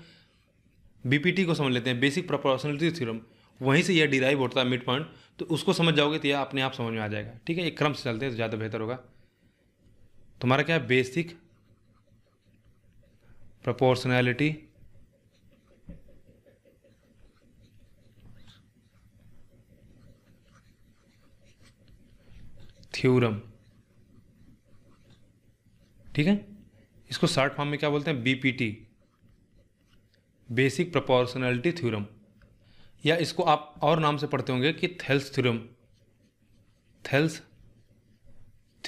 बीपीटी को समझ लेते हैं बेसिक प्रोपोर्शनलिटी थ्योरम वहीं से यह डिराइव होता है मिड पॉइंट तो उसको समझ जाओगे तो यह अपने आप समझ में आ जाएगा ठीक है एक क्रम से चलते हैं तो ज़्यादा बेहतर होगा तुम्हारा क्या है बेसिक proportionality थ्यूरम ठीक है इसको शॉर्ट फॉर्म में क्या बोलते हैं बीपीटी बेसिक प्रोपोर्शनैलिटी थ्योरम या इसको आप और नाम से पढ़ते होंगे कि थेल्स थ्योरम थेल्स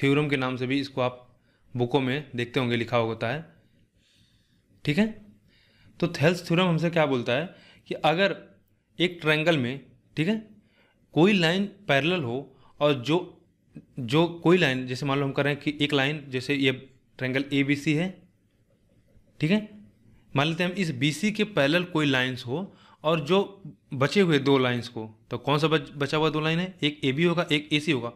थ्योरम के नाम से भी इसको आप बुकों में देखते होंगे लिखा होता है ठीक है तो थेल्स थ्योरम हमसे क्या बोलता है कि अगर एक ट्रायंगल में ठीक है कोई लाइन पैरेलल हो और जो जो कोई लाइन जैसे मान लो हम कर रहे हैं कि एक लाइन जैसे ये ट्रायंगल ए बी सी है ठीक है मान लेते हैं हम इस बी सी के पैरेलल कोई लाइंस हो और जो बचे हुए दो लाइंस को तो कौन सा बच, बचा हुआ दो लाइन है एक ए बी होगा एक ए सी होगा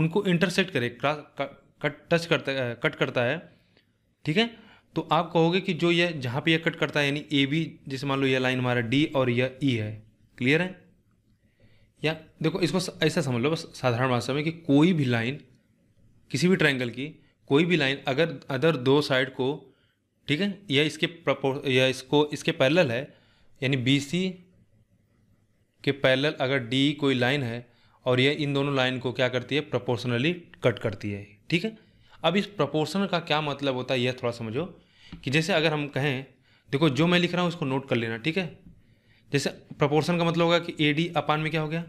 उनको इंटरसेक्ट करे कट टच करता कट करता है ठीक है तो आप कहोगे कि जो ये जहाँ पे ये कट करता है यानी ए बी जैसे मान लो ये लाइन हमारा डी और यह ई e है क्लियर है या देखो इसको ऐसा समझ लो बस साधारण भाषा में कि कोई भी लाइन किसी भी ट्रायंगल की कोई भी लाइन अगर अदर दो साइड को ठीक है या इसके प्रपो या इसको इसके पैरेलल है यानी बी सी के पैरेलल अगर डी कोई लाइन है और यह इन दोनों लाइन को क्या करती है प्रपोर्सनली कट करती है ठीक है अब इस प्रपोर्शन का क्या मतलब होता है यह थोड़ा समझो कि जैसे अगर हम कहें देखो जो मैं लिख रहा हूँ उसको नोट कर लेना ठीक है जैसे प्रपोर्सन का मतलब होगा कि ए डी अपान में क्या हो गया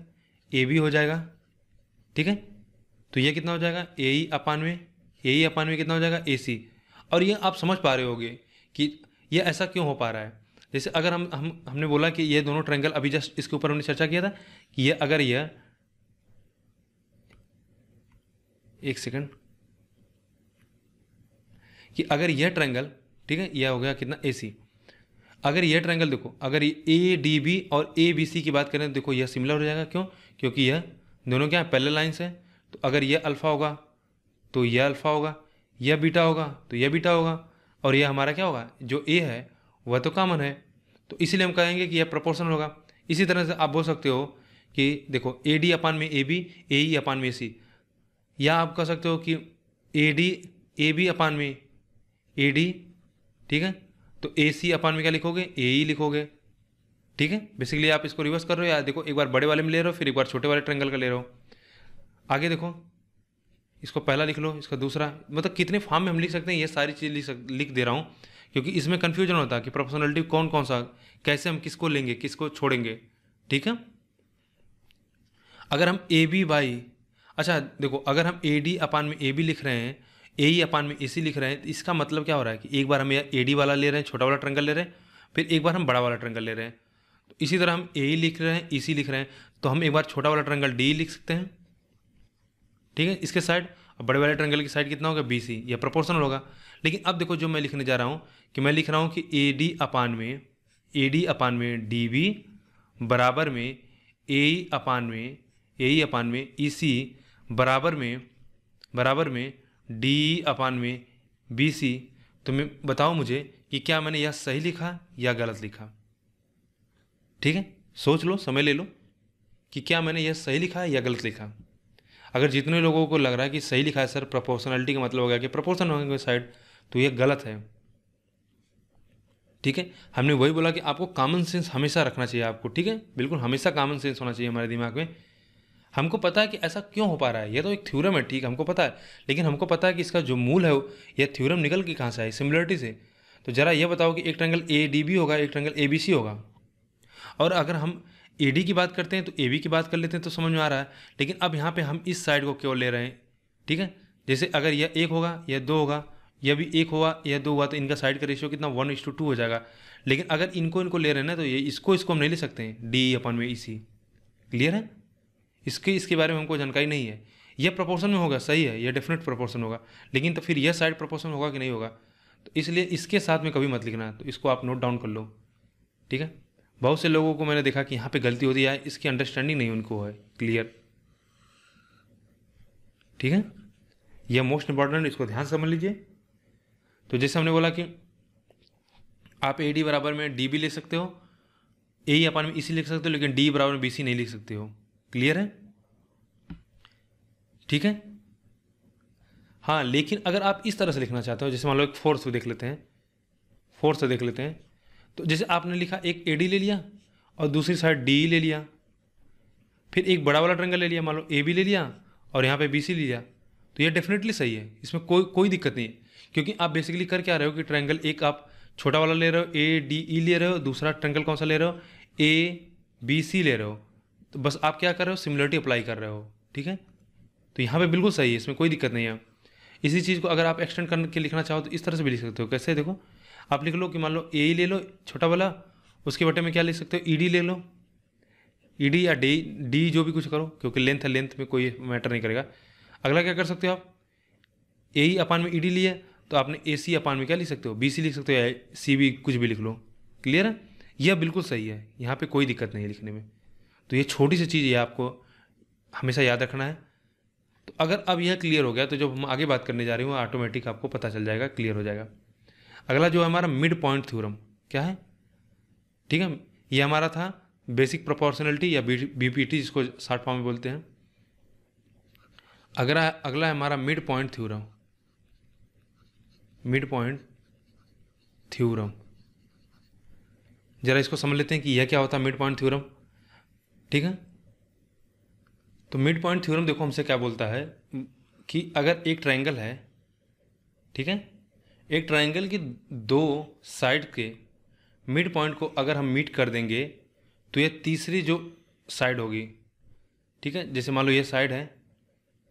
ए बी हो जाएगा ठीक है तो ये कितना हो जाएगा ए ई e अपान में ए ई e अपान में कितना हो जाएगा ए सी और ये आप समझ पा रहे होगे कि ये ऐसा क्यों हो पा रहा है जैसे अगर हम हम हमने बोला कि ये दोनों ट्रैंगल अभी जस्ट इसके ऊपर हमने चर्चा किया था कि ये अगर यह एक सेकंड कि अगर यह ट्रैंगल ठीक है यह हो गया कितना ए सी अगर यह ट्रायंगल देखो अगर ए डी बी और ए बी सी की बात करें तो देखो यह सिमिलर हो जाएगा क्यों क्योंकि यह दोनों क्या पैरेलल लाइंस है तो अगर यह अल्फ़ा होगा तो यह अल्फ़ा होगा यह बीटा होगा तो यह बीटा होगा और यह हमारा क्या होगा जो ए है वह तो कॉमन है तो इसीलिए हम कहेंगे कि यह प्रपोर्शनल होगा इसी तरह से आप बोल सकते हो कि देखो ए डी अपान में ए बी ए ई अपान में सी या आप कह सकते हो कि A D A B upon में ए डी ठीक है तो ए सी अपान में क्या लिखोगे ए ई लिखोगे ठीक है बेसिकली आप इसको रिवर्स कर रहे हो या देखो एक बार बड़े वाले में ले रहे हो फिर एक बार छोटे वाले ट्रेंगल का ले रहे हो आगे देखो इसको पहला लिख लो इसका दूसरा मतलब कितने फॉर्म में हम लिख सकते हैं ये सारी चीज़ लिख लिख दे रहा हूँ क्योंकि इसमें कन्फ्यूजन होता है कि प्रोफेशनलिटी कौन कौन सा कैसे हम किसको लेंगे किसको छोड़ेंगे ठीक है अगर हम ए बी बाई अच्छा देखो अगर हम ए डी अपान में ए बी लिख रहे हैं ए ही अपान में ए सी लिख रहे हैं तो इसका मतलब क्या हो रहा है कि एक बार हम ए डी वाला ले रहे हैं छोटा वाला ट्रंगल ले रहे हैं फिर एक बार हम बड़ा वाला ट्रंगल ले रहे हैं तो इसी तरह हम ए ही लिख रहे हैं ई e सी लिख रहे हैं तो हम एक बार छोटा वाला ट्रंगल डी लिख सकते हैं ठीक है इसके साइड और बड़े वाले ट्रंगल की साइड कितना होगा बी सी यह प्रपोर्सनल होगा लेकिन अब देखो जो मैं लिखने जा रहा हूँ कि मैं लिख रहा हूँ कि ए डी अपान में ए डी अपान में डी बी बराबर में ए अपान में ए अपान में ई e सी बराबर में बराबर में डी ई अपान में बी सी तो मैं बताओ मुझे कि क्या मैंने यह सही लिखा या गलत लिखा ठीक है सोच लो समय ले लो कि क्या मैंने यह सही लिखा है या गलत लिखा अगर जितने लोगों को लग रहा है कि सही लिखा है सर प्रोपोर्शनलिटी का मतलब हो गया कि प्रोपोर्शन होंगे साइड तो यह गलत है ठीक है हमने वही बोला कि आपको कॉमन सेंस हमेशा रखना चाहिए आपको ठीक है बिल्कुल हमेशा कॉमन सेंस होना चाहिए हमारे दिमाग में हमको पता है कि ऐसा क्यों हो पा रहा है ये तो एक थ्योरम है ठीक हमको पता है लेकिन हमको पता है कि इसका जो मूल है वो यह थ्योरम निकल के कहाँ से आई सिमिलरिटी से तो ज़रा यह बताओ कि एक ट्रैंगल ए डी बी होगा एक ट्रैंगल ए बी सी होगा और अगर हम ए डी की बात करते हैं तो ए बी की बात कर लेते हैं तो समझ में आ रहा है लेकिन अब यहाँ पे हम इस साइड को केवल ले रहे हैं ठीक है जैसे अगर यह एक होगा यह दो होगा यह भी एक हुआ यह दो हुआ तो इनका साइड का रेशियो कितना वन इज टू टू हो जाएगा लेकिन अगर इनको इनको ले रहे हैं ना तो ये इसको इसको हम नहीं ले सकते हैं डी अपन में ई सी क्लियर है इसकी इसके बारे में हमको जानकारी नहीं है यह प्रपोर्सन में होगा सही है यह डेफिनेट प्रपोर्सन होगा लेकिन तो फिर यह साइड प्रपोर्सन होगा कि नहीं होगा तो इसलिए इसके साथ में कभी मत लिखना तो इसको आप नोट डाउन कर लो ठीक है बहुत से लोगों को मैंने देखा कि यहाँ पे गलती होती है इसकी अंडरस्टैंडिंग नहीं उनको है क्लियर ठीक है यह मोस्ट इंपॉर्टेंट इसको ध्यान समझ लीजिए तो जैसे हमने बोला कि आप ए डी बराबर में डी ले सकते हो ए ही अपन में ई e सी लिख सकते हो लेकिन डी बराबर में बी सी नहीं लिख सकते हो क्लियर है ठीक है हाँ लेकिन अगर आप इस तरह से लिखना चाहते हो जैसे मान लो एक फोर्स को देख लेते हैं फोर्स देख लेते हैं तो जैसे आपने लिखा एक ए डी ले लिया और दूसरी साइड डी e ले लिया फिर एक बड़ा वाला ट्रंगल ले लिया मान लो ए बी ले लिया और यहाँ पे बी सी ले लिया तो ये डेफिनेटली सही है इसमें कोई कोई दिक्कत नहीं है क्योंकि आप बेसिकली कर क्या रहे हो कि ट्रैंगल एक आप छोटा वाला ले रहे हो ए डी ई ले रहे हो दूसरा ट्रेंगल कौन सा ले रहे हो ए बी सी ले रहे हो तो बस आप क्या कर रहे हो सिमिलरिटी अप्लाई कर रहे हो ठीक है तो यहाँ पे बिल्कुल सही है इसमें कोई दिक्कत नहीं है इसी चीज़ को अगर आप एक्सटेंड करके लिखना चाहो तो इस तरह से भी लिख सकते हो कैसे देखो आप लिख लो कि मान लो ए ले लो छोटा वाला उसके बटे में क्या लिख सकते हो ई e ले लो ई e या डी डी जो भी कुछ करो क्योंकि लेंथ है लेंथ में कोई मैटर नहीं करेगा अगला क्या कर सकते हो आप ए ही अपान में ई e डी लिया तो आपने ए सी अपान में क्या लिख सकते हो बी सी लिख सकते हो या सी बी कुछ भी लिख लो क्लियर है यह बिल्कुल सही है यहाँ पे कोई दिक्कत नहीं है लिखने में तो ये छोटी सी चीज़ ये आपको हमेशा याद रखना है तो अगर अब यह क्लियर हो गया तो जब हम आगे बात करने जा रही हूँ ऑटोमेटिक आपको पता चल जाएगा क्लियर हो जाएगा अगला जो हमारा मिड पॉइंट थ्योरम क्या है ठीक है ये हमारा था बेसिक प्रोपोर्शनलिटी या बीपीटी जिसको शॉर्ट फॉर्म में बोलते हैं अगला अगला है हमारा mid point theorem mid point theorem ज़रा इसको समझ लेते हैं कि यह क्या होता है मिड पॉइंट थ्योरम ठीक है तो मिड पॉइंट थ्योरम देखो हमसे क्या बोलता है कि अगर एक ट्राइंगल है ठीक है एक ट्राइंगल की दो साइड के मिड पॉइंट को अगर हम मीट कर देंगे तो ये तीसरी जो साइड होगी ठीक है जैसे मान लो ये साइड है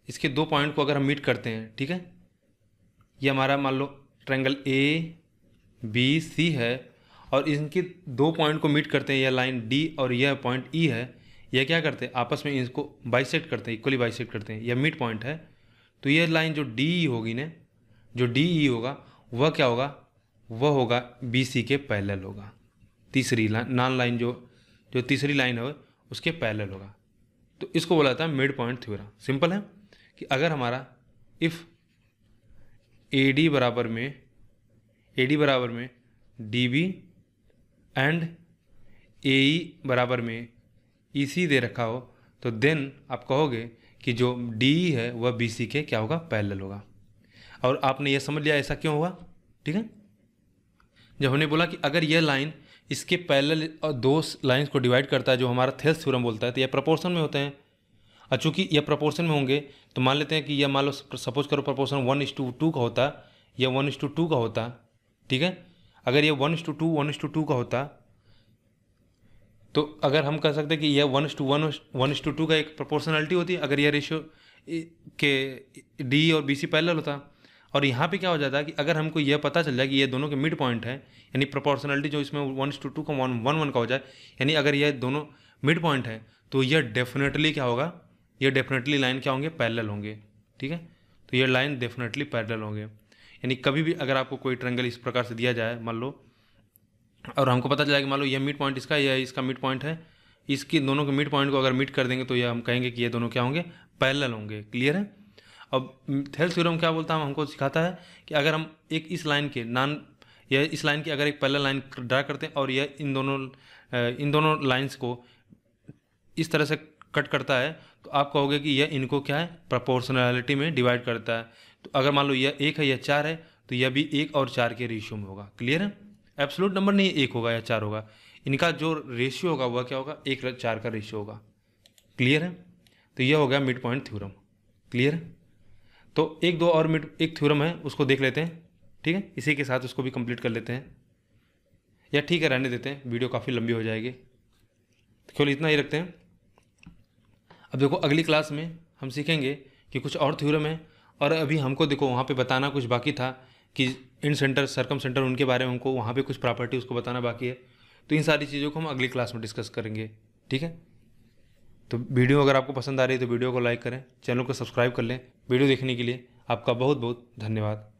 इसके दो पॉइंट को अगर हम मीट करते हैं ठीक है ये हमारा मान लो ट्राइंगल ए बी सी है और इनके दो पॉइंट को मीट करते हैं यह लाइन डी और यह पॉइंट ई e है यह क्या करते हैं आपस में इसको बाइसेट करते हैं इक्वली बाई करते हैं यह मिड पॉइंट है तो यह लाइन जो डी ई e होगी ना जो डी ई e होगा वह क्या होगा वह होगा बी सी के पैरेलल होगा तीसरी लाइन नॉन लाइन जो जो तीसरी लाइन है उसके पैरेलल होगा तो इसको बोला जाता है मिड पॉइंट थ्योरम सिंपल है कि अगर हमारा इफ़ ए डी बराबर में ए डी बराबर में D B and A E बराबर में ई सी दे रखा हो तो देन आप कहोगे कि जो डी ई है वह बी सी के क्या होगा पैरेलल होगा और आपने यह समझ लिया ऐसा क्यों हुआ ठीक है जब हमने बोला कि अगर यह लाइन इसके पैरेलल और दो लाइंस को डिवाइड करता है जो हमारा थेल्स थ्योरम बोलता है तो यह प्रपोर्सन में होते हैं और चूँकि यह प्रपोर्सन में होंगे तो मान लेते हैं कि यह मान लो सपोज करो प्रपोर्सन वन इस टू टू का होता या वन इंस टू टू का होता ठीक है अगर यह वन इस टू टू वन इस टू टू का होता तो अगर हम कह सकते हैं कि यह one two one one two to का एक प्रोपोर्शनलिटी होती है अगर यह रेशियो के डी और बी सी पैरल होता और यहाँ पे क्या हो जाता है कि अगर हमको यह पता चल जाए कि ये दोनों के मिड पॉइंट है यानी प्रोपोर्शनलिटी जो इसमें वन टू टू का वन वन वन का हो जाए यानी अगर यह दोनों मिड पॉइंट है तो यह डेफिनेटली क्या होगा यह डेफिनेटली लाइन क्या होंगे पैरेलल होंगे ठीक है तो यह लाइन डेफिनेटली पैरेलल होंगे यानी कभी भी अगर आपको कोई ट्रेंगल इस प्रकार से दिया जाए मान लो और हमको पता चला कि मान लो ये मिड पॉइंट इसका या इसका मिड पॉइंट है इसकी दोनों के मिड पॉइंट को अगर मिट कर देंगे तो यह हम कहेंगे कि ये दोनों क्या होंगे पैरेलल होंगे क्लियर है अब थेल थ्योरम क्या बोलता है हमको सिखाता है कि अगर हम एक इस लाइन के नॉन यह इस लाइन की अगर एक पैरेलल लाइन ड्रा करते हैं और यह इन दोनों इन दोनों लाइंस को इस तरह से कट करता है तो आप कहोगे कि यह इनको क्या है प्रपोर्सनैलिटी में डिवाइड करता है तो अगर मान लो यह एक है या चार है तो यह भी एक और चार के रेशियो में होगा क्लियर है एब्सोलूट नंबर नहीं एक होगा या चार होगा इनका जो रेशियो होगा वह क्या होगा एक चार का रेशियो होगा क्लियर है तो यह हो गया मिड पॉइंट थ्योरम क्लियर है तो एक दो और मिड एक थ्योरम है उसको देख लेते हैं ठीक है इसी के साथ उसको भी कंप्लीट कर लेते हैं या ठीक है रहने देते हैं वीडियो काफ़ी लंबी हो जाएगी तो केवल इतना ही रखते हैं अब देखो अगली क्लास में हम सीखेंगे कि कुछ और थ्योरम है और अभी हमको देखो वहाँ पे बताना कुछ बाकी था कि इन सेंटर सरकम सेंटर उनके बारे में उनको वहाँ पे कुछ प्रॉपर्टी उसको बताना बाकी है तो इन सारी चीज़ों को हम अगली क्लास में डिस्कस करेंगे ठीक है तो वीडियो अगर आपको पसंद आ रही है तो वीडियो को लाइक करें चैनल को सब्सक्राइब कर लें वीडियो देखने के लिए आपका बहुत बहुत धन्यवाद